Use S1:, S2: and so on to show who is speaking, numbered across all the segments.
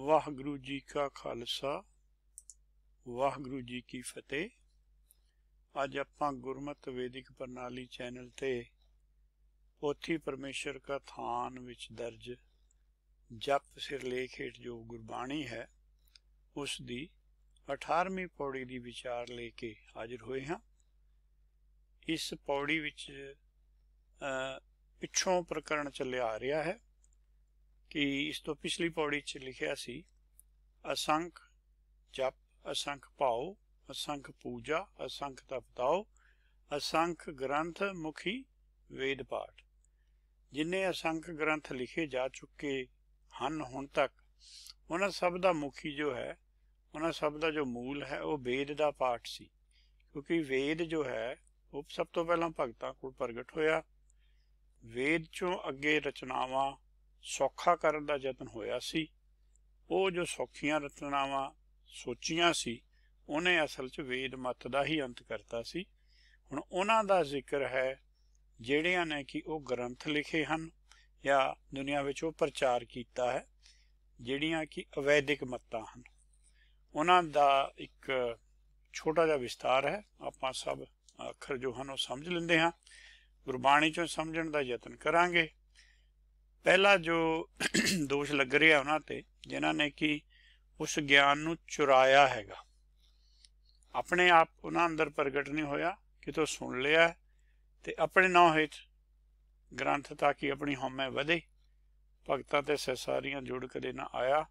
S1: ਵਾਹਿਗੁਰੂ ਜੀ ਕਾ ਖਾਲਸਾ ਵਾਹਿਗੁਰੂ ਜੀ ਕੀ ਫਤਿਹ ਅੱਜ ਆਪਾਂ ਗੁਰਮਤਿ ਵੈਦਿਕ ਪ੍ਰਣਾਲੀ ਚੈਨਲ ਤੇ ਪੋਥੀ ਪਰਮੇਸ਼ਰ ਕਾ ਥਾਨ ਵਿੱਚ ਦਰਜ ਜਪ ਸਿਰਲੇਖ ਹੇਠ ਜੋ ਗੁਰਬਾਣੀ ਹੈ ਉਸ ਦੀ 18ਵੀਂ ਪੌੜੀ ਦੀ ਵਿਚਾਰ ਲੈ ਕੇ ਹਾਜ਼ਰ ਹੋਏ ਹਾਂ ਇਸ ਪੌੜੀ ਵਿੱਚ ਪਿੱਛੋਂ ਪ੍ਰਕਰਣ ਚੱਲਿਆ ਆ ਰਿਹਾ ਹੈ ਕਿ ਇਸ ਤੋਂ ਪਿਛਲੀ ਪੌੜੀ 'ਚ ਲਿਖਿਆ ਸੀ ਅਸੰਖ ਜਪ ਅਸੰਖ ਪਾਉ ਅਸੰਖ ਪੂਜਾ ਅਸੰਖ ਤਪਤਾਉ ਅਸੰਖ ਗ੍ਰੰਥ ਮੁਖੀ ਵੇਦ ਪਾਠ ਜਿੰਨੇ ਅਸੰਖ ਗ੍ਰੰਥ ਲਿਖੇ ਜਾ ਚੁੱਕੇ ਹਨ ਹੁਣ ਤੱਕ ਉਹਨਾਂ ਸਭ ਦਾ ਮੁਖੀ ਜੋ ਹੈ ਉਹਨਾਂ ਸਭ ਦਾ ਜੋ ਮੂਲ ਹੈ ਉਹ ਵੇਦ ਦਾ ਪਾਠ ਸੀ ਕਿਉਂਕਿ ਵੇਦ ਜੋ ਹੈ ਉਹ ਸਭ ਤੋਂ ਪਹਿਲਾਂ ਭਗਤਾਂ ਕੋਲ ਪ੍ਰਗਟ ਹੋਇਆ ਵੇਦ ਚੋਂ ਅੱਗੇ ਰਚਨਾਵਾਂ ਸੌਖਾ ਕਰਨ ਦਾ ਯਤਨ ਹੋਇਆ ਸੀ ਉਹ ਜੋ ਸੌਖੀਆਂ ਰਤਨਾਵਾਂ ਸੋਚੀਆਂ ਸੀ ਉਹਨੇ ਅਸਲ 'ਚ ਵੇਦ ਮਤ ਦਾ ਹੀ ਅੰਤ ਕਰਤਾ ਸੀ ਹੁਣ ਉਹਨਾਂ ਦਾ ਜ਼ਿਕਰ ਹੈ ਜਿਹੜਿਆਂ ਨੇ ਕਿ ਉਹ ਗ੍ਰੰਥ ਲਿਖੇ ਹਨ ਜਾਂ ਦੁਨੀਆ ਵਿੱਚ ਉਹ ਪ੍ਰਚਾਰ ਕੀਤਾ ਹੈ ਜਿਹੜੀਆਂ ਕਿ ਅਵੈਦਿਕ ਮਤਾਂ ਹਨ ਉਹਨਾਂ ਦਾ ਇੱਕ ਛੋਟਾ ਜਿਹਾ ਵਿਸਤਾਰ ਹੈ ਆਪਾਂ ਸਭ ਅੱਖਰ ਜੋ ਹਨ ਉਹ ਸਮਝ ਲੈਂਦੇ ਹਾਂ ਗੁਰਬਾਣੀ ਚੋਂ ਸਮਝਣ ਦਾ ਯਤਨ ਕਰਾਂਗੇ ਪਹਿਲਾ ਜੋ ਦੋਸ਼ ਲੱਗ ਰਿਹਾ ਉਹਨਾਂ ਤੇ ਜਿਨ੍ਹਾਂ ਨੇ ਕਿ ਉਸ ਗਿਆਨ ਨੂੰ ਚੁਰਾਇਆ ਹੈਗਾ ਆਪਣੇ ਆਪ ਉਹਨਾਂ ਅੰਦਰ ਪ੍ਰਗਟ ਨਹੀਂ ਹੋਇਆ ਕਿਤੋਂ ਸੁਣ ਲਿਆ ਤੇ ਆਪਣੇ ਨਾਂ ਹੇਠ ਗ੍ਰੰਥ ਤਾਂ ਕਿ ਆਪਣੀ ਹਉਮੈ ਵਧੇ ਭਗਤਾਂ ਤੇ ਸਸਾਰੀਆਂ ਜੁੜ ਕਦੇ ਨਾ ਆਇਆ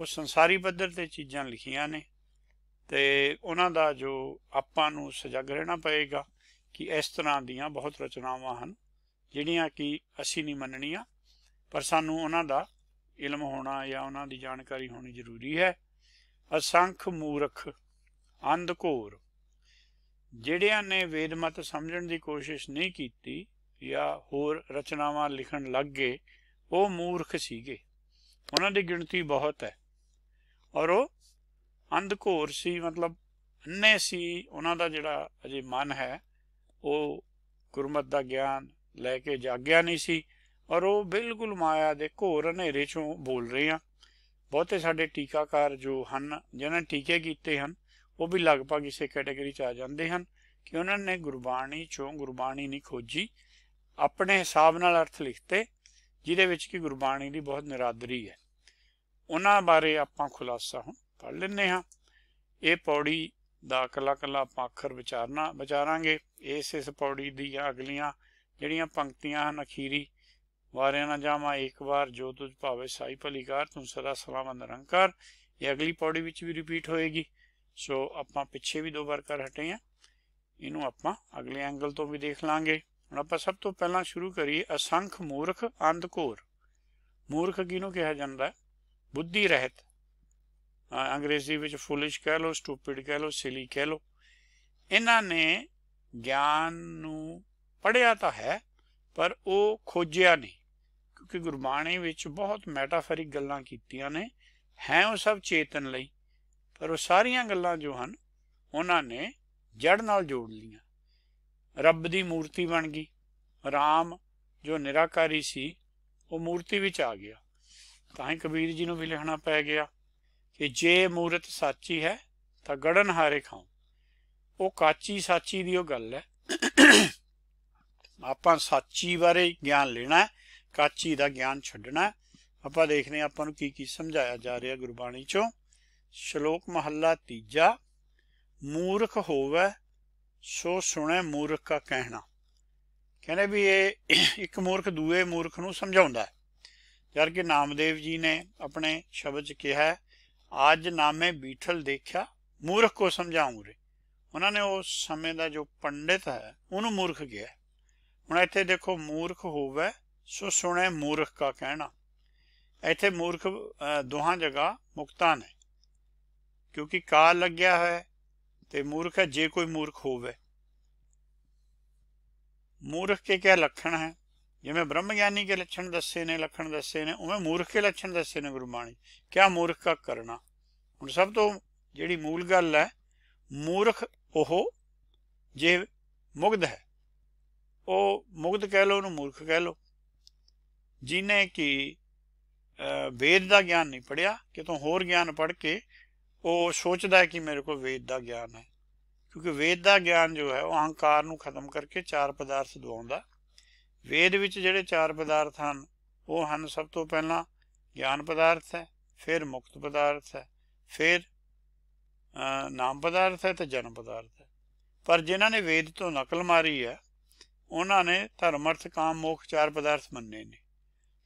S1: ਉਹ ਸੰਸਾਰੀ ਪੱਧਰ ਤੇ ਚੀਜ਼ਾਂ ਲਿਖੀਆਂ ਨੇ ਤੇ ਉਹਨਾਂ ਦਾ ਜੋ ਆਪਾਂ ਨੂੰ ਸਜਗ ਰਹਿਣਾ ਪਏਗਾ ਕਿ ਇਸ ਤਰ੍ਹਾਂ ਦੀਆਂ ਬਹੁਤ ਰਚਨਾਵਾਂ ਹਨ ਜਿਹੜੀਆਂ ਕਿ ਅਸੀਂ ਨਹੀਂ ਮੰਨਣੀਆਂ ਪਰ ਸਾਨੂੰ ਉਹਨਾਂ ਦਾ ਇਲਮ ਹੋਣਾ ਜਾਂ ਉਹਨਾਂ ਦੀ ਜਾਣਕਾਰੀ ਹੋਣੀ ਜ਼ਰੂਰੀ ਹੈ ਅਸੰਖ ਮੂਰਖ ਅੰਧਕੋਰ ਜਿਹੜਿਆਂ ਨੇ ਵੇਦਮਤ ਸਮਝਣ ਦੀ ਕੋਸ਼ਿਸ਼ ਨਹੀਂ ਕੀਤੀ ਜਾਂ ਹੋਰ ਰਚਨਾਵਾਂ ਲਿਖਣ ਲੱਗ ਗਏ ਉਹ ਮੂਰਖ ਸੀਗੇ ਉਹਨਾਂ ਦੀ ਗਿਣਤੀ ਬਹੁਤ ਹੈ ਔਰ ਉਹ ਅੰਧਕੋਰ ਸੀ ਮਤਲਬ ਅੰਨੇ ਸੀ ਉਹਨਾਂ ਦਾ ਜਿਹੜਾ ਅਜੇ ਮਨ ਹੈ ਉਹ ਗੁਰਮਤ ਦਾ ਗਿਆਨ ਲੈ ਕੇ ਜਾਗਿਆ ਨਹੀਂ ਸੀ ਔਰ ਉਹ ਬਿਲਕੁਲ ਮਾਇਆ ਦੇ ਘੋਰ ਹਨੇਰੇ ਚੋਂ ਬੋਲ ਰਹੇ ਆ ਬਹੁਤੇ ਸਾਡੇ ਟੀਕਾਕਾਰ ਜੋ ਹਨ ਜਿਨ੍ਹਾਂ ਟੀਕੇ ਕੀਤੇ ਹਨ ਉਹ ਵੀ ਲਗਭਗ ਇਸੇ ਕੈਟਾਗਰੀ 'ਚ ਆ ਜਾਂਦੇ ਹਨ ਕਿ ਉਹਨਾਂ ਨੇ ਗੁਰਬਾਣੀ ਚੋਂ ਗੁਰਬਾਣੀ ਨਹੀਂ ਖੋਜੀ ਆਪਣੇ ਹਿਸਾਬ ਨਾਲ ਅਰਥ ਲਿਖਤੇ ਜਿਹਦੇ ਵਿੱਚ ਕਿ ਗੁਰਬਾਣੀ ਦੀ ਬਹੁਤ ਨਿਰਾਦਰੀ ਹੈ ਉਹਨਾਂ ਬਾਰੇ ਆਪਾਂ ਖੁਲਾਸਾ ਹੁਣ ਪੜ ਲੈਨੇ ਹਾਂ ਇਹ ਪੌੜੀ ਦਾ ਕਲਾ ਕਲਾ ਆਪਾਂ ਵਿਚਾਰਨਾ ਵਿਚਾਰਾਂਗੇ ਇਸ ਇਸ ਪੌੜੀ ਦੀਆਂ ਅਗਲੀਆਂ ਜਿਹੜੀਆਂ ਪੰਕਤੀਆਂ ਹਨ ਅਖੀਰੀ ਵਾਰਿਆਂ ਨਾ ਜਾਮਾ ਇੱਕ ਵਾਰ ਜੋ ਤੁਝ ਭਾਵੇ ਸਾਈ ਭਲੀ ਕਰ ਤੂੰ ਸਦਾ ਸਲਾਮ ਨਿਰੰਕਾਰ ਇਹ ਅਗਲੀ ਪੌੜੀ ਵਿੱਚ ਵੀ ਰਿਪੀਟ ਹੋਏਗੀ ਸੋ ਆਪਾਂ ਪਿੱਛੇ ਵੀ ਦੋ ਵਾਰ ਕਰ ਹਟੇ ਆ ਇਹਨੂੰ ਆਪਾਂ ਅਗਲੇ ਐਂਗਲ ਤੋਂ ਵੀ ਦੇਖ ਲਾਂਗੇ ਹੁਣ ਆਪਾਂ ਸਭ ਤੋਂ ਪਹਿਲਾਂ ਸ਼ੁਰੂ ਕਰੀਏ ਅਸੰਖ ਮੂਰਖ ਅੰਧਕੋਰ ਮੂਰਖ ਕਿਹਨੂੰ ਕਿਹਾ ਜਾਂਦਾ ਬੁੱਧੀ ਰਹਿਤ ਅੰਗਰੇਜ਼ੀ ਵਿੱਚ ਫੁਲਿਸ਼ ਕਹਿ ਲੋ ਸਟੂਪਿਡ ਕਹਿ ਲੋ ਸਿਲੀ ਕਹਿ ਲੋ ਇਹਨਾਂ ਨੇ ਗਿਆਨ ਨੂੰ ਪੜਿਆ ਤਾਂ ਹੈ ਪਰ ਉਹ ਖੋਜਿਆ ਨਹੀਂ ਕਿਉਂਕਿ ਗੁਰਬਾਣੀ ਵਿੱਚ ਬਹੁਤ ਮੈਟਾਫੋਰਿਕ ਗੱਲਾਂ ਕੀਤੀਆਂ ਨੇ ਹੈ ਉਹ ਸਭ ਚੇਤਨ ਲਈ ਪਰ ਉਹ ਸਾਰੀਆਂ ਗੱਲਾਂ ਜੋ ਹਨ ਉਹਨਾਂ ਨੇ ਜੜ ਨਾਲ ਜੋੜ ਲੀਆਂ ਰੱਬ ਦੀ ਮੂਰਤੀ ਬਣ ਗਈ RAM ਜੋ ਨਿਰਾਕਾਰੀ ਸੀ ਉਹ ਮੂਰਤੀ ਵਿੱਚ ਆ ਗਿਆ ਤਾਂ ਹੀ ਕਬੀਰ ਜੀ ਨੂੰ ਵੀ ਲਿਖਣਾ ਪੈ ਗਿਆ ਕਿ ਜੇ ਮੂਰਤ ਸੱਚੀ ਹੈ ਤਾਂ ਗੜਨ ਹਾਰੇ ਖਾਉ ਉਹ ਕਾਚੀ ਸੱਚੀ ਦੀ ਉਹ ਗੱਲ ਹੈ ਆਪਾਂ ਸੱਚੀ ਬਾਰੇ ਗਿਆਨ ਲੈਣਾ ਹੈ ਕਾਚੀ ਦਾ ਗਿਆਨ ਛੱਡਣਾ ਆਪਾਂ ਦੇਖਦੇ ਆਪਾਂ ਨੂੰ ਕੀ ਕੀ ਸਮਝਾਇਆ ਜਾ ਰਿਹਾ ਗੁਰਬਾਣੀ ਚੋਂ ਸ਼ਲੋਕ ਮਹੱਲਾ ਤੀਜਾ ਮੂਰਖ ਹੋਵੇ ਸੋ ਸੁਣੇ ਮੂਰਖ ਦਾ ਕਹਿਣਾ ਕਹਿੰਦੇ ਵੀ ਇਹ ਇੱਕ ਮੂਰਖ ਦੂਏ ਮੂਰਖ ਨੂੰ ਸਮਝਾਉਂਦਾ ਹੈ ਜਦ ਕਿ ਨਾਮਦੇਵ ਜੀ ਨੇ ਆਪਣੇ ਸ਼ਬਦ ਚ ਕਿਹਾ ਅੱਜ ਨਾਮੇ ਬੀਠਲ ਦੇਖਿਆ ਮੂਰਖ ਕੋ ਸਮਝਾਉਂ ਰੇ ਉਹਨਾਂ ਨੇ ਉਸ ਸਮੇਂ ਦਾ ਜੋ ਪੰਡਿਤ ਹੈ ਉਹਨੂੰ ਮੂਰਖ ਕਿਹਾ ਹੁਣ ਇੱਥੇ ਦੇਖੋ ਮੂਰਖ ਹੋਵੇ ਸੋ ਸੁਣੇ ਮੂਰਖ ਕਾ ਕਹਿਣਾ ਇੱਥੇ ਮੂਰਖ ਦੋਹਾਂ ਜਗ੍ਹਾ ਮੁਕਤਾਨ ਹੈ ਕਿਉਂਕਿ ਕਾ ਲੱਗਿਆ ਹੈ ਤੇ ਮੂਰਖ ਹੈ ਜੇ ਕੋਈ ਮੂਰਖ ਹੋਵੇ ਮੂਰਖ ਕੇ ਕਿਆ ਲੱਖਣ ਹੈ ਜਿਵੇਂ ਬ੍ਰਹਮ ਗਿਆਨੀ ਕੇ ਲੱਛਣ ਦੱਸੇ ਨੇ ਲੱਖਣ ਦੱਸੇ ਨੇ ਉਵੇਂ ਮੂਰਖ ਕੇ ਲੱਛਣ ਦੱਸੇ ਨੇ ਗੁਰਬਾਣੀ ਕਿਆ ਮੂਰਖ ਕਾ ਕਰਨਾ ਹੁਣ ਸਭ ਤੋਂ ਜਿਹੜੀ ਮੂਲ ਗੱਲ ਹੈ ਮੂਰਖ ਉਹ ਜੇ ਮੁਗਧ ਹੈ ਉਹ ਮੁਗਧ ਕਹਿ ਲੋ ਉਹਨੂੰ ਮੂਰਖ ਕਹਿ ਲੋ ਜਿਨੇ ਕਿ ਵੇਦ ਦਾ ਗਿਆਨ ਨਹੀਂ ਪੜਿਆ ਕਿਤੋਂ ਹੋਰ ਗਿਆਨ ਪੜ ਕੇ ਉਹ ਸੋਚਦਾ ਹੈ ਕਿ ਮੇਰੇ ਕੋਲ ਵੇਦ ਦਾ ਗਿਆਨ ਹੈ ਕਿਉਂਕਿ ਵੇਦ ਦਾ ਗਿਆਨ ਜੋ ਹੈ ਉਹ ਅਹੰਕਾਰ ਨੂੰ ਖਤਮ ਕਰਕੇ ਚਾਰ ਪਦਾਰਥ ਦਵਾਉਂਦਾ ਵੇਦ ਵਿੱਚ ਜਿਹੜੇ ਚਾਰ ਪਦਾਰਥ ਹਨ ਉਹ ਹਨ ਸਭ ਤੋਂ ਪਹਿਲਾਂ ਗਿਆਨ ਪਦਾਰਥ ਹੈ ਫਿਰ ਮੁਕਤ ਪਦਾਰਥ ਹੈ ਫਿਰ ਨਾਮ ਪਦਾਰਥ ਹੈ ਤੇ ਜਨਮ ਪਦਾਰਥ ਹੈ ਪਰ ਜਿਨ੍ਹਾਂ ਨੇ ਵੇਦ ਤੋਂ ਨਕਲ ਮਾਰੀ ਹੈ ਉਹਨਾਂ ਨੇ ਧਰਮ ਅਰਥ ਕਾਮ ਮੋਖ ਚਾਰ ਪਦਾਰਥ ਮੰਨੇ ਨੇ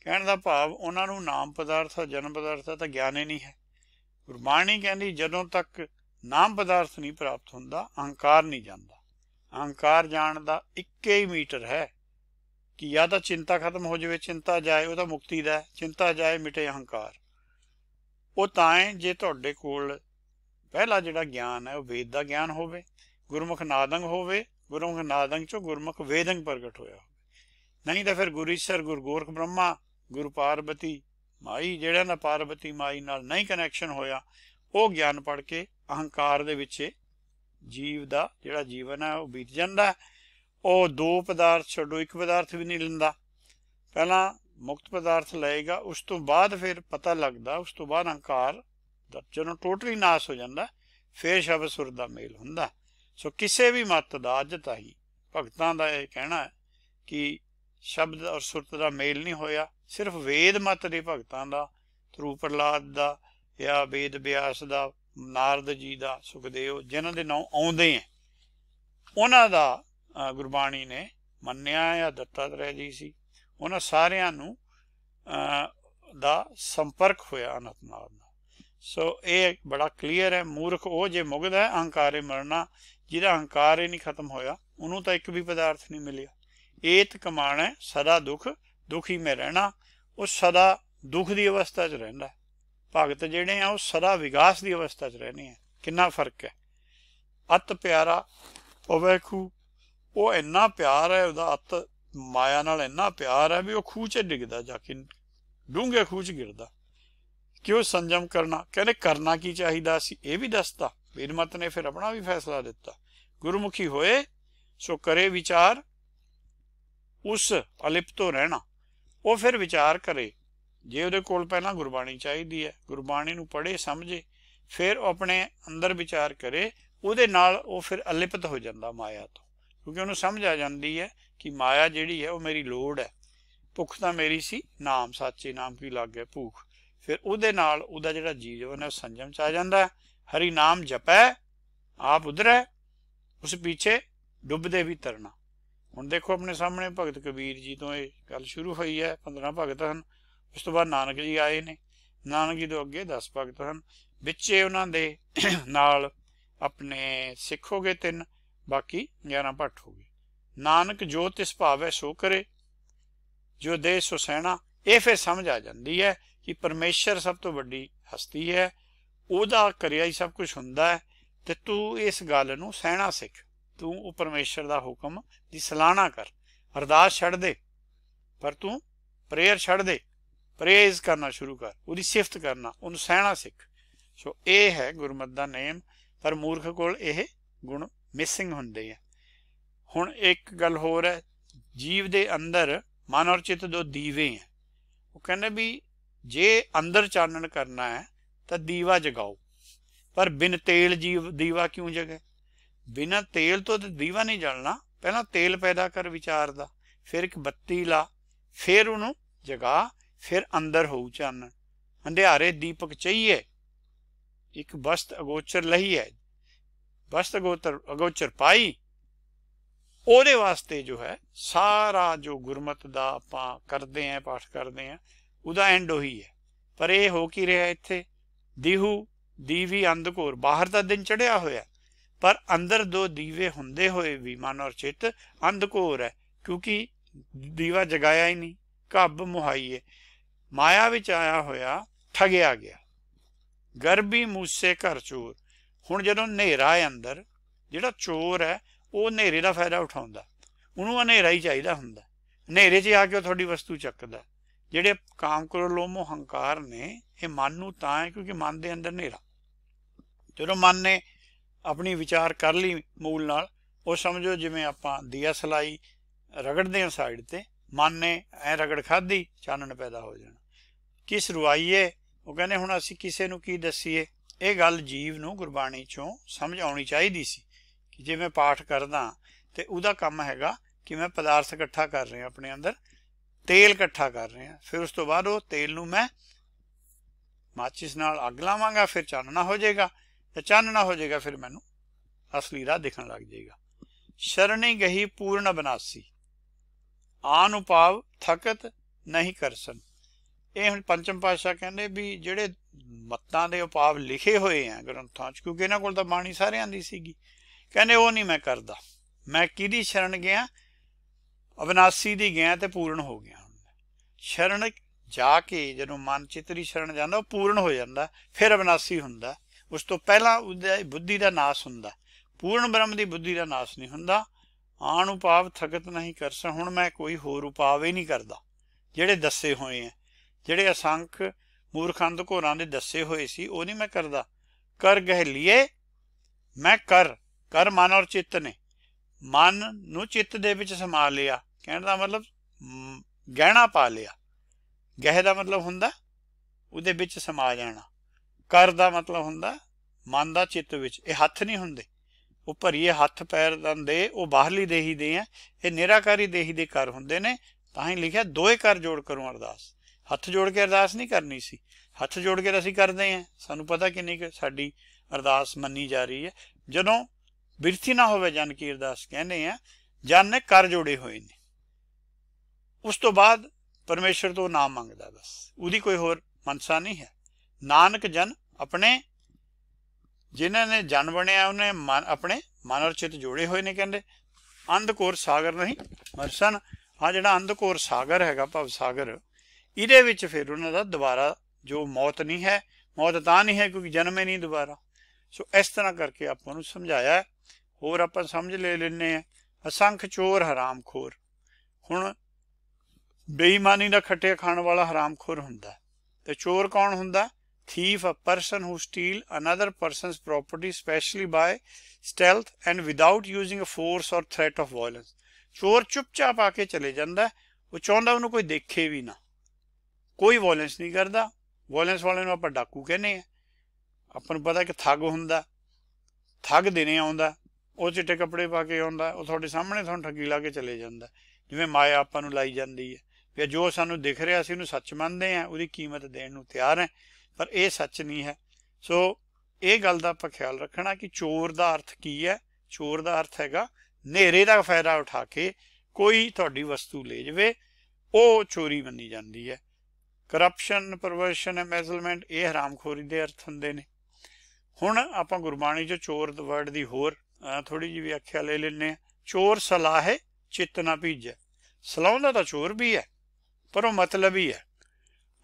S1: ਕਹਿਣ ਦਾ ਭਾਵ ਉਹਨਾਂ ਨੂੰ ਨਾਮ ਪਦਾਰਥ ਆ ਜਨਮ ਪਦਾਰਥ ਦਾ ਤਾਂ ਗਿਆਨ ਹੀ ਨਹੀਂ ਹੈ ਗੁਰਬਾਣੀ ਕਹਿੰਦੀ ਜਦੋਂ ਤੱਕ ਨਾਮ ਪਦਾਰਥ ਨਹੀਂ ਪ੍ਰਾਪਤ ਹੁੰਦਾ ਅਹੰਕਾਰ ਨਹੀਂ ਜਾਂਦਾ ਅਹੰਕਾਰ ਜਾਣ ਦਾ ਇੱਕੇ ਹੀ ਮੀਟਰ ਹੈ ਕਿ ਜਾਂ ਤਾਂ ਚਿੰਤਾ ਖਤਮ ਹੋ ਜਾਵੇ ਚਿੰਤਾ ਜਾਏ ਉਹ ਤਾਂ ਮੁਕਤੀ ਦਾ ਚਿੰਤਾ ਜਾਏ ਮਿਟੇ ਅਹੰਕਾਰ ਉਹ ਤਾਂ ਹੈ ਜੇ ਤੁਹਾਡੇ ਕੋਲ ਪਹਿਲਾ ਜਿਹੜਾ ਗਿਆਨ ਹੈ ਉਹ ਵੇਦ ਦਾ ਗਿਆਨ ਹੋਵੇ ਗੁਰਮੁਖ ਨਾਦੰਗ ਹੋਵੇ ਗੁਰਮੁਖ ਨਾਦੰਗ ਚੋਂ ਗੁਰਮੁਖ ਵੇਦੰਗ ਪ੍ਰਗਟ ਹੋਇਆ ਹੋਵੇ ਨਹੀਂ ਤਾਂ ਫਿਰ ਗੁਰੀਸ਼ਰ ਗੁਰਗੋਰਖ ਬ੍ਰਹਮਾ ਗੁਰੂ ਪਾਰਬਤੀ ਮਾਈ ਜਿਹੜਾ ਨਾ ਪਾਰਬਤੀ ਮਾਈ ਨਾਲ ਨਹੀਂ ਕਨੈਕਸ਼ਨ ਹੋਇਆ ਉਹ ਗਿਆਨ ਪੜ ਕੇ ਅਹੰਕਾਰ ਦੇ ਵਿੱਚ ਜੀਵ ਦਾ ਜਿਹੜਾ ਜੀਵਨ ਹੈ ਉਹ ਬੀਤ ਜਾਂਦਾ ਉਹ ਦੋ ਪਦਾਰਥ ਛੱਡੋ ਇੱਕ ਪਦਾਰਥ ਵੀ ਨਹੀਂ ਲੈਂਦਾ ਪਹਿਲਾਂ ਮੁਕਤ ਪਦਾਰਥ ਲਏਗਾ ਉਸ ਤੋਂ ਬਾਅਦ ਫਿਰ ਪਤਾ ਲੱਗਦਾ ਉਸ ਤੋਂ ਬਾਅਦ ਅਹੰਕਾਰ ਦਾ ਜਦੋਂ ਟੋਟਲੀ ਨਾਸ ਹੋ ਜਾਂਦਾ ਫਿਰ ਸ਼ਬਦ ਸੁਰ ਦਾ ਮੇਲ ਹੁੰਦਾ ਸੋ ਕਿਸੇ ਵੀ ਮਤ ਦਾ ਅੱਜ ਤਾਈ ਭਗਤਾਂ ਦਾ ਇਹ ਕਹਿਣਾ ਹੈ ਕਿ ਸ਼ਬਦ ਔਰ ਸੁਰਤ ਦਾ ਮੇਲ ਨਹੀਂ ਹੋਇਆ ਸਿਰਫ ਵੇਦ ਮਤ ਦੇ ਭਗਤਾਂ ਦਾ ਧਰੂ ਪ੍ਰਲਾਦ ਦਾ ਜਾਂ ਵੇਦ ਵਿਆਸ ਦਾ ਨਾਰਦ ਜੀ ਦਾ ਸੁਖਦੇਵ ਜਿਨ੍ਹਾਂ ਦੇ ਨਾਮ ਆਉਂਦੇ ਆ ਉਹਨਾਂ ਦਾ ਗੁਰਬਾਣੀ ਨੇ ਮੰਨਿਆ ਜਾਂ ਦਤਾਤਰੇ ਜੀ ਸੀ ਉਹਨਾਂ ਸਾਰਿਆਂ ਨੂੰ ਦਾ ਸੰਪਰਕ ਹੋਇਆ ਅਨੰਤਨਾਗ ਨਾਲ ਸੋ ਇਹ ਬੜਾ ਕਲੀਅਰ ਹੈ ਮੂਰਖ ਉਹ ਜੇ ਮੁਗਦਾ ਹੈ ਅਹੰਕਾਰੇ ਮਰਨਾ ਜਿਹਦਾ ਅਹੰਕਾਰ ਹੀ ਨਹੀਂ ਖਤਮ ਹੋਇਆ ਉਹਨੂੰ ਤਾਂ ਇੱਕ ਵੀ ਪਦਾਰਥ ਨਹੀਂ ਮਿਲਿਆ ਏਤ ਕਮਾਣਾ ਸਦਾ ਦੁੱਖ ਦੁਖੀ ਮੈਂ ਰਹਿਣਾ ਉਹ ਸਦਾ ਦੁੱਖ ਦੀ ਅਵਸਥਾ 'ਚ ਰਹਿੰਦਾ ਭਗਤ ਜਿਹੜੇ ਆ ਉਹ ਸਦਾ ਵਿਕਾਸ ਦੀ ਅਵਸਥਾ 'ਚ ਰਹਿੰਦੇ ਆ ਕਿੰਨਾ ਫਰਕ ਹੈ ਅਤ ਪਿਆਰਾ ਉਹ ਵੇਖੂ ਉਹ ਇੰਨਾ ਪਿਆਰ ਹੈ ਉਹਦਾ ਅਤ ਮਾਇਆ ਨਾਲ ਇੰਨਾ ਪਿਆਰ ਹੈ ਵੀ ਉਹ ਖੂਹ 'ਚ ਡਿੱਗਦਾ ਜਾ ਕੇ ਡੂੰਘੇ ਖੂਹ 'ਚ ਗਿਰਦਾ ਕਿਉਂ ਸੰਜਮ ਕਰਨਾ ਕਹਿੰਦੇ ਕਰਨਾ ਕੀ ਚਾਹੀਦਾ ਸੀ ਇਹ ਵੀ ਦੱਸਦਾ ਵੀਰਮਤ ਨੇ ਫਿਰ ਆਪਣਾ ਵੀ ਫੈਸਲਾ ਦਿੱਤਾ ਗੁਰਮੁਖੀ ਹੋਏ ਸੋ ਕਰੇ ਵਿਚਾਰ ਉਸ ਅਲਿਪ ਤੋਂ ਰਹਿਣਾ ਉਹ ਫਿਰ ਵਿਚਾਰ ਕਰੇ ਜੇ ਉਹਦੇ ਕੋਲ ਪਹਿਲਾਂ ਗੁਰਬਾਣੀ ਚਾਹੀਦੀ ਹੈ ਗੁਰਬਾਣੀ ਨੂੰ ਪੜ੍ਹੇ ਸਮਝੇ ਫਿਰ ਉਹ ਆਪਣੇ ਅੰਦਰ ਵਿਚਾਰ ਕਰੇ ਉਹਦੇ ਨਾਲ ਉਹ ਫਿਰ ਅਲਿਪਤ ਹੋ ਜਾਂਦਾ ਮਾਇਆ ਤੋਂ ਕਿਉਂਕਿ ਉਹਨੂੰ ਸਮਝ ਆ ਜਾਂਦੀ ਹੈ ਕਿ ਮਾਇਆ ਜਿਹੜੀ ਹੈ ਉਹ ਮੇਰੀ ਲੋੜ ਹੈ ਭੁੱਖ ਤਾਂ ਮੇਰੀ ਸੀ ਨਾਮ ਸੱਚੇ ਨਾਮ ਕੀ ਲੱਗੇ ਭੁੱਖ ਫਿਰ ਉਹਦੇ ਨਾਲ ਉਹਦਾ ਜਿਹੜਾ ਜੀਵਨ ਹੈ ਉਹ ਸੰਜਮ ਚ ਆ ਜਾਂਦਾ ਹਰੀ ਨਾਮ ਜਪੈ ਆਪ ਉਧਰ ਹੈ ਉਸ ਪਿੱਛੇ ਡੁੱਬਦੇ ਵੀ ਤਰਨਾ ਹੁਣ ਦੇਖੋ ਆਪਣੇ ਸਾਹਮਣੇ ਭਗਤ ਕਬੀਰ ਜੀ ਤੋਂ ਇਹ ਗੱਲ ਸ਼ੁਰੂ ਹੋਈ ਹੈ 15 ਭਗਤ ਹਨ ਉਸ ਤੋਂ ਬਾਅਦ ਨਾਨਕ ਜੀ ਆਏ ਨੇ ਨਾਨਕ ਜੀ ਤੋਂ ਅੱਗੇ 10 ਭਗਤ ਹਨ ਵਿੱਚੇ ਉਹਨਾਂ ਦੇ ਨਾਲ ਆਪਣੇ ਸਿੱਖ ਹੋ ਗਏ ਤਿੰਨ ਬਾਕੀ 11 ਭੱਠ ਹੋ ਗਏ ਨਾਨਕ ਜੋ ਤਿਸ ਭਾਵੈ ਸੋ ਕਰੇ ਜੋ ਦੇ ਸੋ ਸਹਿਣਾ ਇਹ ਫੇ ਸਮਝ ਆ ਜਾਂਦੀ ਹੈ ਕਿ ਪਰਮੇਸ਼ਰ ਸਭ ਤੋਂ ਵੱਡੀ ਹਸਤੀ ਹੈ ਉਹਦਾ ਕਰਿਆ ਹੀ ਸਭ ਕੁਝ ਹੁੰਦਾ ਹੈ ਤੇ ਤੂੰ ਇਸ ਗੱਲ ਨੂੰ ਸਹਿਣਾ ਸਿੱਖ ਤੂੰ ਉਹ ਪਰਮੇਸ਼ਰ ਦਾ ਹੁਕਮ ਦੀ ਸਲਾਹਣਾ ਕਰ ਅਰਦਾਸ ਛੱਡ ਦੇ ਪਰ ਤੂੰ ਪ੍ਰੇਅਰ ਛੱਡ ਦੇ ਪ੍ਰੇਜ਼ ਕਰਨਾ ਸ਼ੁਰੂ ਕਰ ਉਹਦੀ ਸਿਫਤ ਕਰਨਾ ਉਹਨੂੰ ਸਹਿਣਾ ਸਿੱਖ ਸੋ ਇਹ ਹੈ ਗੁਰਮਤ ਦਾ ਨੇਮ ਪਰ ਮੂਰਖ ਕੋਲ ਇਹ ਗੁਣ ਮਿਸਿੰਗ ਹੁੰਦੇ ਆ ਹੁਣ ਇੱਕ ਗੱਲ ਹੋਰ ਹੈ ਜੀਵ ਦੇ ਅੰਦਰ ਮਨ ਔਰ ਚਿੱਤ ਦੋ ਦੀਵੇ ਆ ਉਹ ਕਹਿੰਦੇ ਵੀ ਜੇ ਅੰਦਰ ਚਾਨਣ ਕਰਨਾ ਹੈ ਤਾਂ ਦੀਵਾ ਜਗਾਓ ਪਰ ਬਿਨ ਤੇਲ ਜੀਵ ਦੀਵਾ ਕਿਉਂ ਜਗੇ ਬਿਨਾ ਤੇਲ ਤੋਂ ਤੇ ਦੀਵਾ ਨਹੀਂ ਜਲਣਾ ਪਹਿਲਾਂ ਤੇਲ ਪੈਦਾ ਕਰ ਵਿਚਾਰ ਦਾ ਫਿਰ ਇੱਕ ਬੱਤੀ ਲਾ ਫਿਰ ਉਹਨੂੰ ਜਗਾ ਫਿਰ ਅੰਦਰ ਹੋਊ ਚਾਨਣ ਅੰਧਿਆਰੇ ਦੀਪਕ ਚਾਹੀਏ ਇੱਕ ਵਸਤ ਅਗੋਚਰ ਲਈ ਹੈ ਵਸਤ ਅਗੋਚਰ ਅਗੋਚਰ ਪਾਈ ਉਹਦੇ ਵਾਸਤੇ ਜੋ ਹੈ ਸਾਰਾ ਜੋ ਗੁਰਮਤ ਦਾ ਆਪਾਂ ਕਰਦੇ ਆਂ ਪਾਠ ਕਰਦੇ ਆਂ ਉਹਦਾ ਐਂਡ ਉਹੀ ਹੈ ਪਰ ਇਹ ਹੋ ਕੀ ਰਿਹਾ ਇੱਥੇ ਦੀਹੂ ਦੀਵੀ ਅੰਧਕੋਰ ਬਾਹਰ ਦਾ ਦਿਨ ਚੜਿਆ ਹੋਇਆ ਪਰ ਅੰਦਰ ਦੋ ਦੀਵੇ ਹੁੰਦੇ ਹੋਏ ਵੀ ਮਨ ਔਰ ਚਿੱਤ ਅੰਧਕੋਰ ਹੈ ਕਿਉਂਕਿ ਦੀਵਾ ਜਗਾਇਆ ਹੀ ਨਹੀਂ ਕੱਬ ਮੁਹਾਈਏ ਮਾਇਆ ਵਿੱਚ ਆਇਆ ਹੋਇਆ ਠਗਿਆ ਗਿਆ ਗਰਬੀ ਮੂਸੇ ਘਰ ਚੋਰ ਹੁਣ ਜਦੋਂ ਹਨੇਰਾ ਹੈ ਅੰਦਰ ਜਿਹੜਾ ਚੋਰ ਹੈ ਉਹ ਹਨੇਰੇ ਦਾ ਫਾਇਦਾ ਉਠਾਉਂਦਾ ਉਹਨੂੰ ਹਨੇਰਾ ਹੀ ਚਾਹੀਦਾ ਹੁੰਦਾ ਹਨੇਰੇ 'ਚ ਆ ਕੇ ਉਹ ਤੁਹਾਡੀ ਵਸਤੂ ਚੱਕਦਾ ਜਿਹੜੇ ਕਾਮ ਕਰੋ ਲੋਮੋ ਹੰਕਾਰ ਨੇ ਇਹ ਮਨ ਨੂੰ ਤਾਂ ਹੈ ਕਿਉਂਕਿ ਮਨ ਦੇ ਅੰਦਰ ਹਨੇਰਾ ਜਦੋਂ ਮਨ ਨੇ ਆਪਣੀ ਵਿਚਾਰ ਕਰ ਲਈ ਮੂਲ ਨਾਲ ਉਹ ਸਮਝੋ ਜਿਵੇਂ ਆਪਾਂ ਦੀਆ ਸਲਾਈ ਰਗੜਦੇ ਹਾਂ ਸਾਈਡ ਤੇ ਮਨ ਨੇ ਐ ਰਗੜ ਖਾਦੀ ਚਾਨਣ ਪੈਦਾ ਹੋ ਜਾਣਾ ਕਿਸ ਰੁਆਈਏ ਉਹ ਕਹਿੰਦੇ ਹੁਣ ਅਸੀਂ ਕਿਸੇ ਨੂੰ ਕੀ ਦੱਸੀਏ ਇਹ ਗੱਲ ਜੀਵ ਨੂੰ ਗੁਰਬਾਣੀ ਚੋਂ ਸਮਝ ਆਉਣੀ ਚਾਹੀਦੀ ਸੀ ਕਿ ਜੇ ਮੈਂ ਪਾਠ ਕਰਦਾ ਤੇ ਉਹਦਾ ਕੰਮ ਹੈਗਾ ਕਿ ਮੈਂ ਪਦਾਰਥ ਇਕੱਠਾ ਕਰ ਰਿਹਾ ਆਪਣੇ ਅੰਦਰ ਤੇਲ ਇਕੱਠਾ ਕਰ ਰਿਹਾ ਫਿਰ ਉਸ ਤੋਂ ਬਾਅਦ ਉਹ ਤੇਲ ਨੂੰ ਮੈਂ ਮਾਚਿਸ ਨਾਲ ਅੱਗ ਲਾਵਾਂਗਾ ਫਿਰ ਚਾਨਣਾ ਹੋ ਜਾਏਗਾ ਤੇ ਚਾਨਣਾ ਹੋ ਜਾਏਗਾ ਫਿਰ ਮੈਨੂੰ ਅਸਲੀ ਰਾਹ ਦਿਖਣ ਲੱਗ ਜਾਏਗਾ ਸ਼ਰਣੀ ਗਹੀ ਪੂਰਨ ਬਨਾਸੀ ਆਨ ਉਪਾਵ ਥਕਤ ਨਹੀਂ ਕਰਸਨ ਇਹ ਹੁਣ ਪੰਚਮ ਪਾਤਸ਼ਾਹ ਕਹਿੰਦੇ ਵੀ ਜਿਹੜੇ ਮੱਤਾਂ ਦੇ ਉਪਾਵ ਲਿਖੇ ਹੋਏ ਆ ਗ੍ਰੰਥਾਂ 'ਚ ਕਿਉਂਕਿ ਇਹਨਾਂ ਕੋਲ ਤਾਂ ਬਾਣੀ ਸਾਰਿਆਂ ਦੀ ਸੀਗੀ ਕਹਿੰਦੇ ਉਹ ਨਹੀਂ ਮੈਂ ਕਰਦਾ ਮੈਂ ਕਿਹਦੀ ਸ਼ਰਨ ਗਿਆ ਅਬਨਾਸੀ ਦੀ ਗਿਆ ਤੇ ਪੂਰਨ ਹੋ ਗਿਆ ਸ਼ਰਨ ਜਾ ਕੇ ਜਦੋਂ ਮਨ ਚਿਤਰੀ ਸ਼ਰਨ ਜਾਂਦਾ ਉਹ ਪੂਰਨ ਹੋ ਜਾਂਦਾ ਫਿਰ ਅਬਨਾਸੀ ਹੁੰਦਾ ਉਸ ਤੋਂ ਪਹਿਲਾਂ ਉਹਦੀ ਬੁੱਧੀ ਦਾ ਨਾਸ ਹੁੰਦਾ ਪੂਰਨ ਬ੍ਰਹਮ ਦੀ ਬੁੱਧੀ ਦਾ ਨਾਸ ਨਹੀਂ ਹੁੰਦਾ ਆਣ ਉਪਾਵ ਥਗਤ ਨਹੀਂ ਕਰਸਾ ਹੁਣ ਮੈਂ ਕੋਈ ਹੋਰ ਉਪਾਵ ਹੀ ਨਹੀਂ ਕਰਦਾ ਜਿਹੜੇ ਦੱਸੇ ਹੋਏ ਆ ਜਿਹੜੇ ਅਸੰਖ ਮੂਰਖੰਦ ਘੋਰਾਂ ਦੇ ਦੱਸੇ ਹੋਏ ਸੀ ਉਹ ਨਹੀਂ ਮੈਂ ਕਰਦਾ ਕਰ ਗਹਿ ਲਿਏ ਮੈਂ ਕਰ ਕਰ ਮਨ ਔਰ ਚਿੱਤ ਨੇ ਮਨ ਨੂੰ ਚਿੱਤ ਦੇ ਵਿੱਚ ਸਮਾ ਲਿਆ ਕਹਿਣ ਦਾ ਮਤਲਬ ਗਹਿਣਾ ਪਾ ਲਿਆ ਗਹਿ ਦਾ ਮਤਲਬ ਹੁੰਦਾ ਉਹਦੇ ਵਿੱਚ ਸਮਾ ਜਾਣਾ ਕਰ ਦਾ ਮਤਲਬ ਹੁੰਦਾ ਮਨ ਦਾ ਚਿੱਤ ਵਿੱਚ ਇਹ ਹੱਥ ਨਹੀਂ ਹੁੰਦੇ ਉਹ ਭਰੀਏ ਹੱਥ ਪੈਰ ਦੰਦੇ ਉਹ ਬਾਹਰਲੀ ਦੇਹੀ ਦੇ ਆ ਇਹ ਨਿਰਾਕਾਰੀ ਦੇਹੀ ਦੇ ਕਰ ਹੁੰਦੇ ਨੇ ਤਾਂ ਹੀ ਲਿਖਿਆ ਦੋਏ ਕਰ ਜੋੜ ਕਰੂੰ ਅਰਦਾਸ ਹੱਥ ਜੋੜ ਕੇ ਅਰਦਾਸ ਨਹੀਂ ਕਰਨੀ ਸੀ ਹੱਥ ਜੋੜ ਕੇ ਅਸੀਂ ਕਰਦੇ ਆ ਸਾਨੂੰ ਪਤਾ ਕਿੰਨੀ ਕਿ ਸਾਡੀ ਅਰਦਾਸ ਮੰਨੀ ਜਾ ਰਹੀ ਹੈ ਜਦੋਂ ਬਿਰਥੀ ਨਾ ਹੋਵੇ ਜਨ ਕੀ ਅਰਦਾਸ ਕਹਿੰਦੇ ਆ ਜਨ ਨੇ ਕਰ ਜੋੜੇ ਹੋਏ ਨੇ ਉਸ ਤੋਂ ਬਾਅਦ ਪਰਮੇਸ਼ਰ ਤੋਂ ਨਾਮ ਮੰਗਦਾ ਬਸ ਉਹਦੀ ਕੋਈ ਹੋਰ ਮਨਸਾ ਨਹੀਂ ਹੈ ਨਾਨਕ ਜਨ ਆਪਣੇ ਜਿਨ੍ਹਾਂ ਨੇ ਜਨ ਬਣਿਆ ਉਹਨੇ ਆਪਣੇ ਮਨ ਔਰ ਚਿਤ ਜੋੜੇ ਹੋਏ ਨੇ ਕਹਿੰਦੇ ਅੰਧਕੋਰ ਸਾਗਰ ਨਹੀਂ ਮਰਸਨ ਆ ਜਿਹੜਾ ਅੰਧਕੋਰ ਸਾਗਰ ਹੈਗਾ ਭਵ ਸਾਗਰ ਇਹਦੇ ਵਿੱਚ ਫਿਰ ਉਹਨਾਂ ਦਾ ਦੁਬਾਰਾ ਜੋ ਮੌਤ ਨਹੀਂ ਹੈ ਮੌਤ ਤਾਂ ਨਹੀਂ ਹੈ ਕਿਉਂਕਿ ਜਨਮ ਹੀ ਨਹੀਂ ਦੁਬਾਰਾ ਸੋ ਇਸ ਤਰ੍ਹਾਂ ਕਰਕੇ ਆਪਾਂ ਨੂੰ ਸਮਝਾਇਆ ਹੋਰ ਆਪਾਂ ਸਮਝ ਲੈ ਲੈਨੇ ਆ ਅਸੰਖ ਚੋਰ ਹਰਾਮਖੋਰ ਹੁਣ ਬੇਈਮਾਨੀ ਦਾ ਖੱਟੇ ਖਾਣ ਵਾਲਾ ਹਰਾਮਖੋਰ ਹੁੰਦਾ ਤੇ ਚੋਰ ਕੌਣ ਹੁੰਦਾ thief a person who steal another person's property specially by stealth and without using a force or threat of violence ਚੋਰ ਚੁੱਪਚਾਪ ਆ ਕੇ ਚਲੇ ਜਾਂਦਾ ਉਹ ਚਾਹੁੰਦਾ ਉਹਨੂੰ ਕੋਈ ਦੇਖੇ ਵੀ ਨਾ ਕੋਈ ਵਾਇਲੈਂਸ ਨਹੀਂ ਕਰਦਾ ਵਾਇਲੈਂਸ ਵਾਲੇ ਨੂੰ ਆਪਾਂ ਡਾਕੂ ਕਹਿੰਦੇ ਆ ਆਪਾਂ ਨੂੰ ਪਤਾ ਕਿ ਠੱਗ ਹੁੰਦਾ ਠੱਗ ਦੇਣੇ ਆਉਂਦਾ ਉਹ ਚਿੱਟੇ ਕੱਪੜੇ ਪਾ ਕੇ ਆਉਂਦਾ ਉਹ ਤੁਹਾਡੇ ਸਾਹਮਣੇ ਤੁਹਾਨੂੰ ਠੱਗੀ ਲਾ ਕੇ ਚਲੇ ਜਾਂਦਾ ਜਿਵੇਂ ਮਾਇਆ ਆਪਾਂ ਨੂੰ ਲਾਈ ਜਾਂਦੀ ਹੈ ਫਿਰ ਜੋ ਸਾਨੂੰ ਦਿਖ ਰਿਹਾ ਸੀ ਉਹਨੂੰ ਸੱਚ ਮੰਨਦੇ ਆ ਉਹਦੀ ਕੀਮਤ ਦੇਣ ਨੂੰ ਤਿਆਰ ਹੈ ਪਰ ਇਹ ਸੱਚ ਨਹੀਂ ਹੈ ਸੋ ਇਹ ਗੱਲ ਦਾ ਆਪਾਂ ਖਿਆਲ ਰੱਖਣਾ ਕਿ ਚੋਰ ਦਾ ਅਰਥ ਕੀ ਹੈ ਚੋਰ ਦਾ ਅਰਥ ਹੈਗਾ ਹਨੇਰੇ ਦਾ ਫਾਇਦਾ ਉਠਾ ਕੇ ਕੋਈ ਤੁਹਾਡੀ ਵਸਤੂ ਲੈ ਜਾਵੇ ਉਹ ਚੋਰੀ ਮੰਨੀ ਜਾਂਦੀ ਹੈ ਕਰਪਸ਼ਨ ਪਰਵਰਸ਼ਨ ਐਮੈਜ਼ਲਮੈਂਟ ਇਹ ਹਰਾਮਖੋਰੀ ਦੇ ਅਰਥ ਹੁੰਦੇ ਨੇ ਹੁਣ ਆਪਾਂ ਗੁਰਬਾਣੀ ਚ ਚੋਰ ਵਰਡ ਦੀ ਹੋਰ ਥੋੜੀ ਜੀ ਵਿਆਖਿਆ ਲੈ ਲੈਨੇ ਆ ਚੋਰ ਸਲਾਹੇ ਚਿਤਨਾ ਨਾ ਭੀਜੇ ਸਲਾਹੁੰਦਾ ਤਾਂ ਚੋਰ ਵੀ ਹੈ ਪਰ ਉਹ ਮਤਲਬ ਹੀ ਹੈ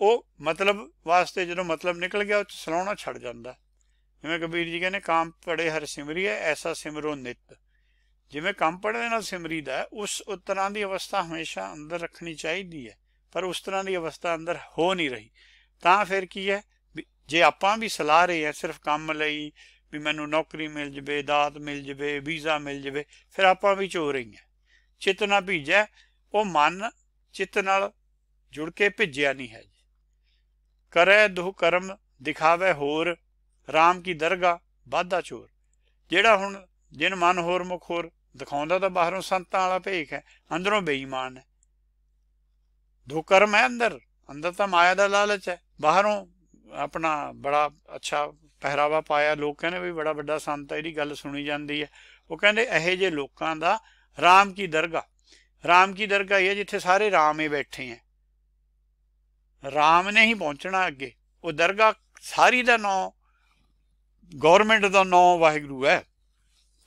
S1: ਉਹ ਮਤਲਬ ਵਾਸਤੇ ਜਦੋਂ ਮਤਲਬ ਨਿਕਲ ਗਿਆ ਉਹ ਸਲਾਉਣਾ ਛੱਡ ਜਾਂਦਾ ਜਿਵੇਂ ਕਬੀਰ ਜੀ ਕਹਿੰਦੇ ਕਾਮ ਪੜੇ ਹਰ ਸਿਮਰੀਐ ਐਸਾ ਸਿਮਰੋ ਨਿਤ ਜਿਵੇਂ ਕੰਮ ਪੜਨ ਨਾਲ ਸਿਮਰੀਦਾ ਉਸ ਉਤਰਾਂ ਦੀ ਅਵਸਥਾ ਹਮੇਸ਼ਾ ਅੰਦਰ ਰੱਖਣੀ ਚਾਹੀਦੀ ਹੈ ਪਰ ਉਸ ਤਰ੍ਹਾਂ ਦੀ ਅਵਸਥਾ ਅੰਦਰ ਹੋ ਨਹੀਂ ਰਹੀ ਤਾਂ ਫਿਰ ਕੀ ਹੈ ਜੇ ਆਪਾਂ ਵੀ ਸਲਾਹ ਰਹੇ ਆ ਸਿਰਫ ਕੰਮ ਲਈ ਵੀ ਮੈਨੂੰ ਨੌਕਰੀ ਮਿਲ ਜਵੇ ਦਾਤ ਮਿਲ ਜਵੇ ਵੀਜ਼ਾ ਮਿਲ ਜਵੇ ਫਿਰ ਆਪਾਂ ਵੀ ਚੋ ਰਹੀ ਹਾਂ ਚਿਤ ਨਾ ਭੀਜੈ ਉਹ ਮਨ ਚਿਤ ਨਾਲ ਜੁੜ ਕੇ ਭਿੱਜਿਆ ਨਹੀਂ ਹੈ ਕਰੈ ਦੁਹ ਕਰਮ ਦਿਖਾਵੇ ਹੋਰ RAM ਕੀ ਦਰਗਾ ਬਾਧਾ ਚੋਰ ਜਿਹੜਾ ਹੁਣ ਜਿਨ ਮਨ ਹੋਰ ਮੁਖ ਹੋਰ ਦਿਖਾਉਂਦਾ ਤਾਂ ਬਾਹਰੋਂ ਸੰਤਾਂ ਵਾਲਾ ਭੇਖ ਹੈ ਅੰਦਰੋਂ ਬੇਈਮਾਨ ਹੈ ਦੁਹ ਕਰਮ ਹੈ ਅੰਦਰ ਅੰਦਰ ਤਾਂ ਮਾਇਆ ਦਾ ਲਾਲਚ ਹੈ ਬਾਹਰੋਂ ਆਪਣਾ ਬੜਾ ਅੱਛਾ ਪਹਿਰਾਵਾ ਪਾਇਆ ਲੋਕ ਕਹਿੰਦੇ ਵੀ ਬੜਾ ਵੱਡਾ ਸੰਤ ਹੈ ਇਹਦੀ ਗੱਲ ਸੁਣੀ ਜਾਂਦੀ ਹੈ ਉਹ ਕਹਿੰਦੇ ਇਹੋ ਜੇ ਲੋਕਾਂ ਦਾ RAM ਕੀ ਦਰਗਾ RAM ਕੀ ਦਰਗਾ ਇਹ ਜਿੱਥੇ ਸਾਰੇ RAM ਹੀ ਬੈਠੇ ਹੈ ਰਾਮ ਨੇ ਹੀ ਪਹੁੰਚਣਾ ਅੱਗੇ ਉਹ ਦਰਗਾਹ ਸਾਰੀ ਦਾ ਨਾਮ ਗਵਰਨਮੈਂਟ ਦਾ ਨਾਮ ਵਾਹਿਗੁਰੂ ਹੈ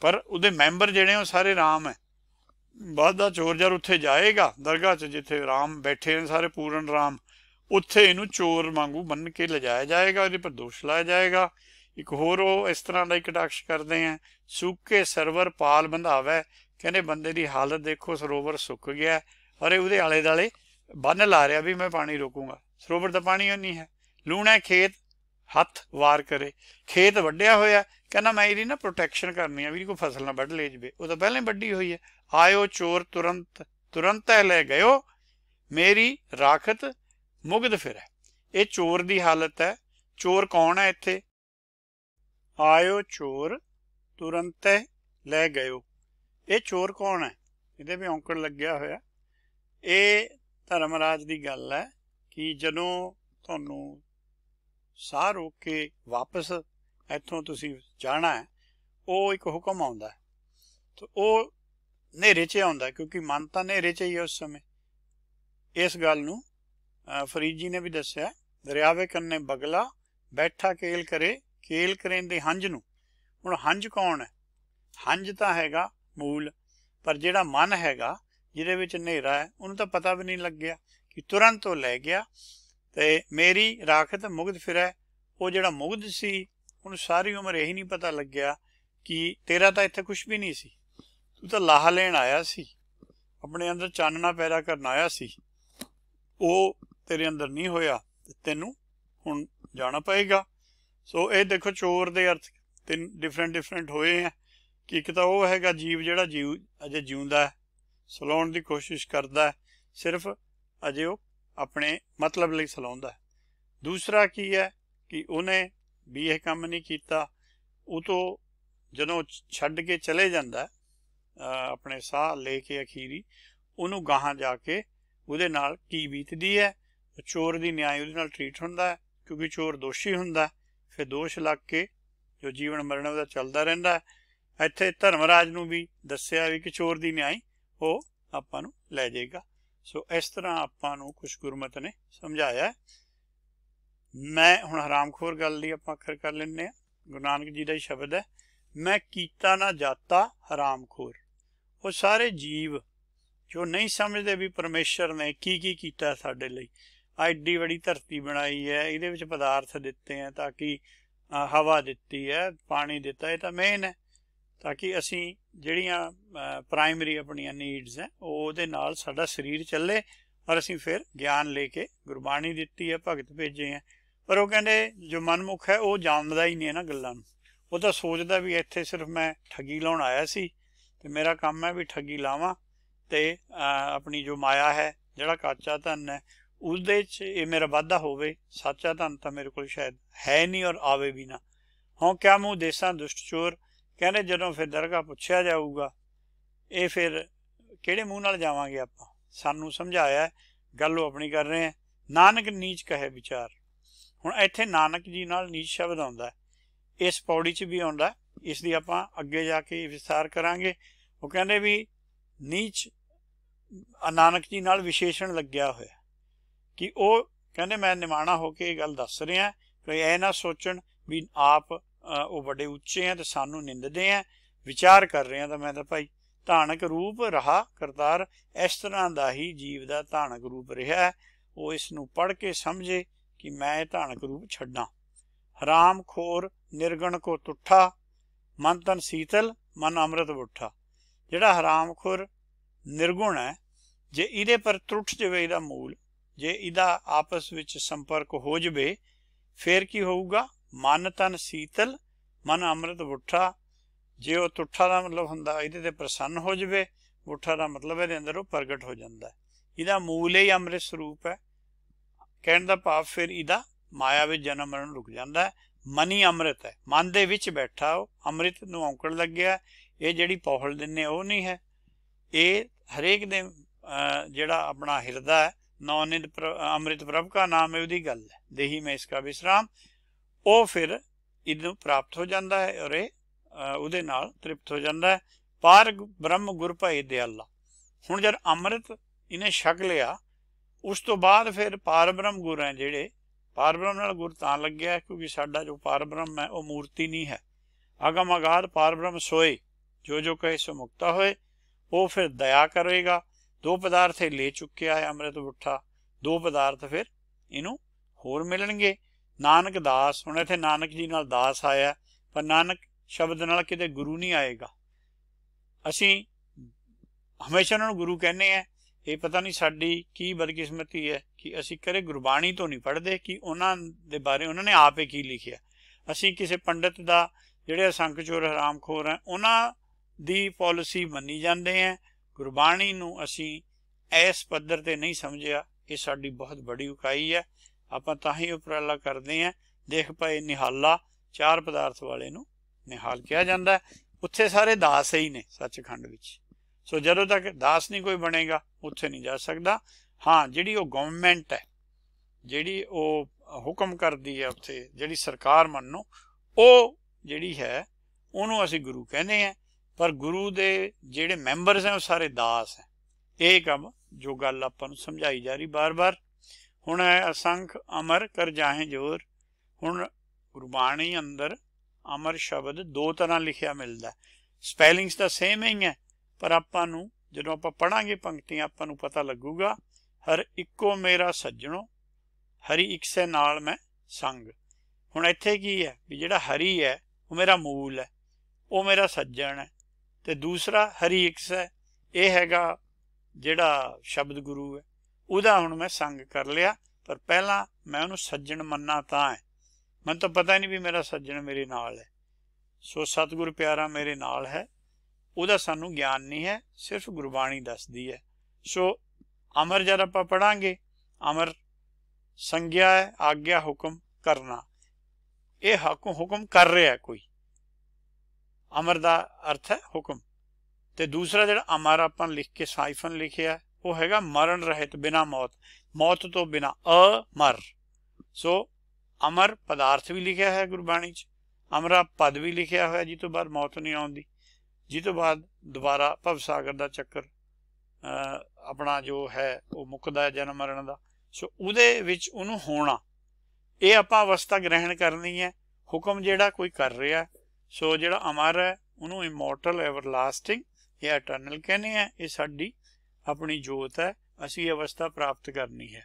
S1: ਪਰ ਉਹਦੇ ਮੈਂਬਰ ਜਿਹੜੇ ਉਹ ਸਾਰੇ ਰਾਮ ਹੈ ਬਾਦਾ ਦਾ ਚੋਰ ਜਰ ਉੱਥੇ ਜਾਏਗਾ ਦਰਗਾਹ 'ਚ ਜਿੱਥੇ ਰਾਮ ਬੈਠੇ ਨੇ ਸਾਰੇ ਪੂਰਨ ਰਾਮ ਉੱਥੇ ਇਹਨੂੰ ਚੋਰ ਵਾਂਗੂ ਬੰਨ ਕੇ ਲਜਾਇਆ ਜਾਏਗਾ ਉਹਦੇ ਪਰ ਦੋਸ਼ ਲਾਇਆ ਜਾਏਗਾ ਇੱਕ ਹੋਰ ਉਹ ਇਸ ਤਰ੍ਹਾਂ ਦਾ ਇੱਕ ਡਾਕਸ਼ ਕਰਦੇ ਆ ਸੁੱਕੇ ਸਰਵਰ ਪਾਲ ਬੰਧਾਵੇ ਕਹਿੰਦੇ ਬੰਦੇ ਦੀ ਹਾਲਤ ਦੇਖੋ ਸਰੋਵਰ ਸੁੱਕ ਗਿਆ ਔਰ ਉਹਦੇ ਆਲੇ ਦਾਲੇ ਬੰਨ ਲਾ ਰਿਹਾ ਵੀ ਮੈਂ ਪਾਣੀ ਰੋਕੂਗਾ ਸਰੋਵਰ ਦਾ ਪਾਣੀ ਨਹੀਂ ਹੈ ਲੂਣਾ ਖੇਤ ਹੱਥ ਵਾਰ ਕਰੇ ਖੇਤ ਵੱਡਿਆ ਹੋਇਆ ਕਹਿੰਦਾ ਮੈਂ ਇਹਦੀ ਨਾ ਪ੍ਰੋਟੈਕਸ਼ਨ ਕਰਨੀ ਆ ਵੀ ਕੋਈ ਫਸਲ ਨਾ ਵੱਢ ਲੈ ਜਵੇ ਉਹ ਤਾਂ ਪਹਿਲਾਂ ਹੀ ਵੱਡੀ ਹੋਈ ਹੈ ਆਇਓ ਚੋਰ ਤੁਰੰਤ ਤੁਰੰਤ ਹੈ ਲੈ ਗਇਓ ਮੇਰੀ ਰਾਖਤ ਮੁਗਦ ਫਿਰੈ ਇਹ ਚੋਰ ਦੀ ਹਾਲਤ ਹੈ ਚੋਰ ਕੌਣ ਹੈ ਇੱਥੇ ਆਇਓ ਚੋਰ ਤੁਰੰਤ ਲੈ ਗਇਓ ਇਹ ਚੋਰ ਕੌਣ ਹੈ ਇਹਦੇ ਵੀ ਔਂਕੜ ਲੱਗਿਆ ਹੋਇਆ ਇਹ ਧਰਮਰਾਜ ਦੀ ਗੱਲ ਹੈ ਕਿ ਜਦੋਂ ਤੁਹਾਨੂੰ ਸਾਹ ਰੋਕ ਕੇ ਵਾਪਸ ਇੱਥੋਂ ਤੁਸੀਂ ਜਾਣਾ ਹੈ ਉਹ ਇੱਕ ਹੁਕਮ ਆਉਂਦਾ ਤੇ ਉਹ ਨੇਰੇ 'ਚ ਆਉਂਦਾ ਕਿਉਂਕਿ ਮਨ ਤਾਂ ਨੇਰੇ 'ਚ ਹੀ ਉਸ ਸਮੇਂ ਇਸ ਗੱਲ ਨੂੰ ਫਰੀਦ ਜੀ ਨੇ ਵੀ ਦੱਸਿਆ ਦਰਿਆਵੇ ਕੰਨੇ ਬਗਲਾ ਬੈਠਾ ਕੇਲ ਕਰੇ ਕੇਲ ਕਰੇ ਦੇ ਹੰਝ ਨੂੰ ਹੁਣ ਹੰਝ ਕੌਣ ਹੈ ਹੰਝ ਤਾਂ ਹੈਗਾ ਮੂਲ ਪਰ ਜਿਹੜਾ ਮਨ ਹੈਗਾ ਜਿਹਦੇ ਵਿੱਚ ਹਨੇਰਾ ਹੈ ਉਹਨੂੰ ਤਾਂ ਪਤਾ ਵੀ ਨਹੀਂ ਲੱਗਿਆ ਕਿ ਤੁਰੰਤ ਉਹ ਲੈ ਗਿਆ ਤੇ ਮੇਰੀ ਰਾਖਤ ਮੁਗਦ ਫਿਰੈ ਉਹ ਜਿਹੜਾ ਮੁਗਦ ਸੀ ਉਹਨੂੰ ਸਾਰੀ ਉਮਰ ਇਹੀ ਨਹੀਂ ਪਤਾ ਲੱਗਿਆ ਕਿ ਤੇਰਾ ਤਾਂ ਇੱਥੇ ਕੁਝ ਵੀ ਨਹੀਂ ਸੀ ਤੂੰ ਤਾਂ ਲਾਹ ਲੈਣ ਆਇਆ ਸੀ ਆਪਣੇ ਅੰਦਰ ਚਾਨਣਾ ਪੈਦਾ ਕਰਨ ਆਇਆ ਸੀ ਉਹ ਤੇਰੇ ਅੰਦਰ ਨਹੀਂ ਹੋਇਆ ਤੈਨੂੰ ਹੁਣ ਜਾਣਾ ਪਏਗਾ ਸੋ ਇਹ ਦੇਖੋ ਚੋਰ ਦੇ ਅਰਥ ਤਿੰਨ ਡਿਫਰੈਂਟ ਡਿਫਰੈਂਟ ਹੋਏ ਆ ਕਿ ਇੱਕ ਤਾਂ ਉਹ ਹੈਗਾ ਜੀਵ ਜਿਹੜਾ ਜੀਵ ਅਜੇ ਜਿਉਂਦਾ ਹੈ ਸਲਾਉਣ ਦੀ ਕੋਸ਼ਿਸ਼ ਕਰਦਾ ਸਿਰਫ ਅਜੇ ਉਹ ਆਪਣੇ ਮਤਲਬ ਲਈ ਸਲਾਉਂਦਾ ਦੂਸਰਾ ਕੀ ਹੈ ਕਿ ਉਹਨੇ ਵੀ ਇਹ ਕੰਮ ਨਹੀਂ ਕੀਤਾ ਉਹ ਤੋਂ ਜਦੋਂ ਛੱਡ ਕੇ ਚਲੇ ਜਾਂਦਾ ਆਪਣੇ ਸਾਹ ਲੈ ਕੇ ਅਖੀਰੀ ਉਹਨੂੰ ਗਾਹਾਂ ਜਾ ਕੇ ਉਹਦੇ ਨਾਲ ਕੀ ਬੀਤਦੀ ਹੈ ਚੋਰ ਦੀ ਨਿਆਂ ਉਹਦੇ ਨਾਲ ਟ੍ਰੀਟ ਹੁੰਦਾ ਕਿਉਂਕਿ ਚੋਰ ਦੋਸ਼ੀ ਹੁੰਦਾ ਫਿਰ ਦੋਸ਼ ਲੱਗ ਕੇ ਜੋ ਜੀਵਨ ਮਰਨ ਦਾ ਚੱਲਦਾ ਰਹਿੰਦਾ ਇੱਥੇ ਧਰਮਰਾਜ ਨੂੰ ਵੀ ਦੱਸਿਆ ਵੀ ਕਿ ਚੋਰ ਦੀ ਨਿਆਂ ਉਹ ਆਪਾਂ ਨੂੰ ਲੈ ਜਾਏਗਾ ਸੋ ਇਸ ਤਰ੍ਹਾਂ ਆਪਾਂ ਨੂੰ ਕੁਝ ਗੁਰਮਤ ਨੇ ਸਮਝਾਇਆ ਮੈਂ ਹੁਣ ਹਰਾਮਖੋਰ ਗੱਲ ਦੀ ਆਪਾਂ ਅਖਰ ਕਰ ਲੈਂਦੇ ਆ ਗੁਰੂ ਨਾਨਕ ਜੀ ਦਾ ਹੀ ਸ਼ਬਦ ਹੈ ਮੈਂ ਕੀਤਾ ਨਾ ਜਾਤਾ ਹਰਾਮਖੋਰ ਉਹ ਸਾਰੇ ਜੀਵ ਜੋ ਨਹੀਂ ਸਮਝਦੇ ਵੀ ਪਰਮੇਸ਼ਰ ਨੇ ਕੀ ਕੀ ਕੀਤਾ ਸਾਡੇ ਲਈ ਐਡੀ ਵੱਡੀ ਧਰਤੀ ਬਣਾਈ ਹੈ ਇਹਦੇ ਵਿੱਚ ਪਦਾਰਥ ਦਿੱਤੇ ਆ ਤਾਂ ਕਿ ਹਵਾ ਦਿੱਤੀ ਹੈ ਪਾਣੀ ਦਿੱਤਾ ਇਹ ਤਾਂ ਮੇਨ ਹੈ ਤਾਂ ਕਿ ਅਸੀਂ ਜਿਹੜੀਆਂ ਪ੍ਰਾਇਮਰੀ ਆਪਣੀਆਂ ਨੀਡਸ ਹੈ ਉਹ ਉਹਦੇ ਨਾਲ ਸਾਡਾ ਸਰੀਰ ਚੱਲੇ ਔਰ ਅਸੀਂ ਫਿਰ ਗਿਆਨ ਲੈ ਕੇ ਗੁਰਬਾਣੀ ਦਿੱਤੀ ਹੈ ਭਗਤ ਭੇਜੇ ਆ ਪਰ ਉਹ ਕਹਿੰਦੇ ਜੋ ਮਨਮੁਖ ਹੈ ਉਹ ਜਾਣਦਾ ਹੀ ਨਹੀਂ ਇਹਨਾਂ ਗੱਲਾਂ ਨੂੰ ਉਹ ਤਾਂ ਸੋਚਦਾ ਵੀ ਇੱਥੇ ਸਿਰਫ ਮੈਂ ਠੱਗੀ ਲਾਉਣ ਆਇਆ ਸੀ ਤੇ ਮੇਰਾ ਕੰਮ ਹੈ ਵੀ ਠੱਗੀ ਲਾਵਾਂ ਤੇ ਆਪਣੀ ਜੋ ਮਾਇਆ ਹੈ ਜਿਹੜਾ ਕਾਚਾ ਧਨ ਹੈ ਦੇ 'ਚ ਇਹ ਮੇਰਾ ਵਾਧਾ ਹੋਵੇ ਸੱਚਾ ਧਨ ਤਾਂ ਮੇਰੇ ਕੋਲ ਸ਼ਾਇਦ ਹੈ ਨਹੀਂ ਔਰ ਆਵੇ ਵੀ ਨਾ ਹਾਂ ਕਿਆ ਮੂ ਦੇਸਾਂ ਦੁਸ਼ਟ ਚੋਰ ਕਹਿੰਦੇ ਜਦੋਂ ਫਿਰ ਦਰਗਾਹ ਪੁੱਛਿਆ ਜਾਊਗਾ ਇਹ ਫਿਰ ਕਿਹੜੇ ਮੂੰਹ ਨਾਲ ਜਾਵਾਂਗੇ ਆਪਾਂ ਸਾਨੂੰ ਸਮਝਾਇਆ ਗੱਲ ਉਹ ਆਪਣੀ ਕਰ ਰਹੇ ਆ ਨਾਨਕ ਨੀਚ ਕਹੇ ਵਿਚਾਰ ਹੁਣ ਇੱਥੇ ਨਾਨਕ ਜੀ ਨਾਲ ਨੀਚ ਸ਼ਬਦ ਆਉਂਦਾ ਇਸ ਪੌੜੀ 'ਚ ਵੀ ਆਉਂਦਾ ਇਸ ਦੀ ਆਪਾਂ ਅੱਗੇ ਜਾ ਕੇ ਵਿਸਥਾਰ ਕਰਾਂਗੇ ਉਹ ਕਹਿੰਦੇ ਵੀ ਨੀਚ ਨਾਨਕ ਜੀ ਨਾਲ ਵਿਸ਼ੇਸ਼ਣ ਲੱਗਿਆ ਹੋਇਆ ਕਿ ਉਹ ਕਹਿੰਦੇ ਮੈਂ ਨਿਮਾਣਾ ਹੋ ਕੇ ਇਹ ਗੱਲ ਦੱਸ ਰਿਹਾ ਕਿ ਇਹ ਨਾ ਸੋਚਣ ਵੀ ਆਪ ਉਹ ਵੱਡੇ ਉੱਚੇ ਆ ਤੇ ਸਾਨੂੰ ਨਿੰਦਦੇ ਆ ਵਿਚਾਰ ਕਰ ਰਹੇ ਆ ਤਾਂ ਮੈਂ ਤਾਂ ਭਾਈ ਧਾਨਕ ਰੂਪ ਰਹਾ ਕਰਤਾਰ ਇਸ ਤਰ੍ਹਾਂ ਦਾ ਹੀ ਜੀਵ ਦਾ ਧਾਨਕ ਰੂਪ ਰਿਹਾ ਉਹ ਇਸ ਨੂੰ ਪੜ ਕੇ ਸਮਝੇ ਕਿ ਮੈਂ ਇਹ ਧਾਨਕ ਰੂਪ ਛੱਡਾਂ ਹਰਾਮ ਖੋਰ ਨਿਰਗਣ ਕੋ ਟੁੱਠਾ ਮਨ ਤਨ ਸੀਤਲ ਮਨ ਅੰਮ੍ਰਿਤ ਬੁੱਠਾ ਜਿਹੜਾ ਹਰਾਮ ਖੋਰ ਨਿਰਗੁਣ ਹੈ ਜੇ ਇਹਦੇ ਪਰ ਤਰੁੱਠ ਜਵੇ ਇਹਦਾ ਮੂਲ ਜੇ ਇਹਦਾ ਆਪਸ ਵਿੱਚ ਸੰਪਰਕ ਹੋ ਜਵੇ ਫੇਰ ਕੀ ਹੋਊਗਾ ਮਨ ਤਨ ਸੀਤਲ ਮਨ ਅੰਮ੍ਰਿਤ ਬੁੱਠਾ ਜੇ ਉਹ ਟੁੱਠਾ ਦਾ ਮਤਲਬ ਹੁੰਦਾ ਇਹਦੇ ਤੇ ਪ੍ਰਸੰਨ ਹੋ ਜਵੇ ਬੁੱਠਾ ਦਾ ਮਤਲਬ ਇਹਦੇ ਅੰਦਰ ਉਹ ਪ੍ਰਗਟ ਹੋ ਜਾਂਦਾ ਇਹਦਾ ਮੂਲ ਹੀ ਅੰਮ੍ਰਿਤ ਸਰੂਪ ਹੈ ਕਹਿਣ ਦਾ ਭਾਵ ਫਿਰ ਇਹਦਾ ਮਾਇਆ ਵਿੱਚ ਜਨਮ ਮਰਨ ਰੁਕ ਜਾਂਦਾ ਹੈ ਮਨੀ ਅੰਮ੍ਰਿਤ ਹੈ ਮਨ ਦੇ ਵਿੱਚ ਬੈਠਾ ਉਹ ਅੰਮ੍ਰਿਤ ਨੂੰ ਔਂਕੜ ਲੱਗਿਆ ਇਹ ਜਿਹੜੀ ਪੌਹਲ ਦਿੰਨੇ ਉਹ ਨਹੀਂ ਹੈ ਇਹ ਹਰੇਕ ਦੇ ਜਿਹੜਾ ਆਪਣਾ ਹਿਰਦਾ ਹੈ ਨੌਨਿੰਦ ਅੰਮ੍ਰਿਤ ਪ੍ਰਭ ਦਾ ਨਾਮ ਹੈ ਉਹਦੀ ਗੱਲ ਹੈ ਦੇਹੀ ਮੈਂ ਇਸ ਕਾ ਵਿਸਰਾਮ ਉਹ ਫਿਰ ਇਹਨੂੰ ਪ੍ਰਾਪਤ ਹੋ ਜਾਂਦਾ ਹੈ ਔਰ ਇਹ ਉਹਦੇ ਨਾਲ ਤ੍ਰਿਪਤ ਹੋ ਜਾਂਦਾ ਹੈ ਪਾਰ ਬ੍ਰਹਮ ਗੁਰ ਭਈ ਦੇ ਅੱਲਾ ਹੁਣ ਜਦ ਅੰਮ੍ਰਿਤ ਇਹਨੇ ਛਕ ਲਿਆ ਉਸ ਤੋਂ ਬਾਅਦ ਫਿਰ ਪਾਰ ਬ੍ਰਹਮ ਗੁਰ ਹੈ ਜਿਹੜੇ ਪਾਰ ਬ੍ਰਹਮ ਨਾਲ ਗੁਰ ਤਾਂ ਲੱਗਿਆ ਕਿਉਂਕਿ ਸਾਡਾ ਜੋ ਪਾਰ ਬ੍ਰਹਮ ਹੈ ਉਹ ਮੂਰਤੀ ਨਹੀਂ ਹੈ ਅਗਮ ਅਗਾਧ ਪਾਰ ਬ੍ਰਹਮ ਸੋਏ ਜੋ ਜੋ ਕਹੇ ਸੋ ਮੁਕਤਾ ਹੋਏ ਉਹ ਫਿਰ ਦਇਆ ਕਰੇਗਾ ਦੋ ਪਦਾਰਥ ਲੈ ਚੁੱਕਿਆ ਹੈ ਅੰਮ੍ਰਿਤ ਬੁੱਠਾ ਦੋ ਪਦਾਰਥ ਫਿਰ ਇਹਨੂੰ ਹੋਰ ਮਿਲਣਗੇ ਨਾਨਕ ਦਾਸ ਹੁਣ ਇੱਥੇ ਨਾਨਕ ਜੀ ਨਾਲ ਦਾਸ ਆਇਆ ਪਰ ਨਾਨਕ ਸ਼ਬਦ ਨਾਲ ਕਿਤੇ ਗੁਰੂ ਨਹੀਂ ਆਏਗਾ ਅਸੀਂ ਹਮੇਸ਼ਾ ਉਹਨਾਂ ਨੂੰ ਗੁਰੂ ਕਹਿੰਦੇ ਆ ਇਹ ਪਤਾ ਨਹੀਂ ਸਾਡੀ ਕੀ ਬਦਕਿਸਮਤੀ ਹੈ ਕਿ ਅਸੀਂ ਕਰੇ ਗੁਰਬਾਣੀ ਤੋਂ ਨਹੀਂ ਪੜਦੇ ਕਿ ਉਹਨਾਂ ਦੇ ਬਾਰੇ ਉਹਨਾਂ ਨੇ ਆਪੇ ਕੀ ਲਿਖਿਆ ਅਸੀਂ ਕਿਸੇ ਪੰਡਤ ਦਾ ਜਿਹੜੇ ਸੰਕਚੋਰ ਹਰਾਮਖੋਰ ਹੈ ਉਹਨਾਂ ਦੀ ਪਾਲਿਸੀ ਮੰਨੀ ਜਾਂਦੇ ਆ ਗੁਰਬਾਣੀ ਨੂੰ ਅਸੀਂ ਇਸ ਪੱਧਰ ਤੇ ਨਹੀਂ ਸਮਝਿਆ ਇਹ ਸਾਡੀ ਬਹੁਤ ਵੱਡੀ ਉਕਾਈ ਹੈ ਆਪਾਂ ਤਾਂ ਹੀ ਉਪਰਾਲਾ ਕਰਦੇ ਆ ਦੇਖ ਪਏ ਨਿਹਾਲਾ ਚਾਰ ਪਦਾਰਥ ਵਾਲੇ ਨੂੰ ਨਿਹਾਲ ਕਿਹਾ ਜਾਂਦਾ ਉੱਥੇ ਸਾਰੇ ਦਾਸ ਹੀ ਨੇ ਸੱਚਖੰਡ ਵਿੱਚ ਸੋ ਜਦੋਂ ਤੱਕ ਦਾਸ ਨਹੀਂ ਕੋਈ ਬਣੇਗਾ ਉੱਥੇ ਨਹੀਂ ਜਾ ਸਕਦਾ ਹਾਂ ਜਿਹੜੀ ਉਹ ਗਵਰਨਮੈਂਟ ਹੈ ਜਿਹੜੀ ਉਹ ਹੁਕਮ ਕਰਦੀ ਹੈ ਉੱਥੇ ਜਿਹੜੀ ਸਰਕਾਰ ਮੰਨੋ ਉਹ ਜਿਹੜੀ ਹੈ ਉਹਨੂੰ ਅਸੀਂ ਗੁਰੂ ਕਹਿੰਦੇ ਆ ਪਰ ਗੁਰੂ ਦੇ ਜਿਹੜੇ ਮੈਂਬਰਸ ਹੈ ਉਹ ਸਾਰੇ ਦਾਸ ਹੈ ਇਹ ਕੰਮ ਜੋ ਗੱਲ ਆਪਾਂ ਨੂੰ ਸਮਝਾਈ ਜਾ ਰਹੀ ਬਾਰ-ਬਾਰ ਹੁਣ ਹੈ ਅਸੰਖ ਅਮਰ ਕਰ ਜਾਹੇ ਜੋਰ ਹੁਣ ਗੁਰਬਾਣੀ ਅੰਦਰ ਅਮਰ ਸ਼ਬਦ ਦੋ ਤਰ੍ਹਾਂ ਲਿਖਿਆ ਮਿਲਦਾ ਸਪੈਲਿੰਗਸ ਤਾਂ ਸੇਮ ਹੀ ਹੈ ਪਰ ਆਪਾਂ ਨੂੰ ਜਦੋਂ ਆਪਾਂ ਪੜਾਂਗੇ ਪੰਕਤੀਆਂ ਆਪਾਂ ਨੂੰ ਪਤਾ ਲੱਗੂਗਾ ਹਰ ਇੱਕੋ ਮੇਰਾ ਸੱਜਣੋ ਹਰੀ ਇੱਕ ਸੇ ਨਾਲ ਮੈਂ ਸੰਗ ਹੁਣ ਇੱਥੇ ਕੀ ਹੈ ਵੀ ਜਿਹੜਾ ਹਰੀ ਹੈ ਉਹ ਮੇਰਾ ਮੂਲ ਹੈ ਉਹ ਮੇਰਾ ਸੱਜਣ ਹੈ ਤੇ ਦੂਸਰਾ ਹਰੀ ਇੱਕ ਸੇ ਇਹ ਹੈਗਾ ਜਿਹੜਾ ਸ਼ਬਦ ਗੁਰੂ ਹੈ ਉਹਦਾ ਹੁਣ ਮੈਂ ਸੰਗ ਕਰ ਲਿਆ ਪਰ ਪਹਿਲਾਂ ਮੈਂ ਉਹਨੂੰ ਸੱਜਣ ਮੰਨਾ ਤਾਂ ਹੈ ਮੈਨੂੰ ਤਾਂ ਪਤਾ ਨਹੀਂ ਵੀ ਮੇਰਾ ਸੱਜਣ ਮੇਰੇ ਨਾਲ ਹੈ ਸੋ ਸਤਿਗੁਰ ਪਿਆਰਾ ਮੇਰੇ ਨਾਲ ਹੈ ਉਹਦਾ ਸਾਨੂੰ ਗਿਆਨ ਨਹੀਂ ਹੈ ਸਿਰਫ ਗੁਰਬਾਣੀ ਦੱਸਦੀ ਹੈ ਸੋ ਅਮਰ ਜਦ ਆਪਾਂ ਪੜਾਂਗੇ ਅਮਰ ਸੰਗਿਆ ਹੈ ਆਗਿਆ ਹੁਕਮ ਕਰਨਾ ਇਹ ਹੱਕ ਹੁਕਮ ਕਰ ਰਿਹਾ ਕੋਈ ਅਮਰ ਦਾ ਅਰਥ ਹੈ ਹੁਕਮ ਤੇ ਦੂਸਰਾ ਜਿਹੜਾ ਅਮਰ ਆਪਾਂ ਲਿਖ ਕੇ ਸਾਈਫਨ ਲਿਖਿਆ ਉਹ ਹੈਗਾ ਮਰਨ ਰਹਿਤ ਬਿਨਾ ਮੌਤ ਮੌਤ ਤੋਂ ਬਿਨਾ ਅਮਰ ਸੋ ਅਮਰ ਪਦਾਰਥ ਵੀ ਲਿਖਿਆ ਹੈ ਗੁਰਬਾਣੀ 'ਚ ਅਮਰਾ ਪਦ ਵੀ ਲਿਖਿਆ ਹੋਇਆ ਜਿਸ ਤੋਂ ਬਾਅਦ ਮੌਤ ਨਹੀਂ ਆਉਂਦੀ ਜਿਸ ਤੋਂ ਬਾਅਦ ਦੁਬਾਰਾ ਭਵ ਸਾਗਰ ਦਾ ਚੱਕਰ ਆਪਣਾ ਜੋ ਹੈ ਉਹ ਮੁੱਕਦਾ ਹੈ ਜਨਮ ਮਰਨ ਦਾ ਸੋ ਉਹਦੇ ਵਿੱਚ ਉਹਨੂੰ ਹੋਣਾ ਇਹ ਆਪਾਂ ਅਵਸਥਾ ਗ੍ਰਹਿਣ ਕਰਨੀ ਹੈ ਹੁਕਮ ਜਿਹੜਾ ਕੋਈ ਕਰ ਰਿਹਾ ਸੋ ਜਿਹੜਾ ਅਮਰ ਹੈ ਉਹਨੂੰ ਇਮੋਰਟਲ ਐਵਰਲਾਸਟਿੰਗ ਇਹ ਇਟਰਨਲ ਕਹਿੰਦੇ ਆ ਇਹ ਸਾਡੀ ਆਪਣੀ ਜੋਤ ਹੈ ਅਸੀਂ ਇਹ ਅਵਸਥਾ ਪ੍ਰਾਪਤ ਕਰਨੀ ਹੈ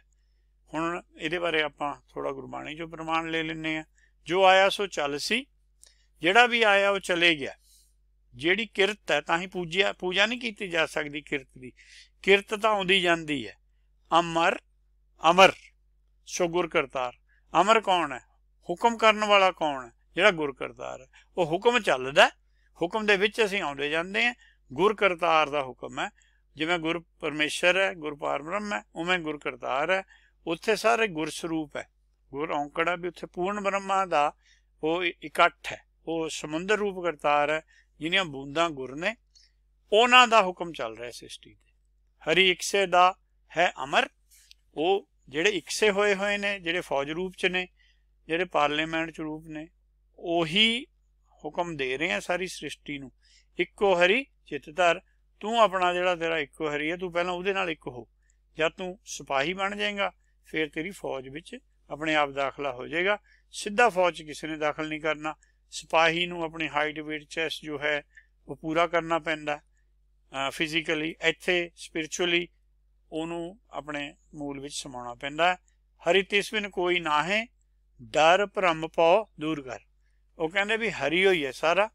S1: ਹੁਣ ਇਹਦੇ ਬਾਰੇ ਆਪਾਂ ਥੋੜਾ ਗੁਰਬਾਣੀ ਜੋ ਪ੍ਰਮਾਣ ਲੈ ਲੈਨੇ ਆ ਜੋ ਆਇਆ ਸੋ ਚੱਲ ਸੀ ਜਿਹੜਾ ਵੀ ਆਇਆ ਉਹ ਚਲੇ ਗਿਆ ਜਿਹੜੀ ਕਿਰਤ ਹੈ ਤਾਂ ਹੀ ਪੂਜਿਆ ਪੂਜਾ ਨਹੀਂ ਕੀਤੀ ਜਾ ਸਕਦੀ ਕਿਰਤ ਦੀ ਕਿਰਤ ਤਾਂ ਆਉਂਦੀ ਜਾਂਦੀ ਹੈ ਅਮਰ ਅਮਰ ਸੋ ਗੁਰ ਕਰਤਾਰ ਅਮਰ ਕੌਣ ਹੈ ਹੁਕਮ ਕਰਨ ਵਾਲਾ ਕੌਣ ਹੈ ਜਿਹੜਾ ਗੁਰ ਕਰਤਾਰ ਹੈ ਉਹ ਹੁਕਮ ਚੱਲਦਾ ਹੁਕਮ ਦੇ ਵਿੱਚ ਅਸੀਂ ਆਉਂਦੇ ਜਾਂਦੇ ਹਾਂ ਗੁਰ ਕਰਤਾਰ ਦਾ ਹੁਕਮ ਹੈ ਜਿਵੇਂ ਗੁਰ ਪਰਮੇਸ਼ਰ ਹੈ ਗੁਰ ਪਰਮ ਹੈ ਉਵੇਂ ਗੁਰ ਕਰਤਾਰ ਹੈ ਉੱਥੇ ਸਾਰੇ ਗੁਰ ਸਰੂਪ ਹੈ ਗੁਰ ਔਂਕੜਾ ਵੀ ਉੱਥੇ ਪੂਰਨ ਬ੍ਰਹਮਾ ਦਾ ਉਹ ਇਕੱਠ ਹੈ ਉਹ ਸਮੁੰਦਰ ਰੂਪ ਕਰਤਾਰ ਹੈ ਜਿਹਨੀਆਂ ਬੂੰਦਾਂ ਗੁਰ ਨੇ ਉਹਨਾਂ ਦਾ ਹੁਕਮ ਚੱਲ ਰਿਹਾ ਸ੍ਰਿਸ਼ਟੀ ਤੇ ਹਰੀ ਇਕਸੇ ਦਾ ਹੈ ਅਮਰ ਉਹ ਜਿਹੜੇ ਇਕਸੇ ਹੋਏ ਹੋਏ ਨੇ ਜਿਹੜੇ ਫੌਜ ਰੂਪ ਚ ਨੇ ਜਿਹੜੇ ਪਾਰਲੀਮੈਂਟ ਚ ਰੂਪ ਨੇ ਉਹੀ ਹੁਕਮ ਦੇ ਰਹੇ ਆ ਸਾਰੀ ਸ੍ਰਿਸ਼ਟੀ ਨੂੰ ਇੱਕੋ ਹਰੀ ਚਿਤਧਰ ਤੂੰ ਆਪਣਾ ਜਿਹੜਾ ਤੇਰਾ ਇੱਕੋ ਹਰੀ ਹੈ ਤੂੰ ਪਹਿਲਾਂ ਉਹਦੇ ਨਾਲ ਇੱਕ ਹੋ ਜਦ ਤੂੰ ਸਿਪਾਹੀ ਬਣ ਜਾਏਗਾ ਫਿਰ ਤੇਰੀ ਫੌਜ ਵਿੱਚ ਆਪਣੇ ਆਪ ਦਾਖਲਾ ਹੋ ਜਾਏਗਾ ਸਿੱਧਾ ਫੌਜ ਕਿਸੇ ਨੇ ਦਾਖਲ ਨਹੀਂ ਕਰਨਾ ਸਿਪਾਹੀ ਨੂੰ ਆਪਣੀ ਹਾਈਟ weight ਚੈਸ ਜੋ ਹੈ ਉਹ ਪੂਰਾ ਕਰਨਾ ਪੈਂਦਾ ਫਿਜ਼ੀਕਲੀ ਇੱਥੇ ਸਪਿਰਚੁਅਲੀ ਉਹਨੂੰ ਆਪਣੇ ਮੂਲ ਵਿੱਚ ਸਮਾਉਣਾ ਪੈਂਦਾ ਹਰੀ ਵਿੱਚ ਕੋਈ ਨਾ ਹੈ ਡਰ ਭ੍ਰਮ ਪਉ ਦੂਰ ਕਰ ਉਹ ਕਹਿੰਦੇ ਵੀ ਹਰੀ ਹੋਈ ਹੈ ਸਾਰਾ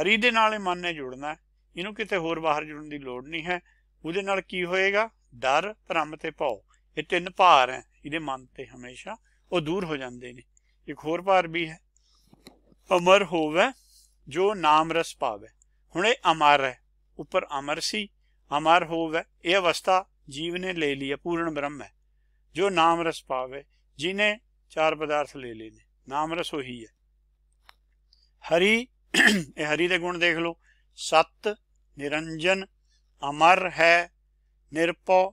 S1: ਹਰੀ ਦੇ ਨਾਲ ਹੀ ਮਨ ਨੇ ਜੁੜਨਾ ਇਹਨੂੰ ਕਿਤੇ ਹੋਰ ਬਾਹਰ ਜੁੜਨ ਦੀ ਲੋੜ ਨਹੀਂ ਹੈ ਉਹਦੇ ਨਾਲ ਕੀ ਹੋਏਗਾ ਡਰ ਭ੍ਰਮ ਤੇ ਭਉ ਇਹ ਤਿੰਨ ਭਾਰ ਹੈ ਇਹਦੇ ਮਨ ਤੇ ਹਮੇਸ਼ਾ ਉਹ ਦੂਰ ਹੋ ਜਾਂਦੇ ਨੇ ਇੱਕ ਹੋਰ ਭਾਰ ਵੀ ਹੈ ਅਮਰ ਹੋਵੇ ਜੋ ਨਾਮ ਰਸ ਪਾਵੇ ਹੁਣ ਇਹ ਅਮਰ ਹੈ ਉੱਪਰ ਅਮਰ ਸੀ ਅਮਰ ਹੋਵੇ ਇਹ ਅਵਸਥਾ ਜੀਵ ਨੇ ਲੈ ਲਈ ਹੈ ਪੂਰਨ ਬ੍ਰਹਮ ਹੈ ਜੋ ਨਾਮ ਰਸ ਪਾਵੇ ਜਿਨੇ ਚਾਰ ਪਦਾਰਥ ਲੈ ਲਏ ਨੇ ਨਾਮ ਰਸ ਉਹੀ ਹੈ ਹਰੀ ਇਹ ਹਰੀ ਦੇ ਗੁਣ ਦੇਖ ਲਓ ਸਤ ਨਿਰੰਜਨ ਅਮਰ ਹੈ ਨਿਰਪਉ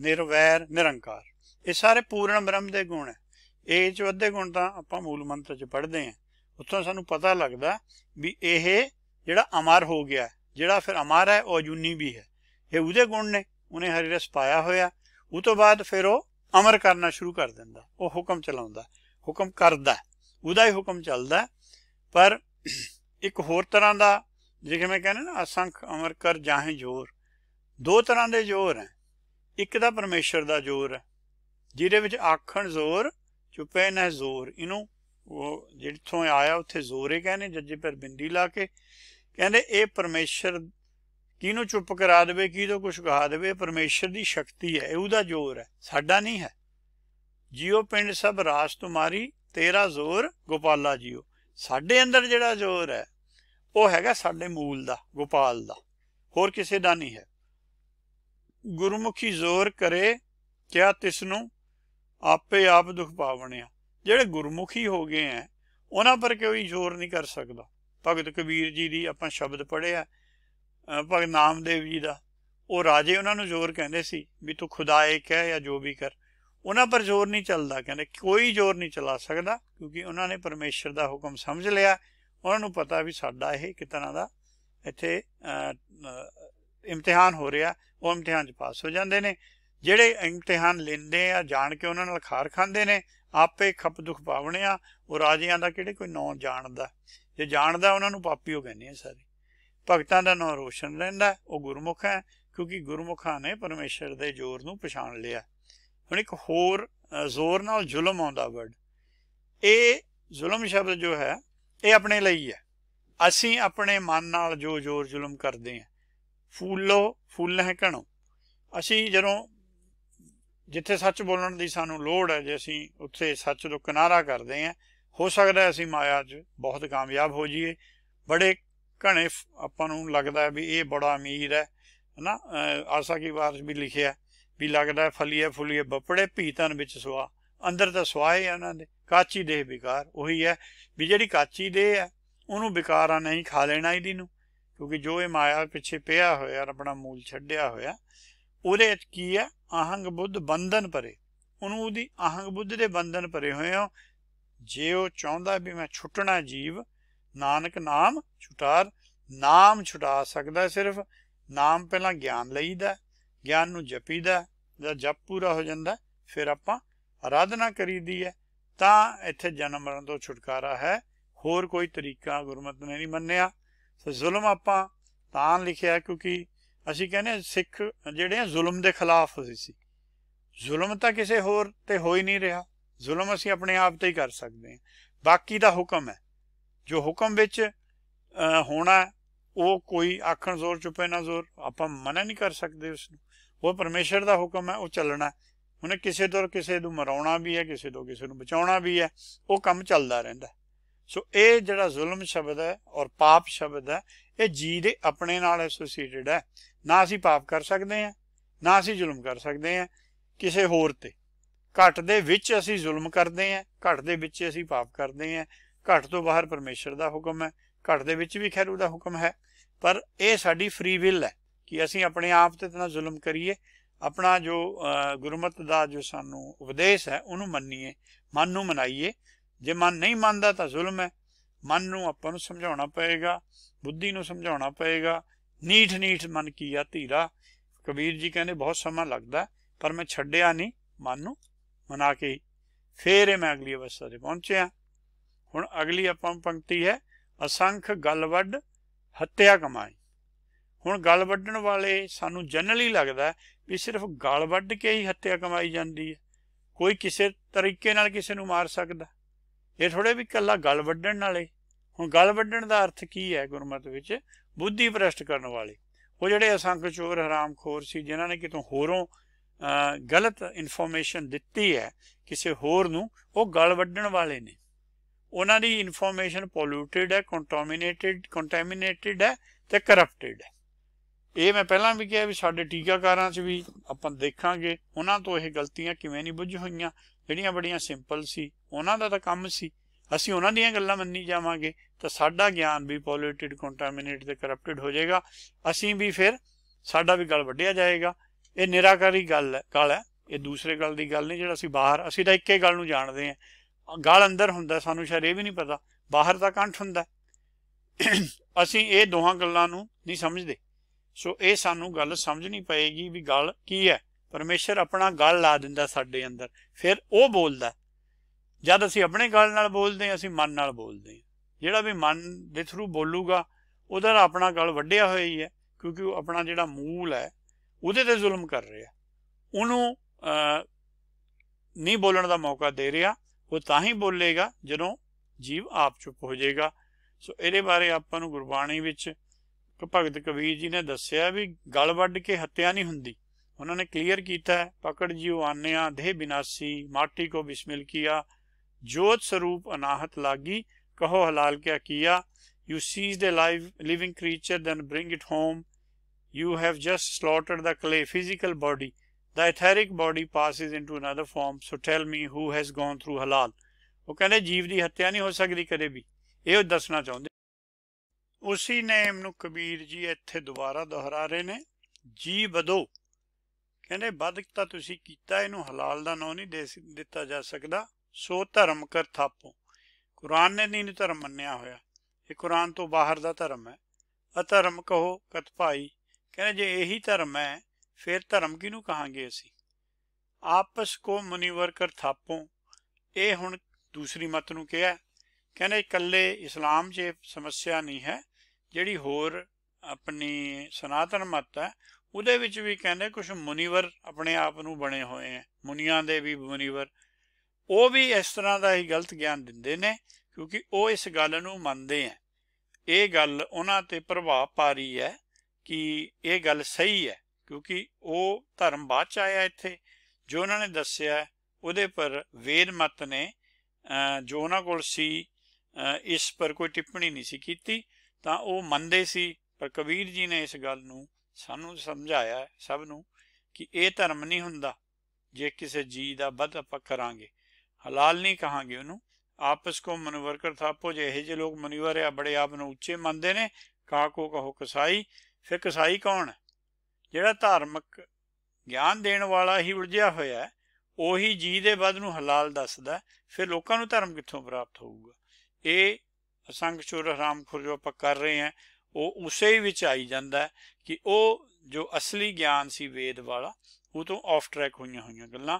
S1: ਨਿਰਵੈਰ ਨਿਰੰਕਾਰ ਇਹ ਸਾਰੇ ਪੂਰਨ ਬ੍ਰਹਮ ਦੇ ਗੁਣ ਹੈ ਇਹ ਚ ਅੱਧੇ ਗੁਣ ਤਾਂ ਆਪਾਂ ਮੂਲ ਮੰਤਰ ਚ ਪੜ੍ਹਦੇ ਆਂ ਉੱਥੋਂ ਸਾਨੂੰ ਪਤਾ ਲੱਗਦਾ ਵੀ ਇਹ ਜਿਹੜਾ ਅਮਰ ਹੋ ਗਿਆ ਜਿਹੜਾ ਫਿਰ ਅਮਰ ਹੈ ਉਹ ਅਜੂਨੀ ਵੀ ਹੈ ਇਹ ਉਹਦੇ ਗੁਣ ਨੇ ਉਹਨੇ ਹਰੀ ਰਸ ਪਾਇਆ ਹੋਇਆ ਉਹ ਤੋਂ ਬਾਅਦ ਫਿਰ ਉਹ ਅਮਰ ਕਰਨਾ ਸ਼ੁਰੂ ਕਰ ਦਿੰਦਾ ਉਹ ਹੁਕਮ ਚਲਾਉਂਦਾ ਹੁਕਮ ਕਰਦਾ ਉਹਦਾ ਹੀ ਹੁਕਮ ਚੱਲਦਾ ਪਰ ਇੱਕ ਹੋਰ ਤਰ੍ਹਾਂ ਦਾ ਜਿਵੇਂ ਕਹਿੰਦਾ ਨਾ ਅਸੰਖ ਅਮਰ ਕਰ ਜਾਹੇ ਜੋਰ ਦੋ ਤਰ੍ਹਾਂ ਦੇ ਜੋਰ ਹੈ ਇੱਕ ਦਾ ਪਰਮੇਸ਼ਰ ਦਾ ਜੋਰ ਹੈ ਜਿਹਦੇ ਵਿੱਚ ਆਖਣ ਜ਼ੋਰ ਚੁਪੇ ਨਾ ਜ਼ੋਰ ਇਹਨੂੰ ਉਹ ਜਿੱਥੋਂ ਆਇਆ ਉੱਥੇ ਜ਼ੋਰੇ ਕਹਿੰਦੇ ਜੱਜੇ ਪਰ ਬਿੰਦੀ ਲਾ ਕੇ ਕਹਿੰਦੇ ਇਹ ਪਰਮੇਸ਼ਰ ਕਿਹਨੂੰ ਚੁੱਪ ਕਰਾ ਦੇਵੇ ਕਿਹਦੋਂ ਕੁਝ ਕਹਾ ਦੇਵੇ ਪਰਮੇਸ਼ਰ ਦੀ ਸ਼ਕਤੀ ਹੈ ਇਹ ਉਹਦਾ ਜ਼ੋਰ ਹੈ ਸਾਡਾ ਨਹੀਂ ਹੈ ਜਿਉ ਪਿੰਡ ਸਭ ਰਾਸ ਤੁਮਾਰੀ ਤੇਰਾ ਜ਼ੋਰ ਗੋਪਾਲਾ ਜੀਓ ਸਾਡੇ ਅੰਦਰ ਜਿਹੜਾ ਜ਼ੋਰ ਹੈ ਉਹ ਹੈਗਾ ਸਾਡੇ ਮੂਲ ਦਾ ਗੋਪਾਲ ਦਾ ਹੋਰ ਕਿਸੇ ਦਾ ਨਹੀਂ ਹੈ ਗੁਰਮੁਖੀ ਜ਼ੋਰ ਕਰੇ ਕਿਆ ਤਿਸ ਨੂੰ ਆਪੇ ਆਪ ਦੁਖ ਪਾਵਣਿਆ ਜਿਹੜੇ ਗੁਰਮੁਖੀ ਹੋ ਗਏ ਐ ਉਹਨਾਂ ਪਰ ਕੋਈ ਜ਼ੋਰ ਨਹੀਂ ਕਰ ਸਕਦਾ ਭਗਤ ਕਬੀਰ ਜੀ ਦੀ ਆਪਾਂ ਸ਼ਬਦ ਪੜਿਆ ਭਗਤ ਨਾਮਦੇਵ ਜੀ ਦਾ ਉਹ ਰਾਜੇ ਉਹਨਾਂ ਨੂੰ ਜ਼ੋਰ ਕਹਿੰਦੇ ਸੀ ਵੀ ਤੂੰ ਖੁਦਾਏ ਕਹਿ ਜਾਂ ਜੋ ਵੀ ਕਰ ਉਹਨਾਂ ਪਰ ਜ਼ੋਰ ਨਹੀਂ ਚੱਲਦਾ ਕਹਿੰਦੇ ਕੋਈ ਜ਼ੋਰ ਨਹੀਂ ਚਲਾ ਸਕਦਾ ਕਿਉਂਕਿ ਉਹਨਾਂ ਨੇ ਪਰਮੇਸ਼ਰ ਦਾ ਹੁਕਮ ਸਮਝ ਲਿਆ ਉਹਨਾਂ ਨੂੰ ਪਤਾ ਵੀ ਸਾਡਾ ਇਹ ਕਿਤਨਾ ਦਾ ਇੱਥੇ ਇਮਤਿਹਾਨ ਹੋ ਰਿਹਾ ਉਹ ਇਮਤਿਹਾਨ 'ਚ ਪਾਸ ਹੋ ਜਾਂਦੇ ਨੇ ਜਿਹੜੇ ਇਮਤਿਹਾਨ ਲੈਂਦੇ ਆ ਜਾਣ ਕੇ ਉਹਨਾਂ ਨਾਲ ਖਾਰ ਖਾਂਦੇ ਨੇ ਆਪੇ ਖੱਪ ਦੁਖ ਪਾਵਣੇ ਆ ਉਹ ਰਾਜਿਆਂ ਦਾ ਕਿਹੜੇ ਕੋਈ ਨਾਂ ਜਾਣਦਾ ਜੇ ਜਾਣਦਾ ਉਹਨਾਂ ਨੂੰ ਪਾਪੀ ਹੋ ਕਹਿੰਦੇ ਆ ਸਾਰੇ ਭਗਤਾਂ ਦਾ ਨਾਂ ਰੋਸ਼ਨ ਰਹਿੰਦਾ ਉਹ ਗੁਰਮੁਖ ਹੈ ਕਿਉਂਕਿ ਗੁਰਮੁਖਾਂ ਨੇ ਪਰਮੇਸ਼ਰ ਦੇ ਜ਼ੋਰ ਨੂੰ ਪਛਾਣ ਲਿਆ ਹੁਣ ਇੱਕ ਹੋਰ ਜ਼ੋਰ ਨਾਲ ਜ਼ੁਲਮ ਆਉਂਦਾ ਵਰਡ ਇਹ ਜ਼ੁਲਮ ਸ਼ਬਦ ਜੋ ਹੈ ਇਹ ਆਪਣੇ ਲਈ ਹੈ ਅਸੀਂ ਆਪਣੇ ਮਨ ਨਾਲ ਜੋ ਜ਼ੋਰ ਜ਼ੁਲਮ ਕਰਦੇ ਹਾਂ ਫੂਲੋ ਫੁੱਲ ਹੈ ਕਣੋ ਅਸੀਂ ਜਦੋਂ ਜਿੱਥੇ ਸੱਚ ਬੋਲਣ ਦੀ ਸਾਨੂੰ ਲੋੜ ਹੈ ਜੇ ਅਸੀਂ ਉੱਥੇ ਸੱਚ ਤੋਂ ਕਿਨਾਰਾ ਕਰਦੇ ਹਾਂ ਹੋ ਸਕਦਾ ਅਸੀਂ ਮਾਇਆ 'ਚ ਬਹੁਤ ਕਾਮਯਾਬ ਹੋ ਜਾਈਏ ਬੜੇ ਘਣੇ ਆਪਾਂ ਨੂੰ ਲੱਗਦਾ ਵੀ ਇਹ ਬੜਾ ਅਮੀਰ ਹੈ ਹਨਾ ਆਸਾ ਕੀ ਵਾਰਸ ਵੀ ਲਿਖਿਆ ਵੀ ਲੱਗਦਾ ਫਲੀਏ ਫੁਲੀਏ ਬਪੜੇ ਭੀਤਨ ਵਿੱਚ ਸਵਾ ਅੰਦਰ ਤਾਂ ਸਵਾਏ ਇਹਨਾਂ ਦੇ ਕਾਚੀ ਦੇਹ ਵਿਕਾਰ ਉਹੀ ਹੈ ਵੀ ਜਿਹੜੀ ਕਾਚੀ ਦੇਹ ਹੈ ਉਹਨੂੰ ਵਿਕਾਰਾਂ ਨਹੀਂ ਖਾ ਲੈਣਾ ਇਹਦੀ ਨੂੰ ਕਿਉਂਕਿ ਜੋ ਇਹ ਮਾਇਆ ਪਿੱਛੇ ਪਿਆ ਹੋਇਆ ਆਪਣਾ ਮੂਲ ਛੱਡਿਆ ਹੋਇਆ ਉਹਦੇ ਕੀ ਹੈ ਅਹੰਗ ਬੁੱਧ ਬੰਧਨ ਪਰੇ ਉਹਨੂੰ ਉਹਦੀ ਅਹੰਗ ਬੁੱਧ ਦੇ ਬੰਧਨ ਪਰੇ ਹੋਏ ਹੋ ਜੇ ਉਹ ਚਾਹੁੰਦਾ ਵੀ ਮੈਂ ਛੁੱਟਣਾ ਜੀਵ ਨਾਨਕ ਨਾਮ ਛੁਟਾਰ ਨਾਮ ਛੁਟਾ ਸਕਦਾ ਸਿਰਫ ਨਾਮ ਪਹਿਲਾਂ ਗਿਆਨ ਲਈਦਾ ਗਿਆਨ ਨੂੰ ਜਪੀਦਾ ਜਦ ਜਪ ਪੂਰਾ ਹੋ ਜਾਂਦਾ ਫਿਰ ਆਪਾਂ ਆਰਾਧਨਾ ਕਰੀਦੀ ਹੈ ਤਾਂ ਇੱਥੇ ਜਨਮ ਮਰਨ ਤੋਂ ਛੁਟਕਾਰਾ ਹੈ ਹੋਰ ਕੋਈ ਤਰੀਕਾ ਗੁਰਮਤ ਨੇ ਨਹੀਂ ਮੰਨਿਆ ਸੋ ਜ਼ੁਲਮ ਆਪਾਂ ਤਾਂ ਲਿਖਿਆ ਕਿਉਂਕਿ ਅਸੀਂ ਕਹਿੰਦੇ ਸਿੱਖ ਜਿਹੜੇ ਜ਼ੁਲਮ ਦੇ ਖਿਲਾਫ ਸੀ ਜ਼ੁਲਮ ਤਾਂ ਕਿਸੇ ਹੋਰ ਤੇ ਹੋ ਹੀ ਨਹੀਂ ਰਿਹਾ ਜ਼ੁਲਮ ਅਸੀਂ ਆਪਣੇ ਆਪ ਤੇ ਹੀ ਕਰ ਸਕਦੇ ਹਾਂ ਬਾਕੀ ਦਾ ਹੁਕਮ ਹੈ ਜੋ ਹੁਕਮ ਵਿੱਚ ਹੋਣਾ ਉਹ ਕੋਈ ਆਖਣ ਜ਼ੋਰ ਚੁਪੇ ਨਾ ਜ਼ੋਰ ਆਪਾਂ ਮਨਾ ਨਹੀਂ ਕਰ ਸਕਦੇ ਉਸ ਨੂੰ ਉਹ ਪਰਮੇਸ਼ਰ ਦਾ ਹੁਕਮ ਹੈ ਉਹ ਚੱਲਣਾ ਉਹਨੇ ਕਿਸੇ ਤੋਂ ਕਿਸੇ ਨੂੰ ਮਰਾਉਣਾ ਵੀ ਹੈ ਕਿਸੇ ਤੋਂ ਕਿਸੇ ਨੂੰ ਬਚਾਉਣਾ ਵੀ ਹੈ ਉਹ ਕੰਮ ਚੱਲਦਾ ਰਹਿੰਦਾ ਸੋ ਇਹ ਜਿਹੜਾ ਜ਼ੁਲਮ ਸ਼ਬਦ ਹੈ ਔਰ ਪਾਪ ਸ਼ਬਦ ਹੈ ਇਹ ਜੀ ਦੇ ਆਪਣੇ ਨਾਲ ਐਸੋਸੀਏਟਡ ਹੈ ਨਾ ਅਸੀਂ ਪਾਪ ਕਰ ਸਕਦੇ ਹਾਂ ਨਾ ਅਸੀਂ ਜ਼ੁਲਮ ਕਰ ਸਕਦੇ ਹਾਂ ਕਿਸੇ ਹੋਰ ਤੇ ਘਟ ਦੇ ਵਿੱਚ ਅਸੀਂ ਜ਼ੁਲਮ ਕਰਦੇ ਹਾਂ ਘਟ ਦੇ ਵਿੱਚ ਅਸੀਂ ਪਾਪ ਕਰਦੇ ਹਾਂ ਘਟ ਤੋਂ ਬਾਹਰ ਪਰਮੇਸ਼ਰ ਦਾ ਹੁਕਮ ਹੈ ਘਟ ਦੇ ਵਿੱਚ ਵੀ ਖੈਰੂ ਦਾ ਹੁਕਮ ਹੈ ਪਰ ਇਹ ਸਾਡੀ ਫ੍ਰੀ ਵਿਲ ਹੈ ਕਿ ਅਸੀਂ ਆਪਣੇ ਆਪ ਤੇ ਇਤਨਾ ਜ਼ੁਲਮ ਕਰੀਏ ਆਪਣਾ ਜੋ ਗੁਰਮਤ ਦਾ ਜੋ ਸਾਨੂੰ ਉਪਦੇਸ਼ ਹੈ ਉਹਨੂੰ ਮੰਨੀਏ ਮਨ ਨੂੰ ਮਨਾਈਏ ਜੇ ਮਨ ਨਹੀਂ ਮੰਨਦਾ ਤਾਂ ਜ਼ੁਲਮ ਹੈ ਮਨ ਨੂੰ ਆਪਾਂ ਨੂੰ ਸਮਝਾਉਣਾ ਪਏਗਾ ਬੁੱਧੀ ਨੂੰ ਸਮਝਾਉਣਾ ਪਏਗਾ ਨੀਠ ਨੀਠ ਮਨ ਕੀ ਆ ਧੀਰਾ ਕਬੀਰ ਜੀ ਕਹਿੰਦੇ ਬਹੁਤ ਸਮਾਂ ਲੱਗਦਾ ਪਰ ਮੈਂ ਛੱਡਿਆ ਨਹੀਂ ਮਨ ਨੂੰ ਮਨਾ ਕੇ ਫੇਰ ਮੈਂ ਅਗਲੀ ਅਵਸਥਾ ਤੇ ਪਹੁੰਚਿਆ ਹੁਣ ਅਗਲੀ ਆਪਾਂ ਪੰਕਤੀ ਹੈ ਅਸੰਖ ਗਲਵੱਡ ਹੱਤਿਆ ਕਮਾਈ ਹੁਣ ਗਲ ਵੱਢਣ ਵਾਲੇ ਸਾਨੂੰ ਜਨਰਲੀ ਲੱਗਦਾ ਵੀ ਸਿਰਫ ਗਲ ਵੱਢ ਕੇ ਹੀ ਹੱਤਿਆ ਕਮਾਈ ਜਾਂਦੀ ਹੈ ਕੋਈ ਕਿਸੇ ਤਰੀਕੇ ਨਾਲ ਕਿਸੇ ਨੂੰ ਮਾਰ ਸਕਦਾ ਇਹ ਥੋੜੇ ਵੀ ਕੱਲਾ ਗਲ ਵੱਢਣ ਨਾਲੇ ਹੁਣ ਗਲ ਵੱਢਣ ਦਾ ਅਰਥ ਕੀ ਹੈ ਗੁਰਮਤ ਵਿੱਚ ਬੁੱਧੀ ਪ੍ਰਸ਼ਟ ਕਰਨ ਵਾਲੇ ਉਹ ਜਿਹੜੇ ਅਸੰਖ ਚੋਰ ਹਰਾਮਖੋਰ ਸੀ ਜਿਨ੍ਹਾਂ ਨੇ ਕਿਤੋਂ ਹੋਰੋਂ ਗਲਤ ਇਨਫੋਰਮੇਸ਼ਨ ਦਿੱਤੀ ਹੈ ਕਿਸੇ ਹੋਰ ਨੂੰ ਉਹ ਗਲ ਵੱਢਣ ਵਾਲੇ ਨੇ ਉਹਨਾਂ ਦੀ ਇਨਫੋਰਮੇਸ਼ਨ ਪੋਲੂਟਿਡ ਹੈ ਕੰਟਾਮਿਨੇਟਿਡ ਕੰਟਾਮਿਨੇਟਿਡ ਹੈ ਤੇ ਕਰਪਟਡ ਹੈ ਇਹ ਮੈਂ ਪਹਿਲਾਂ ਵੀ ਕਿਹਾ ਵੀ ਸਾਡੇ ਟੀਕਾਕਾਰਾਂ 'ਚ ਵੀ ਆਪਾਂ ਦੇਖਾਂਗੇ ਉਹਨਾਂ ਤੋਂ ਇਹ ਗਲਤੀਆਂ ਕਿਵੇਂ ਨਹੀਂ ਬੁੱਝ ਹੋਈਆਂ ਜਿਹੜੀਆਂ ਬੜੀਆਂ ਸਿੰਪਲ ਸੀ ਉਹਨਾਂ ਦਾ ਤਾਂ ਕੰਮ ਸੀ ਅਸੀਂ ਉਹਨਾਂ ਦੀਆਂ ਗੱਲਾਂ ਮੰਨੀ ਜਾਵਾਂਗੇ ਤਾਂ ਸਾਡਾ ਗਿਆਨ ਵੀ ਪੋਲਿਊਟਡ ਕੰਟਾਮਿਨੇਟ ਤੇ ਕਰਪਟਡ ਹੋ ਜਾਏਗਾ ਅਸੀਂ ਵੀ ਫਿਰ ਸਾਡਾ ਵੀ ਗੱਲ ਵੱਡਿਆ ਜਾਏਗਾ ਇਹ ਨਿਰਾਕਾਰੀ ਗੱਲ ਹੈ ਗੱਲ ਹੈ ਇਹ ਦੂਸਰੇ ਗੱਲ ਦੀ ਗੱਲ ਨਹੀਂ ਜਿਹੜਾ ਅਸੀਂ ਬਾਹਰ ਅਸੀਂ ਤਾਂ ਇੱਕੇ ਗੱਲ ਨੂੰ ਜਾਣਦੇ ਹਾਂ ਗੱਲ ਅੰਦਰ ਹੁੰਦਾ ਸਾਨੂੰ ਸ਼ਾਇਦ ਇਹ ਵੀ ਨਹੀਂ ਪਤਾ ਬਾਹਰ ਦਾ ਕੰਠ ਹੁੰਦਾ ਅਸੀਂ ਇਹ ਦੋਹਾਂ ਗੱਲਾਂ ਨੂੰ ਨਹੀਂ ਸਮਝਦੇ ਸੋ ਇਹ ਸਾਨੂੰ ਗੱਲ ਸਮਝਣੀ ਪਏਗੀ ਵੀ ਗੱਲ ਕੀ ਹੈ ਪਰਮੇਸ਼ਰ ਆਪਣਾ ਗੱਲ ਲਾ ਦਿੰਦਾ ਸਾਡੇ ਅੰਦਰ ਫਿਰ ਉਹ ਬੋਲਦਾ ਜਦ ਅਸੀਂ ਆਪਣੇ ਗੱਲ ਨਾਲ ਬੋਲਦੇ ਹਾਂ ਅਸੀਂ ਮਨ ਨਾਲ ਬੋਲਦੇ ਹਾਂ ਜਿਹੜਾ ਵੀ ਮਨ ਦੇ ਥਰੂ ਬੋਲੂਗਾ ਉਹਦਾ ਆਪਣਾ ਗੱਲ ਵੱਡਿਆ ਹੋਇਆ ਹੀ ਹੈ ਕਿਉਂਕਿ ਉਹ ਆਪਣਾ ਜਿਹੜਾ ਮੂਲ ਹੈ ਉਹਦੇ ਤੇ ਜ਼ੁਲਮ ਕਰ ਰਿਹਾ ਉਹਨੂੰ ਨਹੀਂ ਬੋਲਣ ਦਾ ਮੌਕਾ ਦੇ ਰਿਹਾ ਉਹ ਤਾਂ ਹੀ ਬੋਲੇਗਾ ਜਦੋਂ ਜੀਵ ਆਪ ਚੁੱਪ ਹੋ ਜਾਏਗਾ ਸੋ ਇਹਦੇ ਬਾਰੇ ਆਪਾਂ ਨੂੰ ਗੁਰਬਾਣੀ ਵਿੱਚ ਕਿ ਭਗਤ ਕਬੀਰ ਜੀ ਨੇ ਦੱਸਿਆ ਵੀ ਗਲ ਵੱਢ ਕੇ ਹੱਤਿਆ ਨਹੀਂ ਹੁੰਦੀ ਉਹਨਾਂ ਨੇ ਕਲੀਅਰ ਕੀਤਾ ਪਕੜ ਜਿਉ ਆਨਿਆ ਦੇਹ ਬਿਨਾਸੀ ਮਾਟੀ ਕੋ ਬਿਸਮਿਲ ਕੀਆ ਜੋਤ ਸਰੂਪ ਅਨਾਹਤ ਲਾਗੀ ਕਹੋ ਹਲਾਲ ਕਿਆ ਕੀਆ you seize the live living creature then bring it home you have just slaughtered the clay physical body the etheric body passes into another form so tell me who has gone through ਹਲਾਲ ਉਹ ਕਹਿੰਦੇ ਜੀਵ ਦੀ ਹੱਤਿਆ ਨਹੀਂ ਹੋ ਸਕਦੀ ਕਦੇ ਵੀ ਇਹ ਉਹ ਦੱਸਣਾ ਚਾਹੁੰਦੇ ਉਸੇ ਨੇਮ ਨੂੰ ਕਬੀਰ ਜੀ ਇੱਥੇ ਦੁਬਾਰਾ ਦੁਹਰਾ ਰਹੇ ਨੇ ਜੀ ਬਦੋ ਕਹਿੰਦੇ ਬਦਕ ਤਾਂ ਤੁਸੀਂ ਕੀਤਾ ਇਹਨੂੰ ਹਲਾਲ ਦਾ ਨਾਮ ਨਹੀਂ ਦੇ ਦਿੱਤਾ ਜਾ ਸਕਦਾ ਸੋ ਧਰਮ ਕਰ ਥਾਪੋ ਕੁਰਾਨ ਨੇ ਨਹੀਂ ਧਰਮ ਮੰਨਿਆ ਹੋਇਆ ਇਹ ਕੁਰਾਨ ਤੋਂ ਬਾਹਰ ਦਾ ਧਰਮ ਹੈ ਅਧਰਮ ਕਹੋ ਕਤ ਭਾਈ ਕਹਿੰਦੇ ਜੇ ਇਹੀ ਧਰਮ ਹੈ ਫਿਰ ਧਰਮ ਕਿਨੂੰ ਕਹਾਂਗੇ ਅਸੀਂ ਆਪਸ ਕੋ ਮੁਨੀਵਰ ਕਰ ਥਾਪੋ ਇਹ ਹੁਣ ਦੂਸਰੀ ਮਤ ਨੂੰ ਕਿਹਾ ਕਹਿੰਦੇ ਇਕੱਲੇ ਇਸਲਾਮ 'ਚ ਸਮੱਸਿਆ ਨਹੀਂ ਹੈ ਜਿਹੜੀ ਹੋਰ ਆਪਣੀ ਸਨਾਤਨ ਮਤ ਹੈ ਉਹਦੇ ਵਿੱਚ ਵੀ ਕਹਿੰਦੇ ਕੁਝ ਮੁਨੀਵਰ ਆਪਣੇ ਆਪ ਨੂੰ ਬਣੇ ਹੋਏ ਆ ਮੁਨੀਆਂ ਦੇ ਵੀ ਮੁਨੀਵਰ ਉਹ ਵੀ ਇਸ ਤਰ੍ਹਾਂ ਦਾ ਹੀ ਗਲਤ ਗਿਆਨ ਦਿੰਦੇ ਨੇ ਕਿਉਂਕਿ ਉਹ ਇਸ ਗੱਲ ਨੂੰ ਮੰਨਦੇ ਆ ਇਹ ਗੱਲ ਉਹਨਾਂ ਤੇ ਪ੍ਰਭਾਵ ਪਾ ਰਹੀ ਹੈ ਕਿ ਇਹ ਗੱਲ ਸਹੀ ਹੈ ਕਿਉਂਕਿ ਉਹ ਧਰਮ ਬਾਅਦ ਚ ਆਇਆ ਇੱਥੇ ਜੋ ਉਹਨਾਂ ਨੇ ਦੱਸਿਆ ਉਹਦੇ ਪਰ ਵੇਦ ਮਤ ਨੇ ਜੋ ਉਹਨਾਂ ਕੋਲ ਸੀ ਇਸ ਪਰ ਕੋਈ ਟਿੱਪਣੀ ਨਹੀਂ ਸੀ ਕੀਤੀ ਤਾਂ ਉਹ ਮੰਨਦੇ ਸੀ ਪਰ ਕਬੀਰ ਜੀ ਨੇ ਇਸ ਗੱਲ ਨੂੰ ਸਾਨੂੰ ਸਮਝਾਇਆ ਸਭ ਨੂੰ ਕਿ ਇਹ ਧਰਮ ਨਹੀਂ ਹੁੰਦਾ ਜੇ ਕਿਸੇ ਜੀ ਦਾ ਵੱਧ ਆਪਾਂ ਕਰਾਂਗੇ ਹਲਾਲ ਨਹੀਂ ਕਹਾਂਗੇ ਉਹਨੂੰ ਆਪਸ ਕੋ ਮਨਵਰ ਕਰ ਥਾਪੋ ਜੇ ਇਹ ਜੇ ਲੋਕ ਮਨਵਰ ਆ ਬੜੇ ਆਪ ਨੂੰ ਉੱਚੇ ਮੰਨਦੇ ਨੇ ਕਾ ਕੋ ਕਹੋ ਕਸਾਈ ਫਿਰ ਕਸਾਈ ਕੌਣ ਜਿਹੜਾ ਧਾਰਮਿਕ ਗਿਆਨ ਦੇਣ ਵਾਲਾ ਹੀ ਉਲਝਿਆ ਹੋਇਆ ਉਹੀ ਜੀ ਦੇ ਵੱਧ ਨੂੰ ਹਲਾਲ ਦੱਸਦਾ ਫਿਰ ਲੋਕਾਂ ਨੂੰ ਧਰਮ ਕਿੱਥੋਂ ਪ੍ਰਾਪਤ ਹੋਊਗਾ ਇਹ ਅਸੰਗ ਚੋਰ ਹਰਾਮ ਖੁਰ ਜੋ ਆਪਾਂ ਕਰ ਰਹੇ ਹਾਂ ਉਹ ਉਸੇ ਵਿੱਚ ਆਈ ਜਾਂਦਾ ਕਿ ਉਹ ਜੋ ਅਸਲੀ ਗਿਆਨ ਸੀ ਵੇਦ ਵਾਲਾ ਉਹ ਤੋਂ ਆਫ ਟਰੈਕ ਹੋਈਆਂ ਹੋਈਆਂ ਗੱਲਾਂ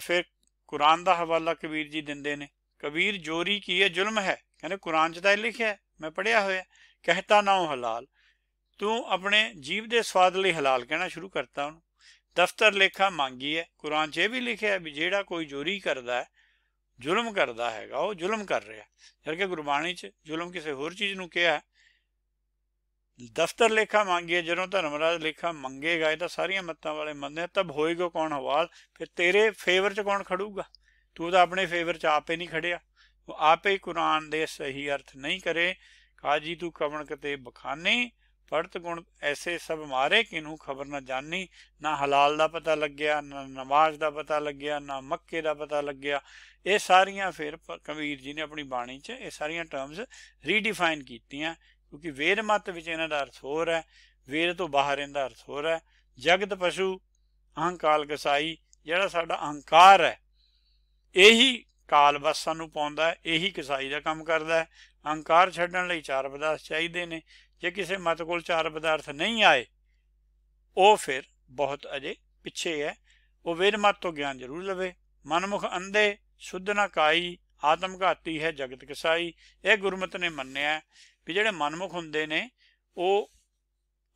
S1: ਫਿਰ ਕੁਰਾਨ ਦਾ ਹਵਾਲਾ ਕਬੀਰ ਜੀ ਦਿੰਦੇ ਨੇ ਕਬੀਰ ਜੋਰੀ ਕੀ ਹੈ ਜ਼ੁਲਮ ਹੈ ਕਹਿੰਦੇ ਕੁਰਾਨ 'ਚ ਤਾਂ ਲਿਖਿਆ ਹੈ ਮੈਂ ਪੜਿਆ ਹੋਇਆ ਕਹਤਾ ਨਾ ਹਲਾਲ ਤੂੰ ਆਪਣੇ ਜੀਵ ਦੇ ਸਵਾਦ ਲਈ ਹਲਾਲ ਕਹਿਣਾ ਸ਼ੁਰੂ ਕਰਤਾ ਉਹਨੂੰ ਦਫ਼ਤਰ ਲੇਖਾ ਮੰਗੀ ਹੈ ਕੁਰਾਨ 'ਚ ਇਹ ਵੀ ਲਿਖਿਆ ਵੀ ਜਿਹੜਾ ਕੋਈ ਜੋਰੀ ਕਰਦਾ ਹੈ ਜ਼ੁਲਮ ਕਰਦਾ ਹੈਗਾ ਉਹ ਜ਼ੁਲਮ ਕਰ ਰਿਹਾ ਜਰਕੇ ਗੁਰਬਾਣੀ 'ਚ ਜ਼ੁਲਮ ਕਿਸੇ ਹੋਰ ਚੀਜ਼ ਨੂੰ ਕਿਹਾ ਦਫਤਰ ਲੇਖਾ ਮੰਗੇ ਜਦੋਂ ਧਰਮਰਾਜ ਲੇਖਾ ਮੰਗੇਗਾ ਇਹ ਤਾਂ ਸਾਰੀਆਂ ਮੱਤਾਂ ਵਾਲੇ ਮੰਨਦੇ ਤਬ ਹੋਏਗਾ ਕੌਣ ਹਵਾਲ ਫਿਰ ਤੇਰੇ ਫੇਵਰ 'ਚ ਕੌਣ ਖੜੂਗਾ ਤੂੰ ਤਾਂ ਆਪਣੇ ਫੇਵਰ 'ਚ ਆਪੇ ਨਹੀਂ ਖੜਿਆ ਉਹ ਆਪੇ ਹੀ ਕੁਰਾਨ ਦੇ ਸਹੀ ਅਰਥ ਨਹੀਂ ਕਰੇ ਕਾਜੀ ਤੂੰ ਕਵਣ ਕਤੇ ਬਖਾਨੇ ਪੜਤ ਗੁਣ ਐਸੇ ਸਭ ਮਾਰੇ ਕਿਨੂੰ ਖਬਰ ਨਾ ਜਾਣੀ ਨਾ ਹਲਾਲ ਦਾ ਪਤਾ ਲੱਗਿਆ ਨਾ ਨਮਾਜ਼ ਦਾ ਪਤਾ ਲੱਗਿਆ ਨਾ ਮੱਕੇ ਦਾ ਪਤਾ ਲੱਗਿਆ ਇਹ ਸਾਰੀਆਂ ਫਿਰ ਕਬੀਰ ਜੀ ਨੇ ਆਪਣੀ ਬਾਣੀ 'ਚ ਇਹ ਸਾਰੀਆਂ ਟਰਮਸ ਰੀਡਿਫਾਈਨ ਕੀਤੀਆਂ ਕਿਉਂਕਿ ਵੇਦ ਮਤ ਵਿੱਚ ਇਹਨਾਂ ਦਾ ਅਰਥ ਹੋਰ ਹੈ ਵੇਦ ਤੋਂ ਬਾਹਰ ਇਹਨਾਂ ਦਾ ਅਰਥ ਹੋਰ ਹੈ ਜਗਤ ਪਸ਼ੂ ਅਹੰਕਾਲ ਕਸਾਈ ਜਿਹੜਾ ਸਾਡਾ ਅਹੰਕਾਰ ਹੈ ਇਹੀ ਕਾਲ ਵਸਾਂ ਨੂੰ ਪਾਉਂਦਾ ਹੈ ਇਹੀ ਕਸਾਈ ਦਾ ਕੰਮ ਕਰਦਾ ਹੈ ਅਹੰਕਾਰ ਛੱਡਣ ਲਈ ਚਾਰ ਬਦਾਸ ਚਾਹੀਦੇ ਨੇ ਜੇ ਕਿਸੇ ਮਤ ਕੋਲ ਚਾਰ ਪਦਾਰਥ ਨਹੀਂ ਆਏ ਉਹ ਫਿਰ ਬਹੁਤ ਅਜੇ ਪਿੱਛੇ ਹੈ ਉਹ ਵੇਦ ਮਤ ਤੋਂ ਗਿਆਨ ਜ਼ਰੂਰ ਲਵੇ ਮਨਮੁਖ ਅੰਦੇ ਸੁਧ ਨਕਾਈ ਆਤਮ ਘਾਤੀ ਹੈ ਜਗਤ ਕਸਾਈ ਇਹ ਗੁਰਮਤ ਨੇ ਮੰਨਿਆ ਕਿ ਜਿਹੜੇ ਮਨਮੁਖ ਹੁੰਦੇ ਨੇ ਉਹ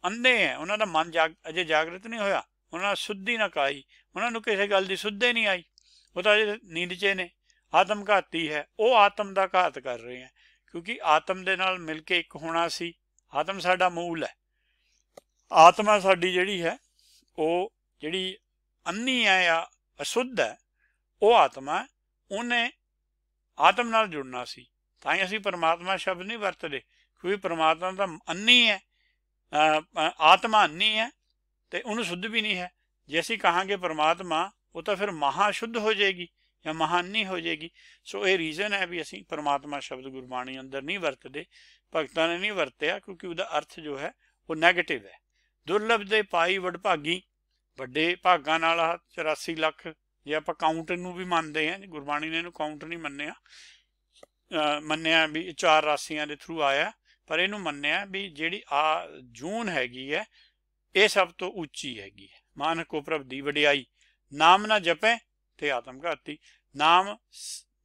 S1: ਅੰਦੇ ਹੈ ਉਹਨਾਂ ਦਾ ਮਨ ਅਜੇ ਜਾਗਰਤ ਨਹੀਂ ਹੋਇਆ ਉਹਨਾਂ ਸੁੱਧੀ ਨਕਾਈ ਉਹਨਾਂ ਨੂੰ ਕਿਸੇ ਗੱਲ ਦੀ ਸੁੱਧੇ ਨਹੀਂ ਆਈ ਉਹ ਤਾਂ ਅਜੇ ਨੀਂਦ 'ਚ ਨੇ ਆਤਮ ਘਾਤੀ ਹੈ ਉਹ ਆਤਮ ਦਾ ਘਾਤ ਕਰ ਰਹੇ ਹੈ ਕਿਉਂਕਿ ਆਤਮ ਦੇ ਨਾਲ ਮਿਲ ਕੇ ਇੱਕ ਹੋਣਾ ਸੀ ਆਤਮ ਸਾਡਾ ਮੂਲ ਹੈ ਆਤਮਾ ਸਾਡੀ ਜਿਹੜੀ ਹੈ ਉਹ ਜਿਹੜੀ ਅੰਨੀ ਹੈ ਜਾਂ ਅਸ਼ੁੱਧ ਹੈ ਉਹ ਆਤਮਾ ਉਹਨੇ ਆਤਮ ਨਾਲ ਜੁੜਨਾ ਸੀ ਤਾਂ ਹੀ ਅਸੀਂ ਪਰਮਾਤਮਾ ਸ਼ਬਦ ਨਹੀਂ ਵਰਤਦੇ ਕਿਉਂਕਿ ਪਰਮਾਤਮਾ ਤਾਂ ਅੰਨੀ ਹੈ ਆਤਮਾ ਅੰਨੀ ਹੈ ਤੇ ਉਹਨੂੰ ਸ਼ੁੱਧ ਵੀ ਨਹੀਂ ਹੈ ਜੇ ਅਸੀਂ ਕਹਾਂਗੇ ਪਰਮਾਤਮਾ ਉਹ ਤਾਂ ਫਿਰ ਮਹਾ ਸ਼ੁੱਧ ਹੋ ਜਾਏਗੀ ਜਾਂ ਮਹਾਨੀ ਹੋ ਜਾਏਗੀ ਸੋ ਇਹ ਰੀਜ਼ਨ ਹੈ ਵੀ ਅਸੀਂ ਪਰਮਾਤਮਾ ਸ਼ਬਦ ਗੁਰਬਾਣੀ ਅੰਦਰ ਨਹੀਂ ਵਰਤਦੇ ਭਗਤਾਂ ਨੇ ਨਹੀਂ ਵਰਤਿਆ ਕਿਉਂਕਿ ਉਹਦਾ ਅਰਥ ਜੋ ਹੈ ਉਹ 네ਗੇਟਿਵ ਹੈ ਦੁਰਲਭ ਦੇ ਪਾਈ ਵਡਭਾਗੀ ਵੱਡੇ ਭਾਗਾਂ ਨਾਲ 84 ਲੱਖ ਜੇ ਆਪਾਂ ਕਾਊਂਟ ਨੂੰ ਵੀ ਮੰਨਦੇ ਹਾਂ ਗੁਰਬਾਣੀ ਨੇ ਇਹਨੂੰ ਕਾਊਂਟ ਨਹੀਂ ਮੰਨਿਆ ਮੰਨਿਆ ਵੀ ਚਾਰ ਰਾਸੀਆਂ ਦੇ ਥਰੂ ਆਇਆ ਪਰ ਇਹਨੂੰ ਮੰਨਿਆ ਵੀ ਜਿਹੜੀ ਆ ਜੂਨ ਹੈਗੀ ਹੈ ਇਹ ਸਭ ਤੋਂ ਉੱਚੀ ਹੈਗੀ ਹੈ ਮਾਨਕ ਕੋ ਪ੍ਰਭ ਦੀ ਵਡਿਆਈ ਨਾਮ ਨਾ ਜਪੇ ਤੇ ਆਤਮ ਘਾਤੀ ਨਾਮ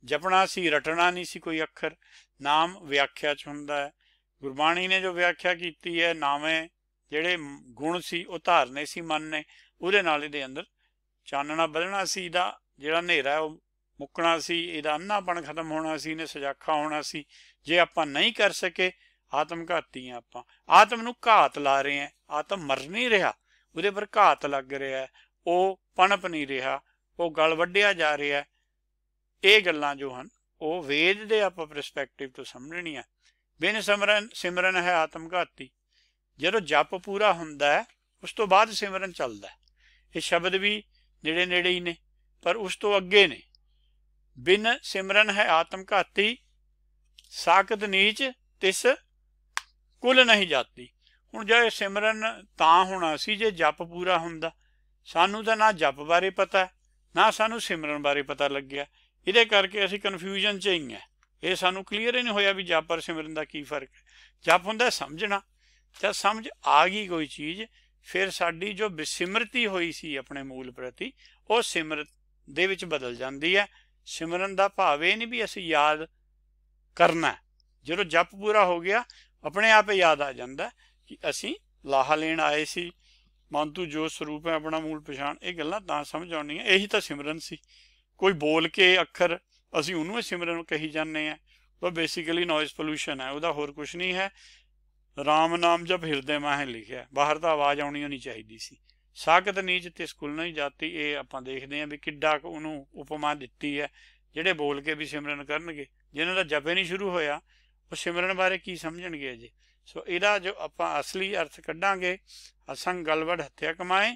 S1: ਜਪਣਾ ਸੀ ਰਟਣਾ ਨਹੀਂ ਸੀ ਕੋਈ ਅੱਖਰ ਨਾਮ ਵਿਆਖਿਆ ਚ ਹੁੰਦਾ ਹੈ ਗੁਰਬਾਣੀ ਨੇ ਜੋ ਵਿਆਖਿਆ ਕੀਤੀ ਹੈ ਨਾਵੇਂ ਜਿਹੜੇ ਗੁਣ ਸੀ ਉਹ ਧਾਰਨੇ ਸੀ ਮਨ ਨੇ ਉਹਦੇ ਨਾਲ ਇਹਦੇ ਅੰਦਰ ਚਾਨਣਾ ਬਦਲਣਾ ਸੀ ਦਾ ਜਿਹੜਾ ਹਨੇਰਾ ਉਹ ਮੁੱਕਣਾ ਸੀ ਇਹਦਾ ਅੰਨਾ ਬਣ ਖਤਮ ਹੋਣਾ ਸੀ ਨੇ ਸਜਾਖਾ ਹੋਣਾ ਸੀ ਜੇ ਆਪਾਂ ਨਹੀਂ ਕਰ ਸਕੇ ਆਤਮ ਘਾਤੀ ਆ ਆਪਾਂ ਆਤਮ ਨੂੰ ਘਾਤ ਲਾ ਰਹੇ ਆ ਆਤਮ ਮਰ ਨਹੀਂ ਰਿਹਾ ਉਹਦੇ ਪਰ ਘਾਤ ਲੱਗ ਰਿਹਾ ਉਹ ਪਣਪ ਨਹੀਂ ਰਿਹਾ ਉਹ ਗਲ ਵੱਡਿਆ ਜਾ ਰਿਹਾ ਇਹ ਗੱਲਾਂ ਜੋ ਹਨ ਉਹ ਵੇਦ ਦੇ ਆਪਾਂ ਪਰਸਪੈਕਟਿਵ ਤੋਂ ਸਮਝਣੀਆਂ ਬਿਨ ਸਿਮਰਨ ਸਿਮਰਨ ਹੈ ਆਤਮ ਘਾਤੀ ਜਦੋਂ ਜਪ ਪੂਰਾ ਹੁੰਦਾ ਉਸ ਤੋਂ ਬਾਅਦ ਸਿਮਰਨ ਚੱਲਦਾ ਇਹ ਸ਼ਬਦ ਵੀ ਨੇੜੇ ਨੇੜੇ ਹੀ ਨੇ ਪਰ ਉਸ ਤੋਂ ਅੱਗੇ ਨੇ ਬਿਨ ਸਿਮਰਨ ਹੈ ਆਤਮ ਘਾਤੀ ਸਾਖਤ ਨੀਚ ਤਿਸ ਕੁਲ ਨਹੀਂ ਜਾਂਦੀ ਹੁਣ ਜੇ ਸਿਮਰਨ ਤਾਂ ਹੋਣਾ ਸੀ ਜੇ ਜਪ ਪੂਰਾ ਹੁੰਦਾ ਸਾਨੂੰ ਤਾਂ ਨਾ ਜਪ ਬਾਰੇ ਪਤਾ ਨਾ ਸਾਨੂੰ ਸਿਮਰਨ ਬਾਰੇ ਪਤਾ ਲੱਗਿਆ ਇਹਦੇ ਕਰਕੇ ਅਸੀਂ ਕਨਫਿਊਜ਼ਨ 'ਚ ਹੀ ਹਾਂ ਇਹ ਸਾਨੂੰ ਕਲੀਅਰ ਹੀ ਨਹੀਂ ਹੋਇਆ ਵੀ ਜਪ ਅਰ ਸਿਮਰਨ ਦਾ ਕੀ ਫਰਕ ਹੈ ਜਪ ਹੁੰਦਾ ਸਮਝਣਾ ਜਦ ਸਮਝ ਆ ਗਈ ਕੋਈ ਚੀਜ਼ ਫਿਰ ਸਾਡੀ ਜੋ ਬਿਸਿਮਰਤੀ ਹੋਈ ਸੀ ਆਪਣੇ ਮੂਲ ਪ੍ਰਤੀ ਉਹ ਸਿਮਰਤ ਦੇ ਵਿੱਚ ਬਦਲ ਜਾਂਦੀ ਹੈ ਸਿਮਰਨ ਦਾ ਭਾਵ ਇਹ ਨਹੀਂ ਵੀ ਅਸੀਂ ਯਾਦ ਕਰਨਾ ਜਦੋਂ ਜਪ ਪੂਰਾ ਹੋ ਗਿਆ ਆਪਣੇ ਆਪ ਯਾਦ ਆ ਜਾਂਦਾ ਕਿ ਅਸੀਂ ਲਾਹਾ ਲੈਣ ਆਏ ਸੀ ਮਨ ਤੂੰ ਜੋ ਸਰੂਪ ਹੈ ਆਪਣਾ ਮੂਲ ਪਛਾਣ ਇਹ ਗੱਲਾਂ ਤਾਂ ਸਮਝ ਆਉਣੀਆਂ ਇਹੀ ਤਾਂ ਸਿਮਰਨ ਸੀ ਕੋਈ ਬੋਲ ਕੇ ਅੱਖਰ ਅਸੀਂ ਉਹਨੂੰ ਸਿਮਰਨ ਕਹੀ ਜਾਂਦੇ ਆ ਉਹ ਬੇਸਿਕਲੀ ਨੋਇਸ ਪੋਲੂਸ਼ਨ ਹੈ ਉਹਦਾ ਹੋਰ ਕੁਝ ਨਹੀਂ ਹੈ ਰਾਮ ਨਾਮ ਜਬ ਹਿਰਦੇ ਮਾਹ ਲਿਖਿਆ ਬਾਹਰ ਤਾਂ ਆਵਾਜ਼ ਆਉਣੀ ਹੋਣੀ ਚਾਹੀਦੀ ਸੀ ਸਾਖਤ ਨੀਚ ਤੇ ਸਕੂਲ ਨਹੀਂ ਜਾਂਦੀ ਇਹ ਆਪਾਂ ਦੇਖਦੇ ਆ ਵੀ ਕਿੱਡਾ ਉਹਨੂੰ ਉਪਮਾ ਦਿੱਤੀ ਹੈ ਜਿਹੜੇ ਬੋਲ ਕੇ ਵੀ ਸਿਮਰਨ ਕਰਨਗੇ ਜਿਨ੍ਹਾਂ ਦਾ ਜਪੇ ਨਹੀਂ ਸ਼ੁਰੂ ਹੋਇਆ ਉਹ ਸਿਮਰਨ ਬਾਰੇ ਕੀ ਸਮਝਣਗੇ ਜੀ ਸੋ ਇਹਦਾ ਜੋ ਆਪਾਂ ਅਸਲੀ ਅਰਥ ਕੱਢਾਂਗੇ ਅਸੰਗ ਗਲਵੜ ਹੱਤਿਆ ਕਮਾਏ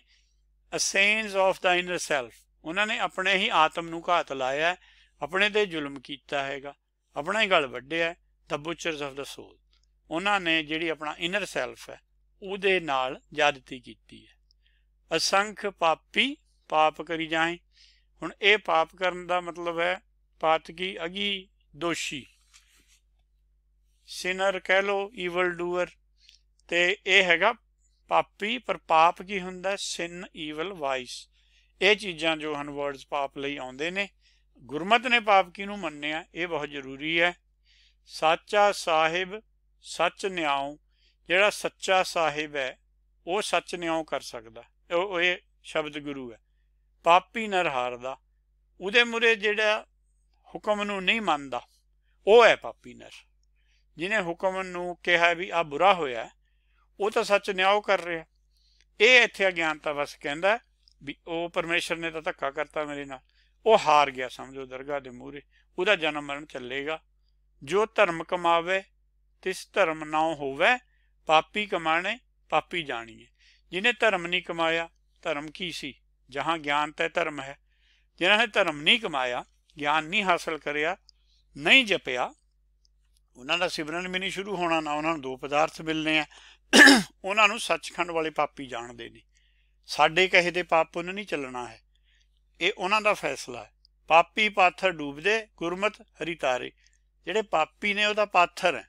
S1: essence of the inner self ਉਹਨਾਂ ਨੇ ਆਪਣੇ ਹੀ ਆਤਮ ਨੂੰ ਘਾਤ ਲਾਇਆ ਆਪਣੇ ਤੇ ਜ਼ੁਲਮ ਕੀਤਾ ਹੈਗਾ ਆਪਣਾ ਹੀ ਗਲ ਵੱਡਿਆ ਦਾ ਬੁਚਰਸ ਆਫ ਦਾ ਸੋਲ ਉਹਨਾਂ ਨੇ ਜਿਹੜੀ ਆਪਣਾ ਇਨਰ ਸੈਲਫ ਹੈ ਉਹਦੇ ਨਾਲ ਜਾਦਤੀ ਕੀਤੀ ਹੈ ਅਸੰਖ ਪਾਪੀ ਪਾਪ ਕਰੀ ਜਾਏ ਹੁਣ ਇਹ ਪਾਪ ਕਰਨ ਦਾ ਮਤਲਬ ਹੈ ਪਾਤਕੀ ਅਗੀ ਦੋਸ਼ੀ ਸਿਨਰ ਕਹਿ ਲੋ ਈਵਲ ਡੂਅਰ ਤੇ ਇਹ ਹੈਗਾ ਪਾਪੀ ਪਰ ਪਾਪ ਕੀ ਹੁੰਦਾ ਸਿਨ ਈਵਲ ਵਾਈਸ ਇਹ ਚੀਜ਼ਾਂ ਜੋ ਹਨ ਵਰਡਸ ਪਾਪ ਲਈ ਆਉਂਦੇ ਨੇ ਗੁਰਮਤ ਨੇ ਪਾਪ ਕੀ ਨੂੰ ਮੰਨਿਆ ਇਹ ਬਹੁਤ ਜ਼ਰੂਰੀ ਹੈ ਸੱਚਾ ਸਾਹਿਬ ਸੱਚ ਨਿਆਉ ਜਿਹੜਾ ਸੱਚਾ ਸਾਹਿਬ ਹੈ ਉਹ ਸੱਚ ਨਿਆਉ ਕਰ ਸਕਦਾ ਉਹ ਇਹ ਸ਼ਬਦ ਗੁਰੂ ਹੈ ਪਾਪੀ ਨਰ ਹਾਰਦਾ ਉਹਦੇ ਮੁਰੇ ਜਿਹੜਾ ਹੁਕਮ ਨੂੰ ਨਹੀਂ ਮੰਨਦਾ ਉਹ ਹੈ ਪਾਪੀ ਨਰ ਜਿਨੇ ਹੁਕਮ ਨੂੰ ਕਿਹਾ ਵੀ ਆ ਬੁਰਾ ਹੋਇਆ ਉਹ ਤਾਂ ਸੱਚ ਨਿਆਉ ਕਰ ਰਿਹਾ ਇਹ ਇੱਥੇ ਗਿਆਨਤਾ ਵਸ ਕਹਿੰਦਾ ਵੀ ਉਹ ਪਰਮੇਸ਼ਰ ਨੇ ਤਾਂ ਧੱਕਾ ਕਰਤਾ ਮੇਰੇ ਨਾਲ ਉਹ ਹਾਰ ਗਿਆ ਸਮਝੋ ਦਰਗਾਹ ਦੇ ਮੂਰੇ ਉਹਦਾ ਜਨਮ ਮਰਨ ਚੱਲੇਗਾ ਜੋ ਧਰਮ ਕਮਾਵੇ ਤਿਸ ਧਰਮ ਨਾਉ ਹੋਵੇ ਪਾਪੀ ਕਮਾਣੇ ਪਾਪੀ ਜਾਣੀਏ ਜਿਨੇ ਧਰਮ ਨਹੀਂ ਕਮਾਇਆ ਧਰਮ ਕੀ ਸੀ ਜਹਾਂ ਗਿਆਨ ਤੇ ਧਰਮ ਹੈ ਜਿਨ੍ਹਾਂ ਨੇ ਧਰਮ ਨਹੀਂ ਕਮਾਇਆ ਗਿਆਨ ਨਹੀਂ ਹਾਸਲ ਕਰਿਆ ਨਹੀਂ ਜਪਿਆ ਉਹਨਾਂ ਦਾ ਸਿਮਰਨ ਵੀ ਨਹੀਂ ਸ਼ੁਰੂ ਹੋਣਾ ਨਾ ਉਹਨਾਂ ਨੂੰ ਦੋ ਪਦਾਰਥ ਮਿਲਨੇ ਆ ਉਹਨਾਂ ਨੂੰ ਸੱਚਖੰਡ ਵਾਲੇ ਪਾਪੀ ਜਾਣਦੇ ਨਹੀਂ ਸਾਡੇ ਕਹੇ ਦੇ ਪਾਪ ਪੁੰਨ ਨਹੀਂ ਚੱਲਣਾ ਹੈ ਇਹ ਉਹਨਾਂ ਦਾ ਫੈਸਲਾ ਹੈ ਪਾਪੀ ਪਾਥਰ ਡੂਬਦੇ ਗੁਰਮਤ ਹਰੀ ਤਾਰੇ ਜਿਹੜੇ ਪਾਪੀ ਨੇ ਉਹ ਤਾਂ ਪਾਥਰ ਹੈ